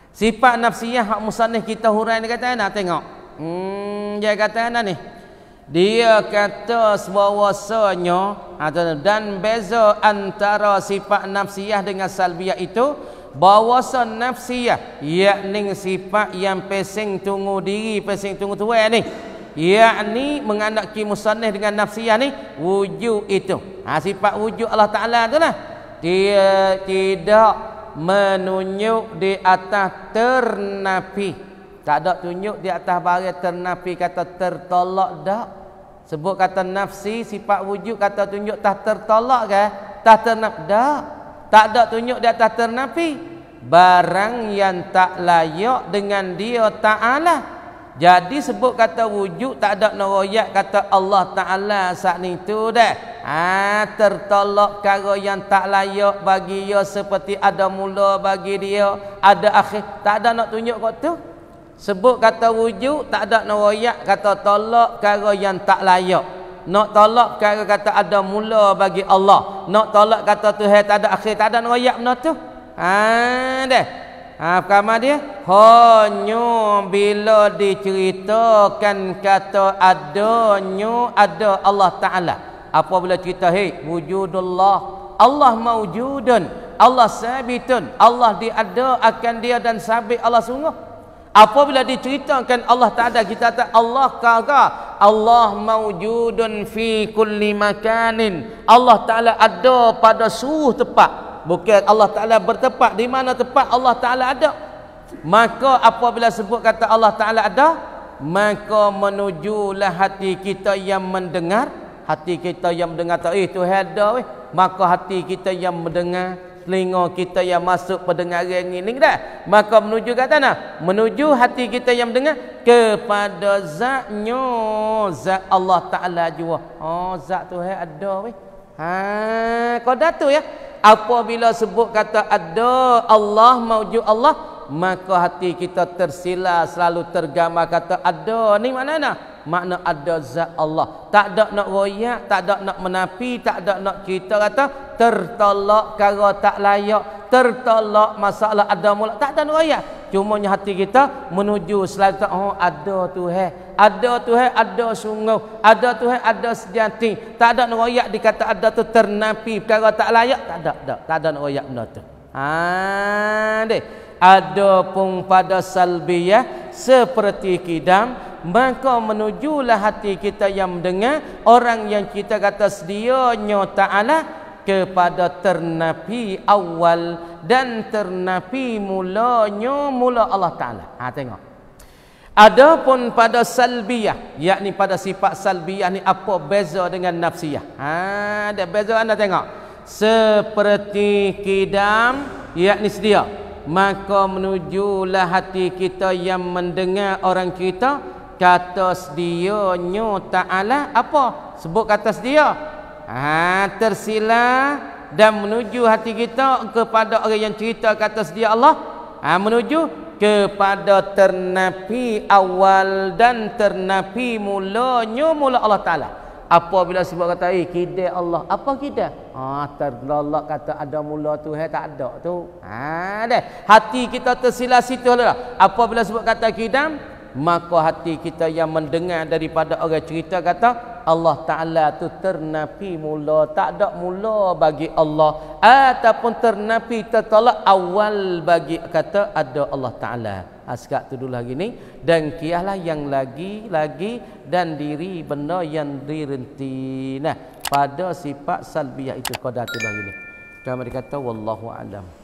Speaker 1: sifat nafsiah hak musannif kita hurai ni kata nak tengok hmm dia kata nak ni dia kata sebawasanya ha, dan beza antara sifat nafsiah dengan salbiah itu bahawa nafsiah yakni sifat yang pesing tunggu diri pesing tunggu tuan ni yakni mengandaki musannih dengan nafsiyah ni wujud itu ha, sifat wujud Allah Ta'ala tu lah dia tidak menunjuk di atas ternapi tak ada tunjuk di atas barang ternapi kata tertolak dak sebut kata nafsi sifat wujud kata tunjuk tak tertolak ke tak ternap dak tak ada tunjuk di atas ternapi barang yang tak layak dengan dia ta'ala jadi sebut kata wujud tak ada nawayat kata Allah Taala saat ni tu dah. Ha tertolak kalau yang tak layak bagi dia seperti ada mula bagi dia, ada akhir. Tak ada nak tunjuk kat tu. Sebut kata wujud tak ada nawayat kata tolak kalau yang tak layak. Nak tolak kalau kata ada mula bagi Allah. Nak tolak kata Tuhan tak ada akhir, tak ada nawayat benda tu. Ha deh. Ha, Pertama dia Hanya bila diceritakan kata adanya ada Allah Ta'ala Apa bila cerita hey, Wujudullah Allah maujudun Allah sabitun Allah diada akan dia dan sabit Allah sungguh apa bila diceritakan Allah tak ada kita kata Allah kaga Allah maujudun fi kulli makanin Allah taala ada pada suhu tempat bukan Allah Ta'ala bertepat di mana tepat Allah Ta'ala ada maka apabila sebut kata Allah Ta'ala ada maka menujulah hati kita yang mendengar hati kita yang mendengar tak eh tu ada weh maka hati kita yang mendengar telinga kita yang masuk pendengaran ini dah maka menuju kata nah menuju hati kita yang mendengar kepada zatnya zat Allah taala jua oh zat tu ada weh ha kau dah tu ya apabila sebut kata ada Allah maujud Allah maka hati kita tersila selalu tergama kata ada ni mana nak makna ada zat Allah tak ada nak royak tak ada nak menapi tak ada nak kita kata tertolak kalau tak layak tertolak masalah ada mula tak ada nak royak cumanya hati kita menuju selalu oh ada Tuhan ada Tuhan ada sungguh ada Tuhan ada sejati tak ada neroyak dikata ada tu ternapi perkara tak layak tak ada tak, tak ada neroyak benda tu ha deh ada pun pada salbiyah seperti kidam maka menujulah hati kita yang mendengar orang yang kita kata sedianya ta'ala kepada ternapi awal dan ternapi mulanya mula Allah Ta'ala. Ha, tengok. Adapun pada salbiyah, yakni pada sifat salbiyah ni apa beza dengan nafsiah? Ha, ada beza anda tengok. Seperti kidam, yakni sedia. Maka menujulah hati kita yang mendengar orang kita kata sedianya Ta'ala apa? Sebut kata sedia ha, tersila dan menuju hati kita kepada orang yang cerita kata sedia Allah ha, menuju kepada ternapi awal dan ternapi mulanya mula Allah Ta'ala Apa bila sebab kata eh kida Allah apa kida ha terlalak kata ada mula tu hai, eh, tak ada tu ha hati kita tersilas situ lah bila sebab kata kidam maka hati kita yang mendengar daripada orang cerita kata Allah Ta'ala tu ternapi mula tak ada mula bagi Allah ataupun ternapi tertolak awal bagi kata ada Allah Ta'ala ha, sekat tu dulu lagi ni dan kialah yang lagi lagi dan diri benda yang direnti nah pada sifat salbiah itu kodatul hari ni kalau mereka kata Wallahu'alam